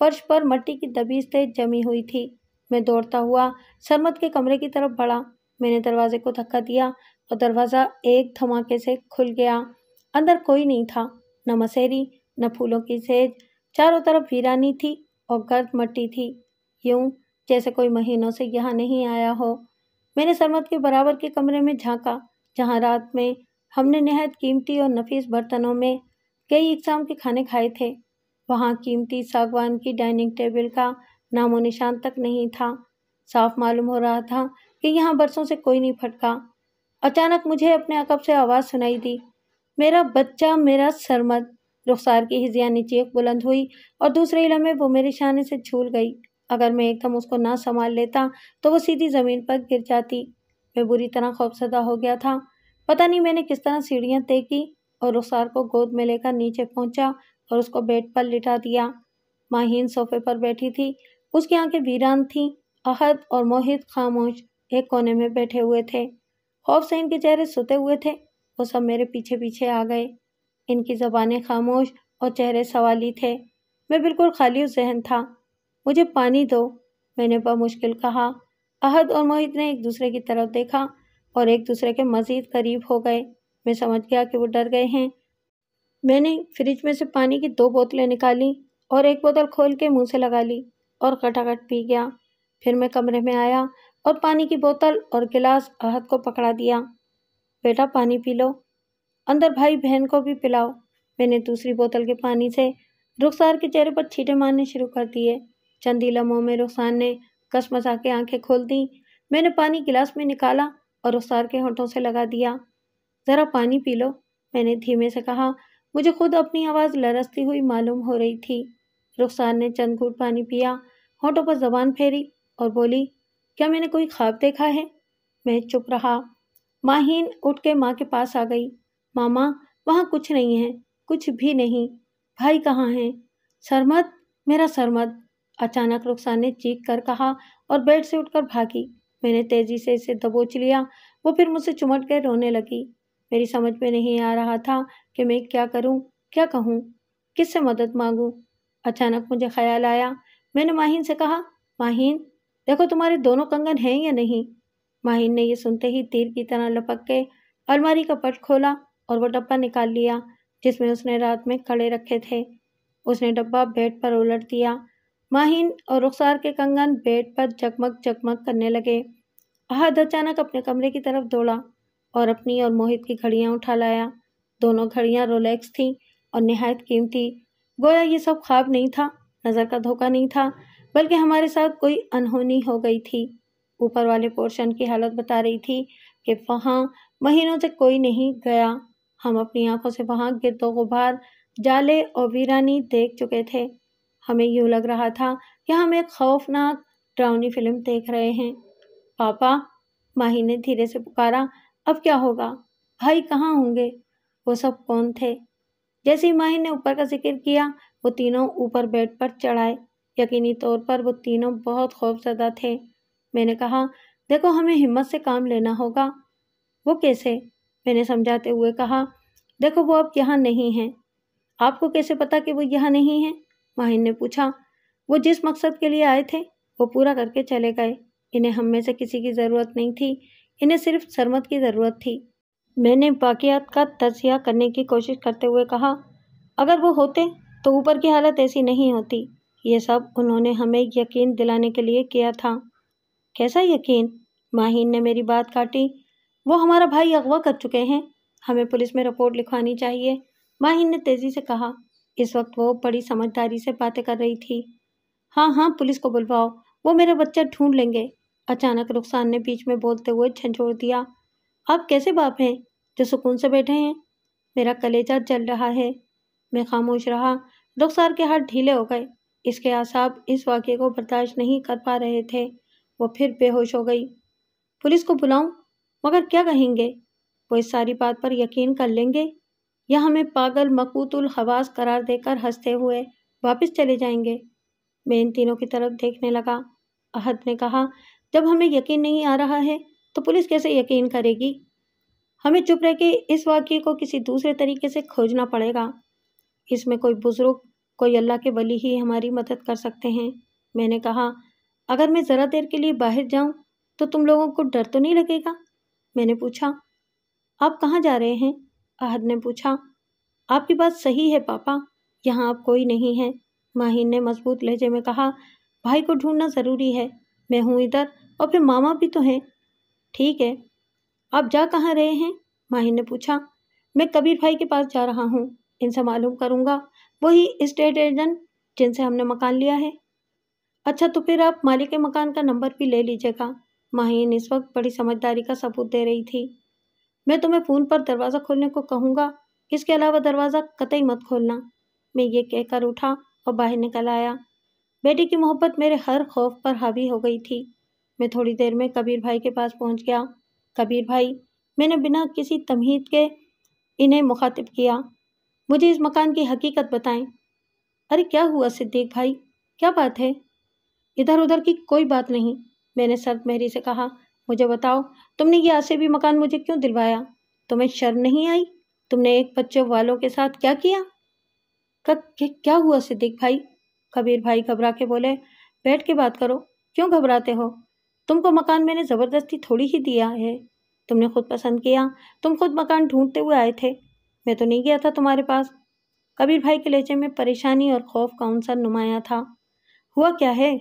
A: फर्श पर मट्टी की दबीज तेज जमी हुई थी मैं दौड़ता हुआ सरमत के कमरे की तरफ बढ़ा मैंने दरवाजे को धक्का दिया और दरवाज़ा एक धमाके से खुल गया अंदर कोई नहीं था न मसेरी न फूलों की सेज चारों तरफ वीरानी थी और गर्द मट्टी थी यूं जैसे कोई महीनों से यहाँ नहीं आया हो मैंने सरमत के बराबर के कमरे में झांका जहाँ रात में हमने नहायत कीमती और नफीस बर्तनों में कई इकसाम के खाने खाए थे वहाँ कीमती सागवान की डाइनिंग टेबल का नामो निशान तक नहीं था साफ मालूम हो रहा था कि यहाँ बरसों से कोई नहीं फटका अचानक मुझे अपने अकब से आवाज़ सुनाई दी मेरा बच्चा मेरा सरमद रुखसार की हिजिया नीचे एक बुलंद हुई और दूसरे लम्हे वो मेरे शाने से झूल गई अगर मैं एकदम उसको ना संभाल लेता तो वो सीधी ज़मीन पर गिर जाती मैं बुरी तरह खौफसदा हो गया था पता नहीं मैंने किस तरह सीढ़ियाँ तय की और रुखसार को गोद में लेकर नीचे पहुँचा और उसको बेड पर लिटा दिया माहीन सोफे पर बैठी थी उसकी आंखें वीरान थीं अहद और मोहित खामोश एक कोने में बैठे हुए थे खौफ से इनके चेहरे सोते हुए थे वो सब मेरे पीछे पीछे आ गए इनकी ज़बानें खामोश और चेहरे सवाली थे मैं बिल्कुल खाली जहन था मुझे पानी दो मैंने मुश्किल कहा अहद और मोहित ने एक दूसरे की तरफ देखा और एक दूसरे के मज़ीद करीब हो गए मैं समझ गया कि वो डर गए हैं मैंने फ्रिज में से पानी की दो बोतलें निकाली और एक बोतल खोल के मुंह से लगा ली और खटाखट पी गया फिर मैं कमरे में आया और पानी की बोतल और गिलास अहद को पकड़ा दिया बेटा पानी पी लो अंदर भाई बहन को भी पिलाओ मैंने दूसरी बोतल के पानी से रुखसार के चेहरे पर छीटे मारने शुरू कर दिए चंदी लम्हों में रुखसार ने कस मसा के आँखें खोल दी मैंने पानी गिलास में निकाला और रुखसार के होठों से लगा दिया ज़रा पानी पी लो मैंने धीमे से कहा मुझे खुद अपनी आवाज़ लरसती हुई मालूम हो रही थी रुखसार ने चंद घूट पानी पिया होठों पर जबान फेरी और बोली क्या मैंने कोई ख्वाब देखा है मैं चुप रहा माहीन उठ के माँ के पास आ गई मामा वहाँ कुछ नहीं है कुछ भी नहीं भाई कहाँ हैं सरमद मेरा सरमद अचानक रुखसान ने चीख कर कहा और बेड से उठकर भागी मैंने तेजी से इसे दबोच लिया वो फिर मुझसे चुमट कर रोने लगी मेरी समझ में नहीं आ रहा था कि मैं क्या करूं, क्या कहूं, किससे मदद मांगूं। अचानक मुझे ख्याल आया मैंने माहीन से कहा माहीन देखो तुम्हारे दोनों कंगन हैं या नहीं माहिर ने यह सुनते ही तीर की तरह लपक के अलमारी का पट खोला और वो डब्बा निकाल लिया जिसमें उसने रात में खड़े रखे थे उसने डब्बा बेड पर उलट दिया माहिन और रुखसार के कंगन बेड पर जगमग जगमग करने लगे अहद अचानक अपने कमरे की तरफ दौड़ा और अपनी और मोहित की घड़ियाँ उठा लाया दोनों घड़ियाँ रोलेक्स थीं और नहायत कीमती गोया ये सब ख्वाब नहीं था नज़र का धोखा नहीं था बल्कि हमारे साथ कोई अनहोनी हो गई थी ऊपर वाले पोर्शन की हालत बता रही थी कि वहाँ महीनों तक कोई नहीं गया हम अपनी आंखों से वहाँ गिरदो गुबार जाले और वीरानी देख चुके थे हमें यूँ लग रहा था कि हम एक खौफनाक ड्राउनी फिल्म देख रहे हैं पापा माही ने धीरे से पुकारा अब क्या होगा भाई कहाँ होंगे वो सब कौन थे जैसे ही माही ने ऊपर का जिक्र किया वो तीनों ऊपर बेड पर चढ़ाए यकीनी तौर पर वो तीनों बहुत खौफजदा थे मैंने कहा देखो हमें हिम्मत से काम लेना होगा वो कैसे मैंने समझाते हुए कहा देखो वो अब यहाँ नहीं है आपको कैसे पता कि वो यहाँ नहीं है माहिन ने पूछा वो जिस मकसद के लिए आए थे वो पूरा करके चले गए इन्हें हम में से किसी की ज़रूरत नहीं थी इन्हें सिर्फ सरमत की ज़रूरत थी मैंने बाक़ियात का तजिया करने की कोशिश करते हुए कहा अगर वो होते तो ऊपर की हालत ऐसी नहीं होती ये सब उन्होंने हमें यकीन दिलाने के लिए किया था कैसा यकीन माहीन ने मेरी बात काटी वो हमारा भाई अगवा कर चुके हैं हमें पुलिस में रिपोर्ट लिखवानी चाहिए माहीन ने तेज़ी से कहा इस वक्त वो बड़ी समझदारी से बातें कर रही थी हाँ हाँ पुलिस को बुलवाओ वो मेरा बच्चा ढूंढ लेंगे अचानक रुखसान ने बीच में बोलते हुए झंझोड़ दिया आप कैसे बाप हैं जो सुकून से बैठे हैं मेरा कलेजा जल रहा है मैं खामोश रहा रुखसार के हाथ ढीले हो गए इसके आसाब इस वाक्य को बर्दाश्त नहीं कर पा रहे थे वो फिर बेहोश हो गई पुलिस को बुलाऊं मगर क्या कहेंगे वो इस सारी बात पर यकीन कर लेंगे या हमें पागल मकूतुल हवास करार देकर हंसते हुए वापस चले जाएंगे मैं इन तीनों की तरफ देखने लगा अहद ने कहा जब हमें यकीन नहीं आ रहा है तो पुलिस कैसे यकीन करेगी हमें चुप रह के इस वाक्य को किसी दूसरे तरीके से खोजना पड़ेगा इसमें कोई बुज़ुर्ग कोई अल्लाह के वली ही हमारी मदद कर सकते हैं मैंने कहा अगर मैं ज़रा देर के लिए बाहर जाऊँ तो तुम लोगों को डर तो नहीं लगेगा मैंने पूछा आप कहाँ जा रहे हैं अहद ने पूछा आपकी बात सही है पापा यहाँ आप कोई नहीं है माहिन ने मजबूत लहजे में कहा भाई को ढूंढना ज़रूरी है मैं हूँ इधर और फिर मामा भी तो हैं ठीक है आप जा कहाँ रहे हैं माहिन ने पूछा मैं कबीर भाई के पास जा रहा हूँ इनसे मालूम करूँगा वही स्टेट एजेंट जिनसे हमने मकान लिया है अच्छा तो फिर आप मालिक के मकान का नंबर भी ले लीजिएगा माहिन इस वक्त बड़ी समझदारी का सबूत दे रही थी मैं तुम्हें फ़ोन पर दरवाज़ा खोलने को कहूँगा इसके अलावा दरवाज़ा कतई मत खोलना मैं ये कहकर उठा और बाहर निकल आया बेटी की मोहब्बत मेरे हर खौफ पर हावी हो गई थी मैं थोड़ी देर में कबीर भाई के पास पहुंच गया कबीर भाई मैंने बिना किसी तमहीद के इन्हें मुखातिब किया मुझे इस मकान की हकीकत बताएं अरे क्या हुआ सिद्दीक भाई क्या बात है इधर उधर की कोई बात नहीं मैंने सर्द मेहरी से कहा मुझे बताओ तुमने ये भी मकान मुझे क्यों दिलवाया तुम्हें शर्म नहीं आई तुमने एक बच्चे वालों के साथ क्या किया क्या क्या हुआ सिद्दीक भाई कबीर भाई घबरा के बोले बैठ के बात करो क्यों घबराते हो तुमको मकान मैंने ज़बरदस्ती थोड़ी ही दिया है तुमने खुद पसंद किया तुम खुद मकान ढूंढते हुए आए थे मैं तो नहीं गया था तुम्हारे पास कबीर भाई के लहजे में परेशानी और खौफ का उनसर नुमाया था हुआ क्या है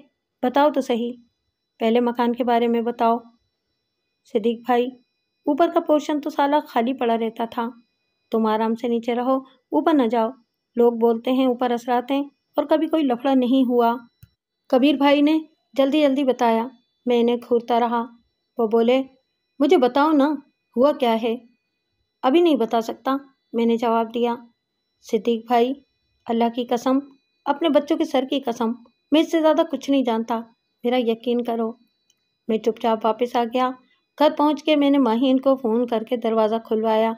A: बताओ तो सही पहले मकान के बारे में बताओ सिद्दीक भाई ऊपर का पोर्शन तो साला खाली पड़ा रहता था तुम आराम से नीचे रहो ऊपर न जाओ लोग बोलते हैं ऊपर असराते हैं और कभी कोई लफड़ा नहीं हुआ कबीर भाई ने जल्दी जल्दी बताया मैं इन्हें घूरता रहा वो बोले मुझे बताओ ना हुआ क्या है अभी नहीं बता सकता मैंने जवाब दिया सिद्दीक भाई अल्लाह की कसम अपने बच्चों के सर की कसम मैं इससे ज़्यादा कुछ नहीं जानता मेरा यकीन करो मैं चुपचाप वापस आ गया घर पहुंच के मैंने माहिन को फ़ोन करके दरवाज़ा खुलवाया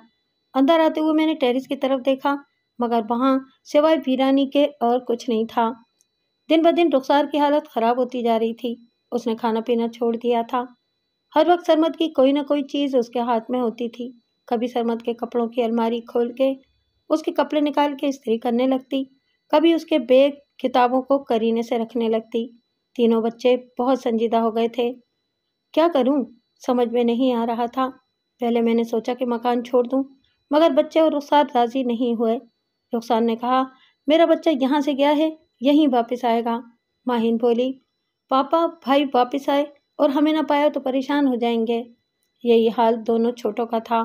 A: अंदर आते हुए मैंने टेरिस की तरफ देखा मगर वहाँ सिवाय वीरानी के और कुछ नहीं था दिन ब दिन रुखसार की हालत ख़राब होती जा रही थी उसने खाना पीना छोड़ दिया था हर वक्त सरमत की कोई ना कोई चीज़ उसके हाथ में होती थी कभी सरमत के कपड़ों की अलमारी खोल के उसके कपड़े निकाल के इस्त्री करने लगती कभी उसके बैग किताबों को करीने से रखने लगती तीनों बच्चे बहुत संजीदा हो गए थे क्या करूं समझ में नहीं आ रहा था पहले मैंने सोचा कि मकान छोड़ दूं मगर बच्चे और रुखसार राज़ी नहीं हुए रुखसार ने कहा मेरा बच्चा यहाँ से गया है यहीं वापस आएगा माहिन बोली पापा भाई वापस आए और हमें ना पाया तो परेशान हो जाएंगे यही हाल दोनों छोटों का था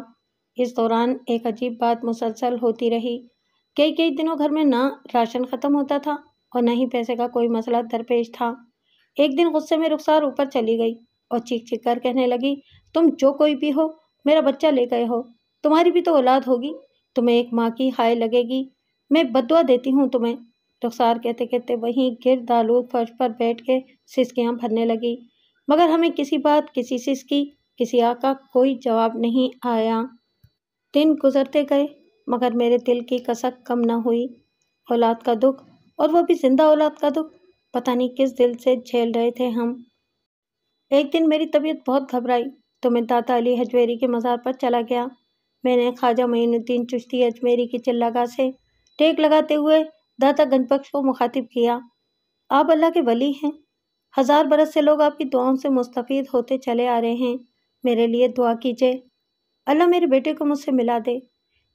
A: इस दौरान एक अजीब बात मुसलसल होती रही कई कई दिनों घर में ना राशन ख़त्म होता था और न ही पैसे का कोई मसला दरपेश था एक दिन गुस्से में रुखसार ऊपर चली गई और चीख चीख कर कहने लगी तुम जो कोई भी हो मेरा बच्चा ले गए हो तुम्हारी भी तो औलाद होगी तुम्हें एक माँ की हाय लगेगी मैं बदवा देती हूँ तुम्हें रुखसार कहते कहते वहीं गिर दालू फर्श पर बैठ के सिसकियाँ भरने लगी मगर हमें किसी बात किसी सिसकी किसी आ का कोई जवाब नहीं आया दिन गुजरते गए मगर मेरे दिल की कसक कम न हुई औलाद का दुख और वह भी जिंदा औलाद का दुख पता नहीं किस दिल से झेल रहे थे हम एक दिन मेरी तबीयत बहुत घबराई तो मैं दाता अली हजवेरी के मज़ार पर चला गया मैंने ख्वाजा मीनुद्दीन चुश्ती अजमेरी की चिल्लागा से टेक लगाते हुए दाता गंजबख्श को मुखातिब किया आप अल्लाह के वली हैं हज़ार बरस से लोग आपकी दुआओं से मुस्तफ़ होते चले आ रहे हैं मेरे लिए दुआ कीजिए अल्लाह मेरे बेटे को मुझसे मिला दे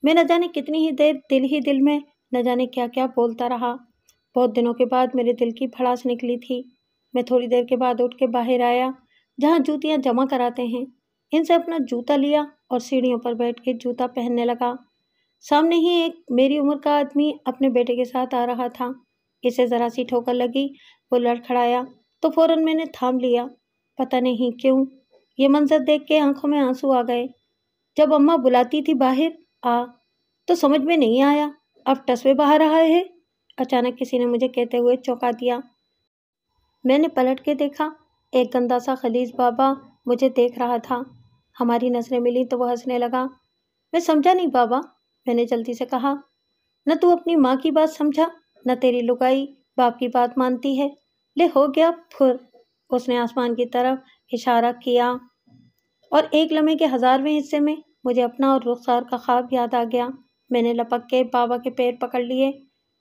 A: मैं न जाने कितनी ही देर दिल ही दिल में न जाने क्या क्या बोलता रहा बहुत दिनों के बाद मेरे दिल की भड़ास निकली थी मैं थोड़ी देर के बाद उठ के बाहर आया जहाँ जूतियाँ जमा कराते हैं इनसे अपना जूता लिया और सीढ़ियों पर बैठ के जूता पहनने लगा सामने ही एक मेरी उम्र का आदमी अपने बेटे के साथ आ रहा था इसे ज़रा सी ठोकर लगी वो लड़खड़ाया तो फ़ौरन मैंने थाम लिया पता नहीं क्यों ये मंज़र देख के आंखों में आंसू आ गए जब अम्मा बुलाती थी बाहर आ तो समझ में नहीं आया अब टसवे बाहर रहा है अचानक किसी ने मुझे कहते हुए चौंका दिया मैंने पलट के देखा एक गंदा सा खलीज बाबा मुझे देख रहा था हमारी नजरें मिली तो वह हंसने लगा मैं समझा नहीं बाबा मैंने जल्दी से कहा न तू अपनी माँ की बात समझा न तेरी लुगाई बाप की बात मानती है ले हो गया फुर उसने आसमान की तरफ इशारा किया और एक लम्हे के हज़ारवें हिस्से में मुझे अपना और रुखसार का ख्वाब याद आ गया मैंने लपक के बाबा के पैर पकड़ लिए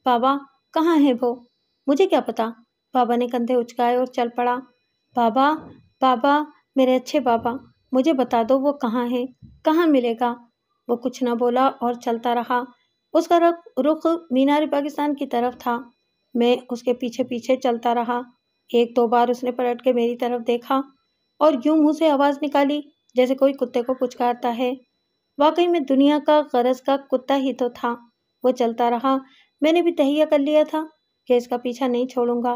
A: बाबा कहाँ है वो मुझे क्या पता बाबा ने कंधे उचकाए और चल पड़ा बाबा बाबा मेरे अच्छे बाबा मुझे बता दो वो कहाँ है कहाँ मिलेगा वो कुछ न बोला और चलता रहा उसका रुख मीनार पाकिस्तान की तरफ था मैं उसके पीछे पीछे चलता रहा एक दो बार उसने पलट के मेरी तरफ देखा और यूं मुँह से आवाज़ निकाली जैसे कोई कुत्ते को पुचकारता है वाकई में दुनिया का गरज का कुत्ता ही तो था वो चलता रहा मैंने भी तहिया कर लिया था कि इसका पीछा नहीं छोड़ूंगा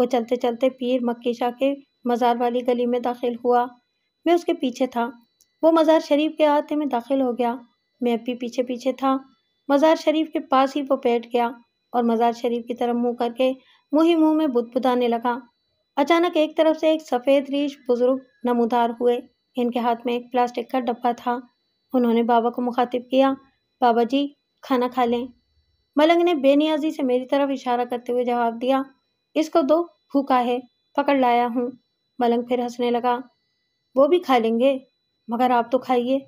A: वो चलते चलते पीर मक्की शाह के मज़ार वाली गली में दाखिल हुआ मैं उसके पीछे था वो मज़ार शरीफ के आते में दाखिल हो गया मैं भी पीछे पीछे था मज़ार शरीफ के पास ही वो बैठ गया और मज़ार शरीफ की तरफ मुंह करके मुँह ही मुँह में बुदबुदाने लगा अचानक एक तरफ से एक सफ़ेद रीछ बुज़ुर्ग नमोदार हुए इनके हाथ में एक प्लास्टिक का डब्बा था उन्होंने बाबा को मुखातिब किया बाबा जी खाना खा लें मलंग ने बेनियाजी से मेरी तरफ इशारा करते हुए जवाब दिया इसको दो भूखा है पकड़ लाया हूँ मलंग फिर हंसने लगा वो भी खा लेंगे मगर आप तो खाइए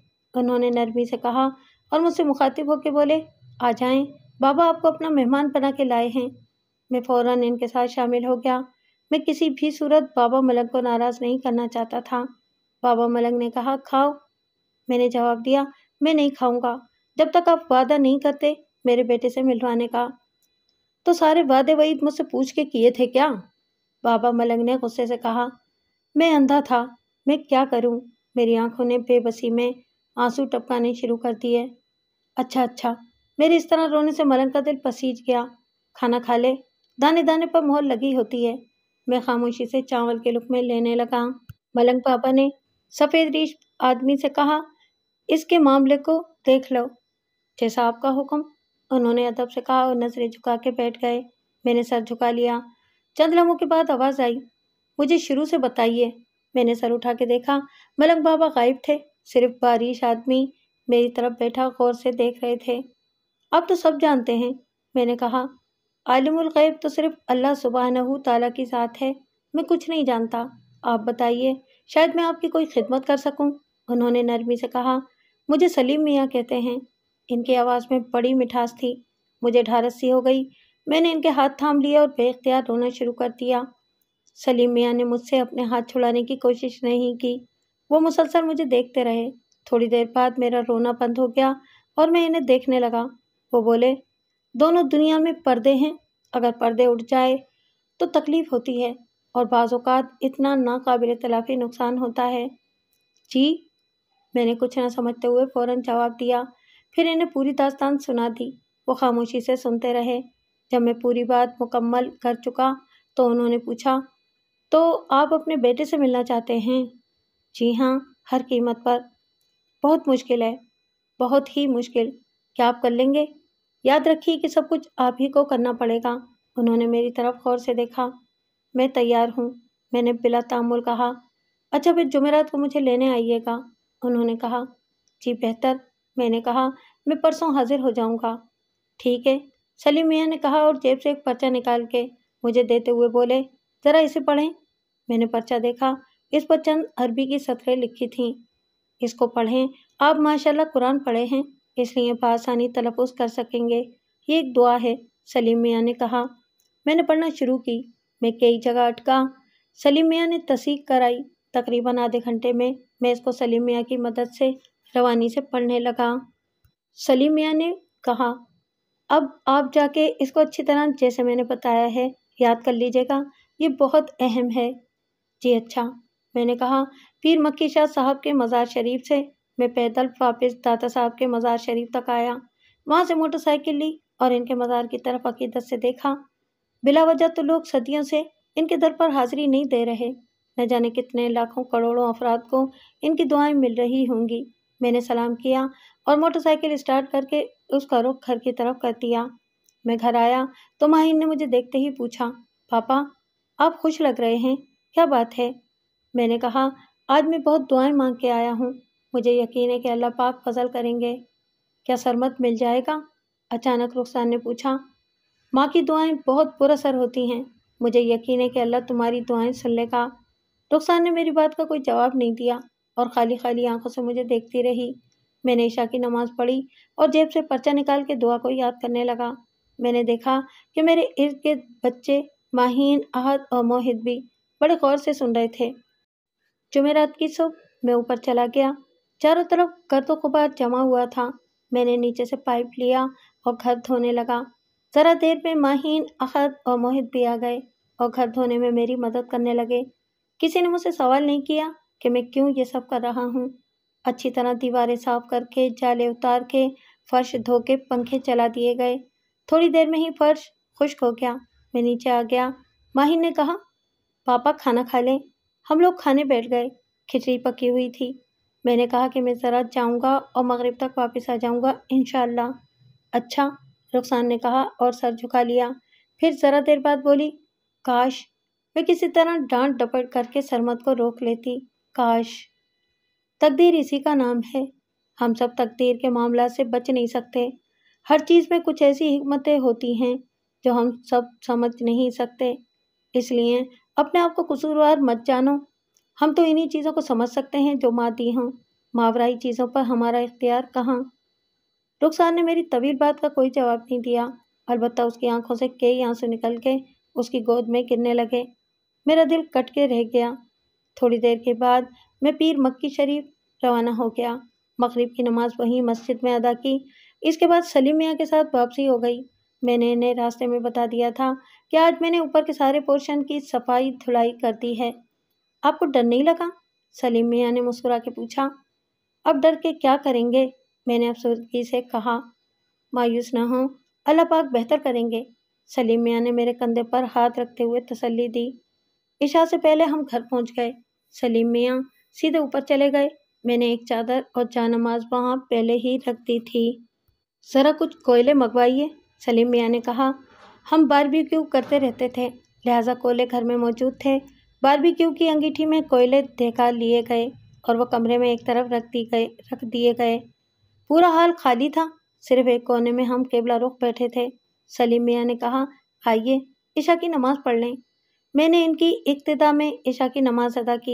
A: उन्होंने नरमी से कहा और मुझसे मुखातिब होकर बोले आ जाएं बाबा आपको अपना मेहमान बना के लाए हैं मैं फ़ौरन इनके साथ शामिल हो गया मैं किसी भी सूरत बाबा मलंग को नाराज़ नहीं करना चाहता था बाबा मलंग ने कहा खाओ मैंने जवाब दिया मैं नहीं खाऊंगा जब तक आप वादा नहीं करते मेरे बेटे से मिलवाने का तो सारे वादे वही मुझसे पूछ के किए थे क्या बाबा मलंग ने गुस्से से कहा मैं अंधा था मैं क्या करूं? मेरी आंखों ने बेबसी में आंसू टपकाने शुरू कर दिए अच्छा अच्छा मेरे इस तरह रोने से मलंग का दिल पसीज गया खाना खा ले दाने दाने पर मोहर लगी होती है मैं खामोशी से चावल के लुक में लेने लगा मलंग पापा ने सफ़ेद रीश आदमी से कहा इसके मामले को देख लो जैसा आपका हुक्म उन्होंने अदब से कहा और नजरें झुका के बैठ गए मैंने सर झुका लिया चंद लम्हों के बाद आवाज़ आई मुझे शुरू से बताइए मैंने सर उठा के देखा मलंग बाबा गायब थे सिर्फ बारिश आदमी मेरी तरफ बैठा गौर से देख रहे थे अब तो सब जानते हैं मैंने कहा आलमुल गैब तो सिर्फ अल्लाह सुबहानहू ताला की साथ है मैं कुछ नहीं जानता आप बताइए शायद मैं आपकी कोई खिदमत कर सकूं उन्होंने नरमी से कहा मुझे सलीम मियाँ कहते हैं इनकी आवाज़ में बड़ी मिठास थी मुझे ढारस सी हो गई मैंने इनके हाथ थाम लिए और बेख्तियार रोना शुरू कर दिया सलीम मियाँ ने मुझसे अपने हाथ छुड़ाने की कोशिश नहीं की वो मुसलसल मुझे देखते रहे थोड़ी देर बाद मेरा रोना बंद हो गया और मैं इन्हें देखने लगा वो बोले दोनों दुनिया में पर्दे हैं अगर पर्दे उठ जाए तो तकलीफ़ होती है और बाज़ात इतना नाकबिल तलाफ़ी नुकसान होता है जी मैंने कुछ ना समझते हुए फ़ौर जवाब दिया फिर इन्हें पूरी दास्तान सुना दी वो खामोशी से सुनते रहे जब मैं पूरी बात मुकम्मल कर चुका तो उन्होंने पूछा तो आप अपने बेटे से मिलना चाहते हैं जी हाँ हर कीमत पर बहुत मुश्किल है बहुत ही मुश्किल क्या आप कर लेंगे याद रखिए कि सब कुछ आप ही को करना पड़ेगा उन्होंने मेरी तरफ गौर से देखा मैं तैयार हूँ मैंने बिला तामुल कहा अच्छा फिर जुमेरात को मुझे लेने आइएगा उन्होंने कहा जी बेहतर मैंने कहा मैं परसों हाजिर हो जाऊंगा ठीक है सलीम मियाँ ने कहा और जेब से एक पर्चा निकाल के मुझे देते हुए बोले ज़रा इसे पढ़ें मैंने पर्चा देखा इस पर चंद अरबी की सतरें लिखी थीं इसको पढ़ें आप माशाल्लाह कुरान पढ़े हैं इसलिए बसानी तलफ़ कर सकेंगे ये एक दुआ है सलीम मियाँ ने कहा मैंने पढ़ना शुरू की मैं कई जगह अटका सलीम मियाँ ने तस्दीक कराई तकरीबन आधे घंटे में मैं इसको सलीम मियाँ की मदद से रवानी से पढ़ने लगा सलीम मियाँ ने कहा अब आप जाके इसको अच्छी तरह जैसे मैंने बताया है याद कर लीजिएगा ये बहुत अहम है जी अच्छा मैंने कहा पीर मक्की शाह साहब के मज़ार शरीफ से मैं पैदल वापस दादा साहब के मज़ार शरीफ तक आया वहाँ से मोटरसाइकिल ली और इनके मज़ार की तरफ अकीदत से देखा बिला वजह तो लोग सदियों से इनके दर पर हाजिरी नहीं दे रहे न जाने कितने लाखों करोड़ों अफराद को इनकी दुआएं मिल रही होंगी मैंने सलाम किया और मोटरसाइकिल स्टार्ट करके उसका रुख घर की तरफ कर दिया मैं घर आया तो माहिन ने मुझे देखते ही पूछा पापा आप खुश लग रहे हैं क्या बात है मैंने कहा आज मैं बहुत दुआएं मांग के आया हूँ मुझे यकीन है कि अल्लाह पाक फजल करेंगे क्या सरमत मिल जाएगा अचानक रुखसान ने पूछा माँ की दुआएं बहुत बुरा असर होती हैं मुझे यकीन है कि अल्लाह तुम्हारी दुआएं सुन लेगा रुखसान ने मेरी बात का कोई जवाब नहीं दिया और खाली खाली आंखों से मुझे देखती रही मैंने ईशा की नमाज पढ़ी और जेब से पर्चा निकाल के दुआ को याद करने लगा मैंने देखा कि मेरे इर्द गिर्द बच्चे माहीन अहद और मोहित भी बड़े गौर से सुन रहे थे जुमेरात की सुबह मैं ऊपर चला गया चारों तरफ गर्द गुबार जमा हुआ था मैंने नीचे से पाइप लिया और घर धोने लगा ज़रा देर में माहीन अहद और मोहित भी आ गए और घर धोने में मेरी मदद करने लगे किसी ने मुझसे सवाल नहीं किया कि मैं क्यों ये सब कर रहा हूँ अच्छी तरह दीवारें साफ करके जाले उतार के फर्श धो के पंखे चला दिए गए थोड़ी देर में ही फर्श खुश्क हो गया मैं नीचे आ गया माहिर ने कहा पापा खाना खा लें हम लोग खाने बैठ गए खिचड़ी पकी हुई थी मैंने कहा कि मैं ज़रा जाऊँगा और मगरिब तक वापस आ जाऊँगा इन अच्छा रुखसान ने कहा और सर झुका लिया फिर ज़रा देर बाद बोली काश मैं किसी तरह डांट डपट करके सरमत को रोक लेती काश तकदीर इसी का नाम है हम सब तकदीर के मामला से बच नहीं सकते हर चीज़ में कुछ ऐसी हमतें होती हैं जो हम सब समझ नहीं सकते इसलिए अपने आप को कसूरवार मत जानो हम तो इन्हीं चीज़ों को समझ सकते हैं जो माँ दी हों मावराई चीज़ों पर हमारा इख्तियार कहाँ रुखसार ने मेरी तवील बात का कोई जवाब नहीं दिया अलबत् उसकी आंखों से कई आंसू निकल के उसकी गोद में गिरने लगे मेरा दिल कट के रह गया थोड़ी देर के बाद मैं पीर मक्की शरीफ रवाना हो गया मगरिब की नमाज़ वहीं मस्जिद में अदा की इसके बाद सलीम मियाँ के साथ वापसी हो गई मैंने इन्हें रास्ते में बता दिया था कि आज मैंने ऊपर के सारे पोर्शन की सफाई धुलाई कर दी है आपको डर नहीं लगा सलीम मियाँ ने मुस्कुरा के पूछा अब डर के क्या करेंगे मैंने अफसोसगी से कहा मायूस ना हो अल्लाह पाक बेहतर करेंगे सलीम मियाँ ने मेरे कंधे पर हाथ रखते हुए तसल्ली दी ईशा से पहले हम घर पहुंच गए सलीम मियाँ सीधे ऊपर चले गए मैंने एक चादर और नमाज़ वहाँ पहले ही रख दी थी ज़रा कुछ कोयले मंगवाइए सलीम मियाँ ने कहा हम बारबेक्यू करते रहते थे लिहाजा कोयले घर में मौजूद थे बारबेक्यू की अंगीठी में कोयले देखा लिए गए और वह कमरे में एक तरफ रख दी गए रख दिए गए पूरा हाल खाली था सिर्फ एक कोने में हम केबला रुख बैठे थे सलीम मियाँ ने कहा आइए ईशा की नमाज़ पढ़ लें मैंने इनकी इब्तदा में ईशा की नमाज अदा की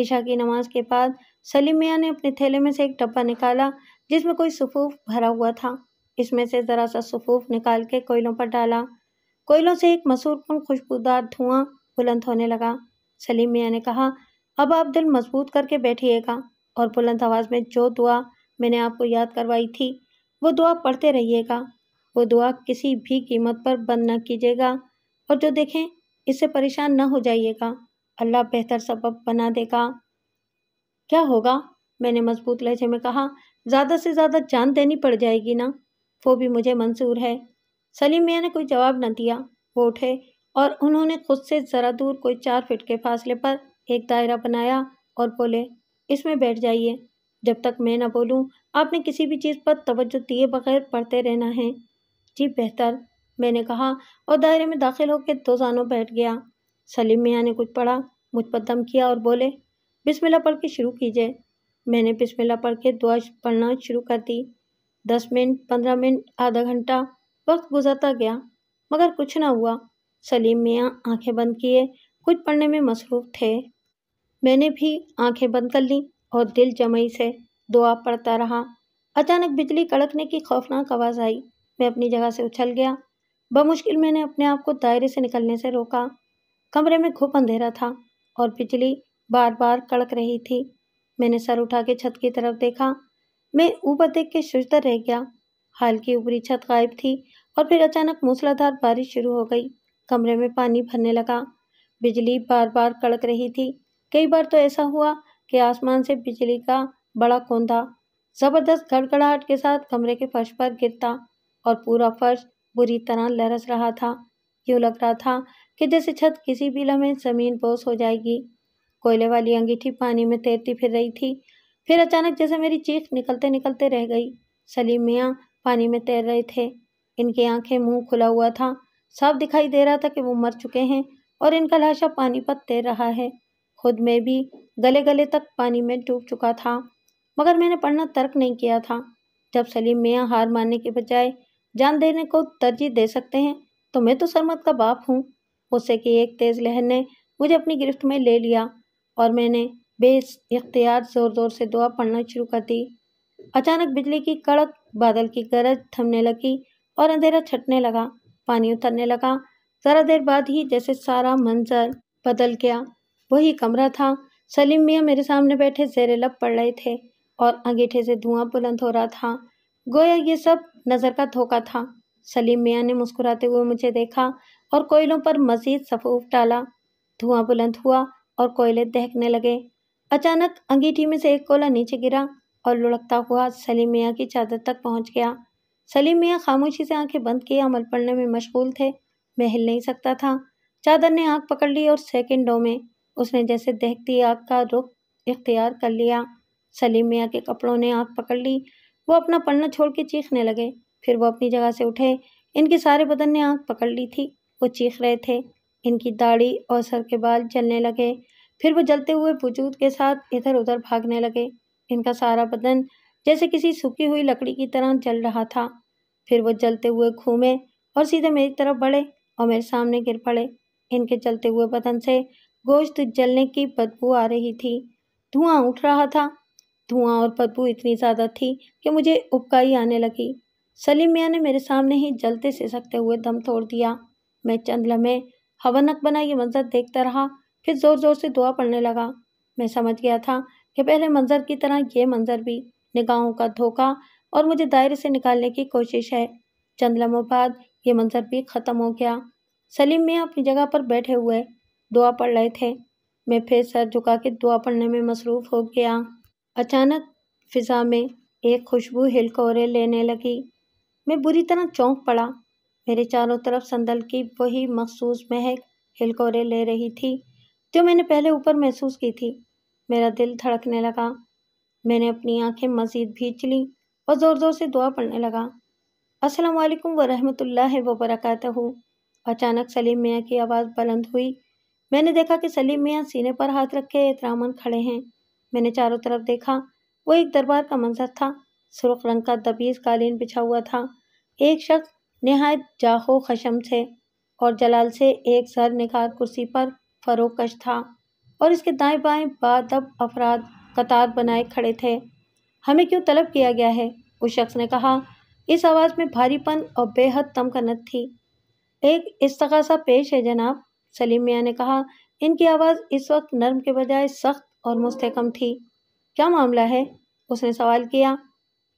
A: ईशा की नमाज के बाद सलीम मियाँ ने अपने थैले में से एक डब्बा निकाला जिसमें कोई सफूफ भरा हुआ था इसमें से ज़रा सा सफूफ निकाल के कोयलों पर डाला कोयलों से एक मसूरपन खुशबूदार धुआं बुलंद होने लगा सलीम मियाँ ने कहा अब आप दिल मजबूत करके बैठिएगा और बुलंद आवाज़ में जो दुआ मैंने आपको याद करवाई थी वो दुआ पढ़ते रहिएगा वो दुआ किसी भी कीमत पर बंद न कीजिएगा और जो देखें इससे परेशान न हो जाइएगा अल्लाह बेहतर सबब बना देगा क्या होगा मैंने मजबूत लहजे में कहा ज़्यादा से ज़्यादा जान देनी पड़ जाएगी ना वो भी मुझे मंजूर है सलीम मियाँ ने कोई जवाब न दिया वो उठे और उन्होंने खुद से ज़रा दूर कोई चार फिट के फासले पर एक दायरा बनाया और बोले इसमें बैठ जाइए जब तक मैं ना बोलूँ आपने किसी भी चीज़ पर तवज्जो दिए बगैर पढ़ते रहना है जी बेहतर मैंने कहा और दायरे में दाखिल होकर दो जानों बैठ गया सलीम मियाँ ने कुछ पढ़ा मुझ पर दम किया और बोले बिस्मिल्लाह पढ़ के शुरू कीजिए मैंने बिस्मिल्लाह पढ़ के दुआ पढ़ना शुरू कर दी दस मिनट पंद्रह मिनट आधा घंटा वक्त गुजरता गया मगर कुछ ना हुआ सलीम मियाँ आंखें बंद किए कुछ पढ़ने में मसरूफ़ थे मैंने भी आंखें बंद कर लीं और दिल जमई से दुआ पढ़ता रहा अचानक बिजली कड़कने की खौफनाक आवाज़ आई मैं अपनी जगह से उछल गया बमुश्किल मैंने अपने आप को दायरे से निकलने से रोका कमरे में खूब अंधेरा था और बिजली बार बार कड़क रही थी मैंने सर उठा के छत की तरफ देखा मैं ऊपर देख के शुजतर रह गया हाल की ऊपरी छत गायब थी और फिर अचानक मूसलाधार बारिश शुरू हो गई कमरे में पानी भरने लगा बिजली बार बार कड़क रही थी कई बार तो ऐसा हुआ कि आसमान से बिजली का बड़ा कोंदा ज़बरदस्त गड़गड़ाहट के साथ कमरे के फर्श पर गिरता और पूरा फर्श बुरी तरह लरस रहा था यूँ लग रहा था कि जैसे छत किसी भी लम्हे जमीन बोस हो जाएगी कोयले वाली अंगीठी पानी में तैरती फिर रही थी फिर अचानक जैसे मेरी चीख निकलते निकलते रह गई सलीम मियाँ पानी में तैर रहे थे इनकी आंखें मुंह खुला हुआ था साफ दिखाई दे रहा था कि वो मर चुके हैं और इनका लाशा पानी पर तैर रहा है खुद में भी गले गले तक पानी में डूब चुका था मगर मैंने पढ़ना तर्क नहीं किया था जब सलीम मियाँ हार मानने के बजाय जान देने को तरजीह दे सकते हैं तो मैं तो सरमत का बाप हूँ गुस्से की एक तेज़ लहर ने मुझे अपनी गिरफ्त में ले लिया और मैंने बेख्तियार ज़ोर ज़ोर से दुआ पढ़ना शुरू कर दी अचानक बिजली की कड़क बादल की गरज थमने लगी और अंधेरा छटने लगा पानी उतरने लगा ज़रा देर बाद ही जैसे सारा मंजर बदल गया वही कमरा था सलीम मियाँ मेरे सामने बैठे जेरे लब पड़ रहे थे और अंगीठे से धुआं बुलंद हो रहा था गोया ये सब नज़र का धोखा था सलीम मियाँ ने मुस्कुराते हुए मुझे देखा और कोयलों पर मजीद सफूफ डाला धुआं बुलंद हुआ और कोयले दहकने लगे अचानक अंगीठी में से एक कोला नीचे गिरा और लुढ़कता हुआ सलीम मियाँ की चादर तक पहुँच गया सलीम मियाँ खामोशी से आंखें बंद किए अमल पड़ने में मशगूल थे मैं हिल नहीं सकता था चादर ने आँख पकड़ ली और सेकेंडों में उसने जैसे दहकती आग का रुख इख्तियार कर लिया सलीम मियाँ के कपड़ों ने आँख पकड़ ली वो अपना पन्ना छोड़ के चीखने लगे फिर वो अपनी जगह से उठे इनके सारे बदन ने आँख पकड़ ली थी वो चीख रहे थे इनकी दाढ़ी और सर के बाल जलने लगे फिर वो जलते हुए वजूद के साथ इधर उधर भागने लगे इनका सारा बदन जैसे किसी सूखी हुई लकड़ी की तरह जल रहा था फिर वो जलते हुए घूमे और सीधे मेरी तरफ बढ़े और मेरे सामने गिर पड़े इनके चलते हुए बदन से गोश्त जलने की बदबू आ रही थी धुआं उठ रहा था धुआं और बदबू इतनी ज़्यादा थी कि मुझे उपकाई आने लगी सलीम मियाँ ने मेरे सामने ही जलते से सकते हुए दम तोड़ दिया मैं चंद लम्हे हवनक बना ये मंजर देखता रहा फिर ज़ोर ज़ोर से दुआ पड़ने लगा मैं समझ गया था कि पहले मंजर की तरह ये मंजर भी निगाहों का धोखा और मुझे दायरे से निकालने की कोशिश है चंद लम्हों बाद ये मंजर भी ख़त्म हो गया सलीम मियाँ अपनी जगह पर बैठे हुए दुआ पढ़ रहे थे मैं फिर सर झुका के दुआ पढ़ने में मसरूफ़ हो गया अचानक फिजा में एक खुशबू हिलकोरे लेने लगी मैं बुरी तरह चौंक पड़ा मेरे चारों तरफ संदल की वही मखसूस महक हिलकोरे ले रही थी जो मैंने पहले ऊपर महसूस की थी मेरा दिल धड़कने लगा मैंने अपनी आंखें मज़ीद भींच लीं और ज़ोर ज़ोर से दुआ पढ़ने लगा अस्सलाम वालेकुम व रहमतुल्लाह व बरकातहू अचानक सलीम मियाँ की आवाज़ बुलंद हुई मैंने देखा कि सलीम मियाँ सीने पर हाथ रखे एहतराम खड़े हैं मैंने चारों तरफ देखा वो एक दरबार का मंजर था सुरख रंग का दबीज कालीन बिछा हुआ था एक शख्स नहायत जाहो खशम से और जलाल से एक सर निकार कुर्सी पर फरोकश था और इसके दाएं बाएं बादब अफराद कतार बनाए खड़े थे हमें क्यों तलब किया गया है उस शख्स ने कहा इस आवाज़ में भारीपन और बेहद तमकनत थी एक इस्तगासा पेश है जनाब सलीम मियाँ ने कहा इनकी आवाज़ इस वक्त नर्म के बजाय सख्त और मुस्तकम थी क्या मामला है उसने सवाल किया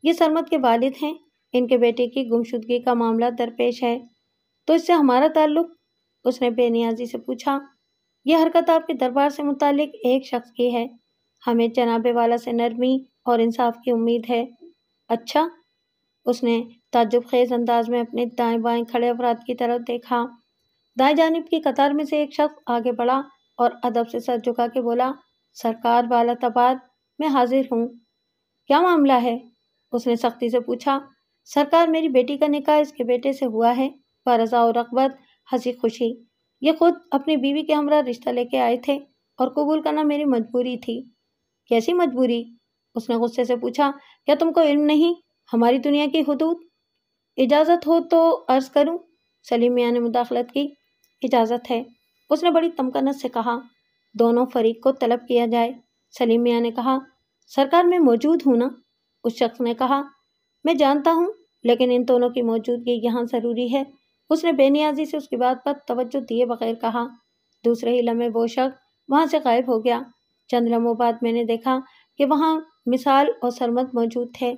A: ये सरमत के वालिद हैं इनके बेटे की गुमशुदगी का मामला दरपेश है तो इससे हमारा ताल्लुक उसने बेनियाजी से पूछा यह हरकत आपके दरबार से मुतक एक शख्स की है हमें जनाबे वाला से नरमी और इंसाफ की उम्मीद है अच्छा उसने ताजुब खेज अंदाज में अपने दाएं बाएं खड़े अफराद की तरफ देखा दाएं जानब की कतार में से एक शख्स आगे बढ़ा और अदब से सर झुका के बोला सरकार तबाद तो मैं हाजिर हूँ क्या मामला है उसने सख्ती से पूछा सरकार मेरी बेटी का निकाह इसके बेटे से हुआ है पर रजा और रगबत हंसी खुशी ये खुद अपनी बीवी के हमरा रिश्ता लेके आए थे और कबूल करना मेरी मजबूरी थी कैसी मजबूरी उसने गुस्से से पूछा क्या तुमको इल्म नहीं हमारी दुनिया की हदूद इजाज़त हो तो अर्ज़ करूँ सलीम मियाँ ने मुदाखलत की इजाज़त है उसने बड़ी तमकनत से कहा दोनों फरीक को तलब किया जाए सलीम मियाँ ने कहा सरकार में मौजूद हूँ ना उस शख्स ने कहा मैं जानता हूँ लेकिन इन दोनों की मौजूदगी यहाँ ज़रूरी है उसने बेनियाजी से उसकी बात पर तवज्जो दिए बगैर कहा दूसरे ही लम्हे वो शख्स वहाँ से गायब हो गया चंद लम्हों बाद मैंने देखा कि वहाँ मिसाल और सरमत मौजूद थे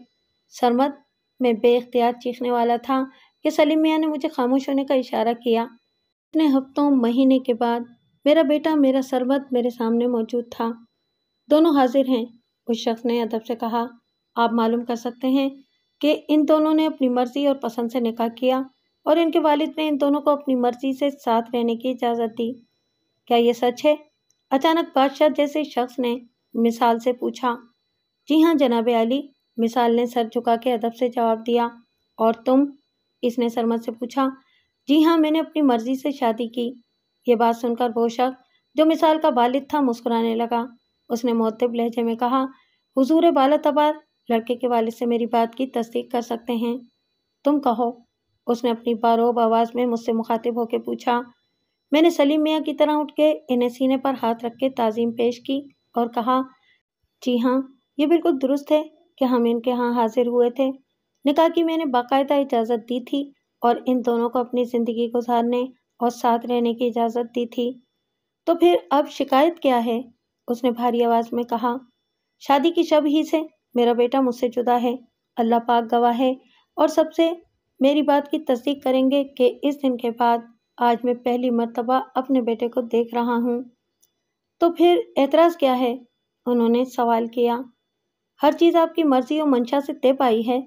A: सरमत में बेख्तियार चीखने वाला था कि सलीम मियाँ ने मुझे खामोश होने का इशारा किया इतने हफ्तों महीने के बाद मेरा बेटा मेरा सरबत मेरे सामने मौजूद था दोनों हाजिर हैं उस शख्स ने अदब से कहा आप मालूम कर सकते हैं कि इन दोनों ने अपनी मर्ज़ी और पसंद से निकाह किया और इनके वालिद ने इन दोनों को अपनी मर्ज़ी से साथ रहने की इजाज़त दी क्या ये सच है अचानक बादशाह जैसे शख्स ने मिसाल से पूछा जी हाँ जनाब अली मिसाल ने सर झुका के अदब से जवाब दिया और तुम इसने सरमत से पूछा जी हाँ मैंने अपनी मर्ज़ी से शादी की ये बात सुनकर शख्स जो मिसाल का वालिद था मुस्कुराने लगा उसने मोतब लहजे में कहा हुजूर बाला तबार लड़के के वालिद से मेरी बात की तस्दीक कर सकते हैं तुम कहो उसने अपनी बारोब आवाज़ में मुझसे मुखातिब होकर पूछा मैंने सलीम मियाँ की तरह उठ के इन्हें सीने पर हाथ रख के ताज़ीम पेश की और कहा जी हाँ ये बिल्कुल दुरुस्त है कि हम इनके यहाँ हाजिर हुए थे निकाह की मैंने बाकायदा इजाज़त दी थी और इन दोनों को अपनी ज़िंदगी गुजारने और साथ रहने की इजाज़त दी थी तो फिर अब शिकायत क्या है उसने भारी आवाज़ में कहा शादी की शब ही से मेरा बेटा मुझसे जुदा है अल्लाह पाक गवाह है और सबसे मेरी बात की तस्दीक करेंगे कि इस दिन के बाद आज मैं पहली मरतबा अपने बेटे को देख रहा हूँ तो फिर एतराज़ क्या है उन्होंने सवाल किया हर चीज़ आपकी मर्जी और मंशा से तय पाई है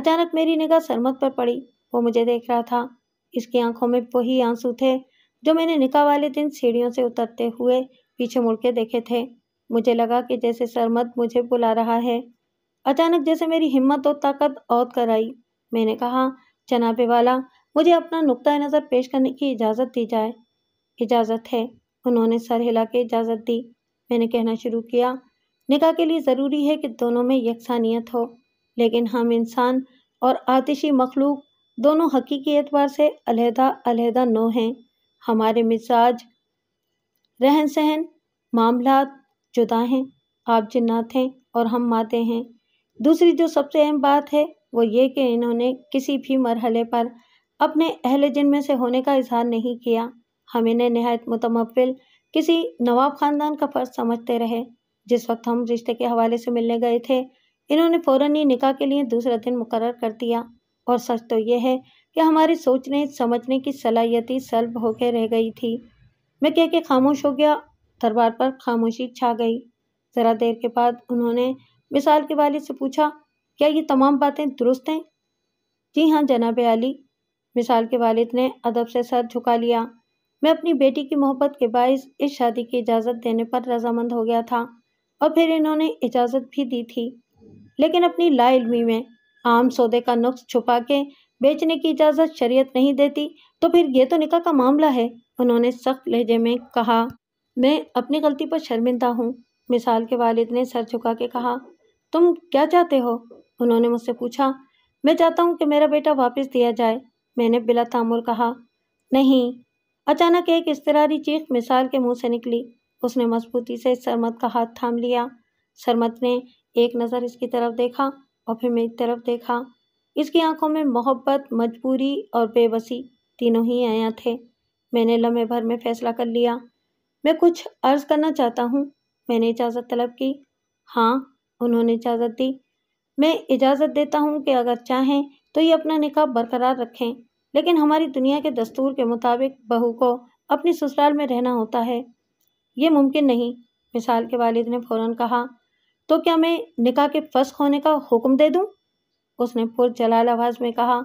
A: अचानक मेरी निगाह सरमत पर पड़ी वो मुझे देख रहा था इसकी आंखों में वही आंसू थे जो मैंने निका वाले दिन सीढ़ियों से उतरते हुए पीछे मुड़ के देखे थे मुझे लगा कि जैसे सरमद मुझे बुला रहा है अचानक जैसे मेरी हिम्मत और ताकत औत कर आई मैंने कहा जनाबे वाला मुझे अपना नुकता नज़र पेश करने की इजाज़त दी जाए इजाज़त है उन्होंने सर हिला के इजाज़त दी मैंने कहना शुरू किया निका के लिए ज़रूरी है कि दोनों में यकसानियत हो लेकिन हम इंसान और आतिशी मखलूक दोनों हकीकी एतबार से अलहदा अलहदा नौ हैं हमारे मिजाज रहन सहन मामला जुदा हैं आप जिन्नात हैं और हम माते हैं दूसरी जो सबसे अहम बात है वो ये कि इन्होंने किसी भी मरहले पर अपने अहल जिन में से होने का इजहार नहीं किया हम इन्हें नहायत मुतमफ़िल किसी नवाब ख़ानदान का फ़र्ज समझते रहे जिस वक्त हम रिश्ते के हवाले से मिलने गए थे इन्होंने फ़ौर ही निकाह के लिए दूसरा दिन मुकर कर दिया और सच तो यह है कि हमारे सोचने समझने की सलाहियत ही सल्ब होकर रह गई थी मैं कह के खामोश हो गया दरबार पर खामोशी छा गई ज़रा देर के बाद उन्होंने मिसाल के वाले से पूछा क्या ये तमाम बातें दुरुस्त हैं जी हाँ जनाब आली मिसाल के वालिद ने अदब से सर झुका लिया मैं अपनी बेटी की मोहब्बत के बायस इस शादी की इजाज़त देने पर रजामंद हो गया था और फिर इन्होंने इजाज़त भी दी थी लेकिन अपनी लाइलमी में आम सौदे का नुस्ख छुपा के बेचने की इजाज़त शरीयत नहीं देती तो फिर ये तो निका का मामला है उन्होंने सख्त लहजे में कहा मैं अपनी गलती पर शर्मिंदा हूँ मिसाल के वालिद ने सर झुका के कहा तुम क्या चाहते हो उन्होंने मुझसे पूछा मैं चाहता हूँ कि मेरा बेटा वापस दिया जाए मैंने बिला तामुल कहा नहीं अचानक एक इसतरारी चीख मिसाल के मुंह से निकली उसने मजबूती से सरमत का हाथ थाम लिया सरमत ने एक नज़र इसकी तरफ देखा और फिर मेरी तरफ देखा इसकी आंखों में मोहब्बत मजबूरी और बेबसी तीनों ही आया थे मैंने लम्हे भर में फैसला कर लिया मैं कुछ अर्ज करना चाहता हूँ मैंने इजाज़त तलब की हाँ उन्होंने इजाज़त दी मैं इजाज़त देता हूँ कि अगर चाहें तो ये अपना निकाह बरकरार रखें लेकिन हमारी दुनिया के दस्तूर के मुताबिक बहू को अपने ससुराल में रहना होता है ये मुमकिन नहीं मिसाल के वालिद ने फ़ौरन कहा तो क्या मैं निकाह के फस्क होने का हुक्म दे दूं? उसने फुर जलाल आवाज़ में कहा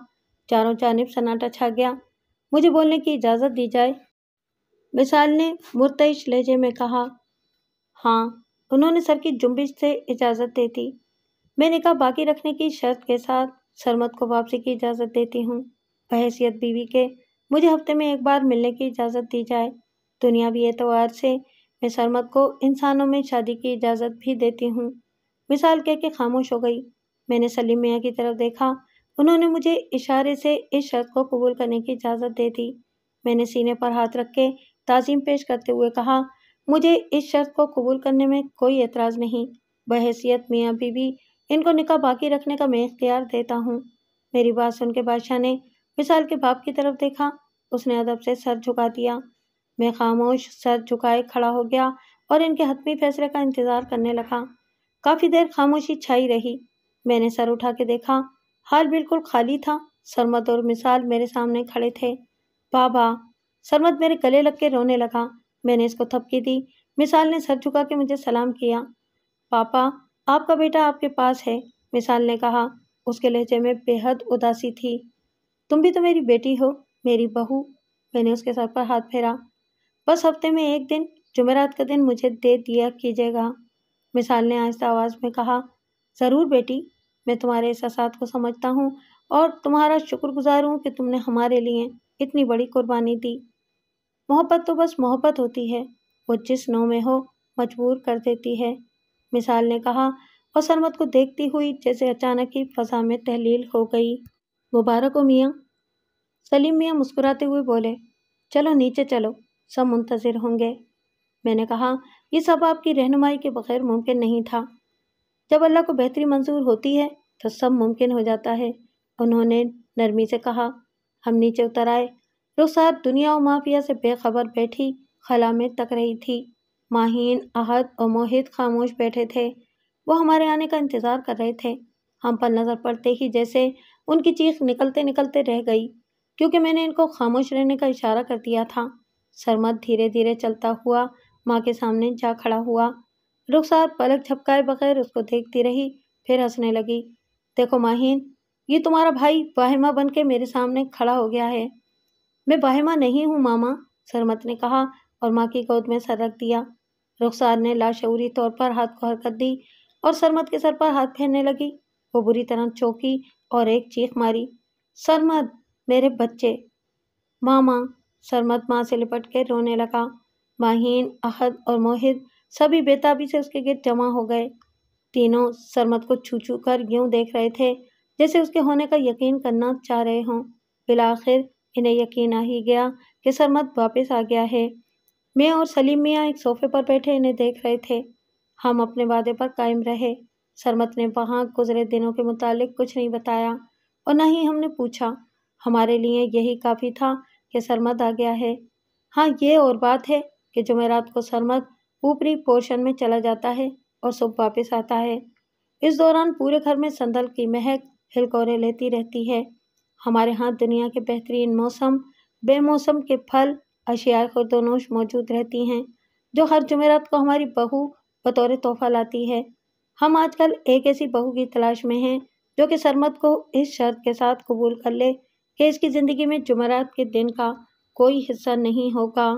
A: चारों जानब सन्नाटा छा गया मुझे बोलने की इजाज़त दी जाए मिसाल ने मुर्तश लहजे में कहा हाँ उन्होंने सर की जुम्बिश से इजाज़त दे दी मैं निका बाकी रखने की शर्त के साथ सरमत को वापसी की इजाज़त देती हूँ बहसीत बीवी के मुझे हफ्ते में एक बार मिलने की इजाज़त दी जाए दुनियावी एतवार से मैं सरमद को इंसानों में शादी की इजाज़त भी देती हूँ मिसाल कह के खामोश हो गई मैंने सलीम मियाँ की तरफ देखा उन्होंने मुझे इशारे से इस शर्त को कबूल करने की इजाज़त दे दी मैंने सीने पर हाथ रख के ताज़ीम पेश करते हुए कहा मुझे इस शर्त को कबूल करने में कोई एतराज़ नहीं बहसीत मियाँ बीबी इनको निका बाकी रखने का मैं इख्तियार देता हूँ मेरी बात सुन के बादशाह ने मिसाल के बाप की तरफ देखा उसने अदब से सर झुका दिया मैं खामोश सर झुकाए खड़ा हो गया और इनके हतमी फैसले का इंतज़ार करने लगा काफ़ी देर खामोशी छाई रही मैंने सर उठा के देखा हाल बिल्कुल खाली था सरमद और मिसाल मेरे सामने खड़े थे बाबा सरमद मेरे गले लग के रोने लगा मैंने इसको थपकी दी मिसाल ने सर झुका के मुझे सलाम किया पापा आपका बेटा आपके पास है मिसाल ने कहा उसके लहजे में बेहद उदासी थी तुम भी तो मेरी बेटी हो मेरी बहू मैंने उसके सर पर हाथ फेरा बस हफ्ते में एक दिन जुमेरात का दिन मुझे दे दिया कीजिएगा मिसाल ने आहिस्ता आवाज़ में कहा ज़रूर बेटी मैं तुम्हारे एहसास को समझता हूँ और तुम्हारा शुक्रगुजार हूँ कि तुमने हमारे लिए इतनी बड़ी कुर्बानी दी मोहब्बत तो बस मोहब्बत होती है वो जिस नौ में हो मजबूर कर देती है मिसाल ने कहा और सरमत को देखती हुई जैसे अचानक ही फजा में तहलील हो गई मुबारक हो मियाँ सलीम मियाँ मुस्कुराते हुए बोले चलो नीचे चलो सब मुंतज़र होंगे मैंने कहा यह सब आपकी रहनुमाई के बगैर मुमकिन नहीं था जब अल्लाह को बेहतरी मंजूर होती है तो सब मुमकिन हो जाता है उन्होंने नरमी से कहा हम नीचे उतर आए रुखसार दुनिया और माफिया से बेखबर बैठी खला में तक रही थी माहीन अहद और मोहित खामोश बैठे थे वो हमारे आने का इंतज़ार कर रहे थे हम पर नज़र पड़ते ही जैसे उनकी चीख निकलते निकलते रह गई क्योंकि मैंने इनको खामोश रहने का इशारा कर दिया था सरमद धीरे धीरे चलता हुआ माँ के सामने जा खड़ा हुआ रुखसार पलक झपकाए बगैर उसको देखती रही फिर हंसने लगी देखो माहीन ये तुम्हारा भाई वाहिमा बन के मेरे सामने खड़ा हो गया है मैं वाहिमा नहीं हूँ मामा सरमत ने कहा और माँ की गोद में सर रख दिया रुखसार ने लाशूरी तौर पर हाथ को हरकत दी और सरमत के सर पर हाथ फेरने लगी वो बुरी तरह चौंकी और एक चीख मारी सरमद मेरे बच्चे मामा सरमत माँ से लिपट कर रोने लगा माहीन अहद और मोहित सभी बेताबी से उसके गिर जमा हो गए तीनों सरमत को छू छू कर यूँ देख रहे थे जैसे उसके होने का यकीन करना चाह रहे हों बिलाखिर इन्हें यकीन आ ही गया कि सरमत वापस आ गया है मैं और सलीम मियाँ एक सोफे पर बैठे इन्हें देख रहे थे हम अपने वादे पर कायम रहे सरमत ने वहाँ गुजरे दिनों के मुतालिक कुछ नहीं बताया और न ही हमने पूछा हमारे लिए यही काफ़ी था कि सरमद आ गया है हाँ ये और बात है कि जुमेरात को सरमद ऊपरी पोर्शन में चला जाता है और सुबह वापस आता है इस दौरान पूरे घर में संदल की महक हिलकोरे लेती रहती है हमारे यहाँ दुनिया के बेहतरीन मौसम बेमौसम के फल अशिया खुर्दोनोश मौजूद रहती हैं जो हर जुमेरात को हमारी बहू बतौर तोहफा लाती है हम आजकल एक ऐसी बहू की तलाश में हैं जो कि सरमद को इस शर्त के साथ कबूल कर ले कि इसकी ज़िंदगी में जुमेरात के दिन का कोई हिस्सा नहीं होगा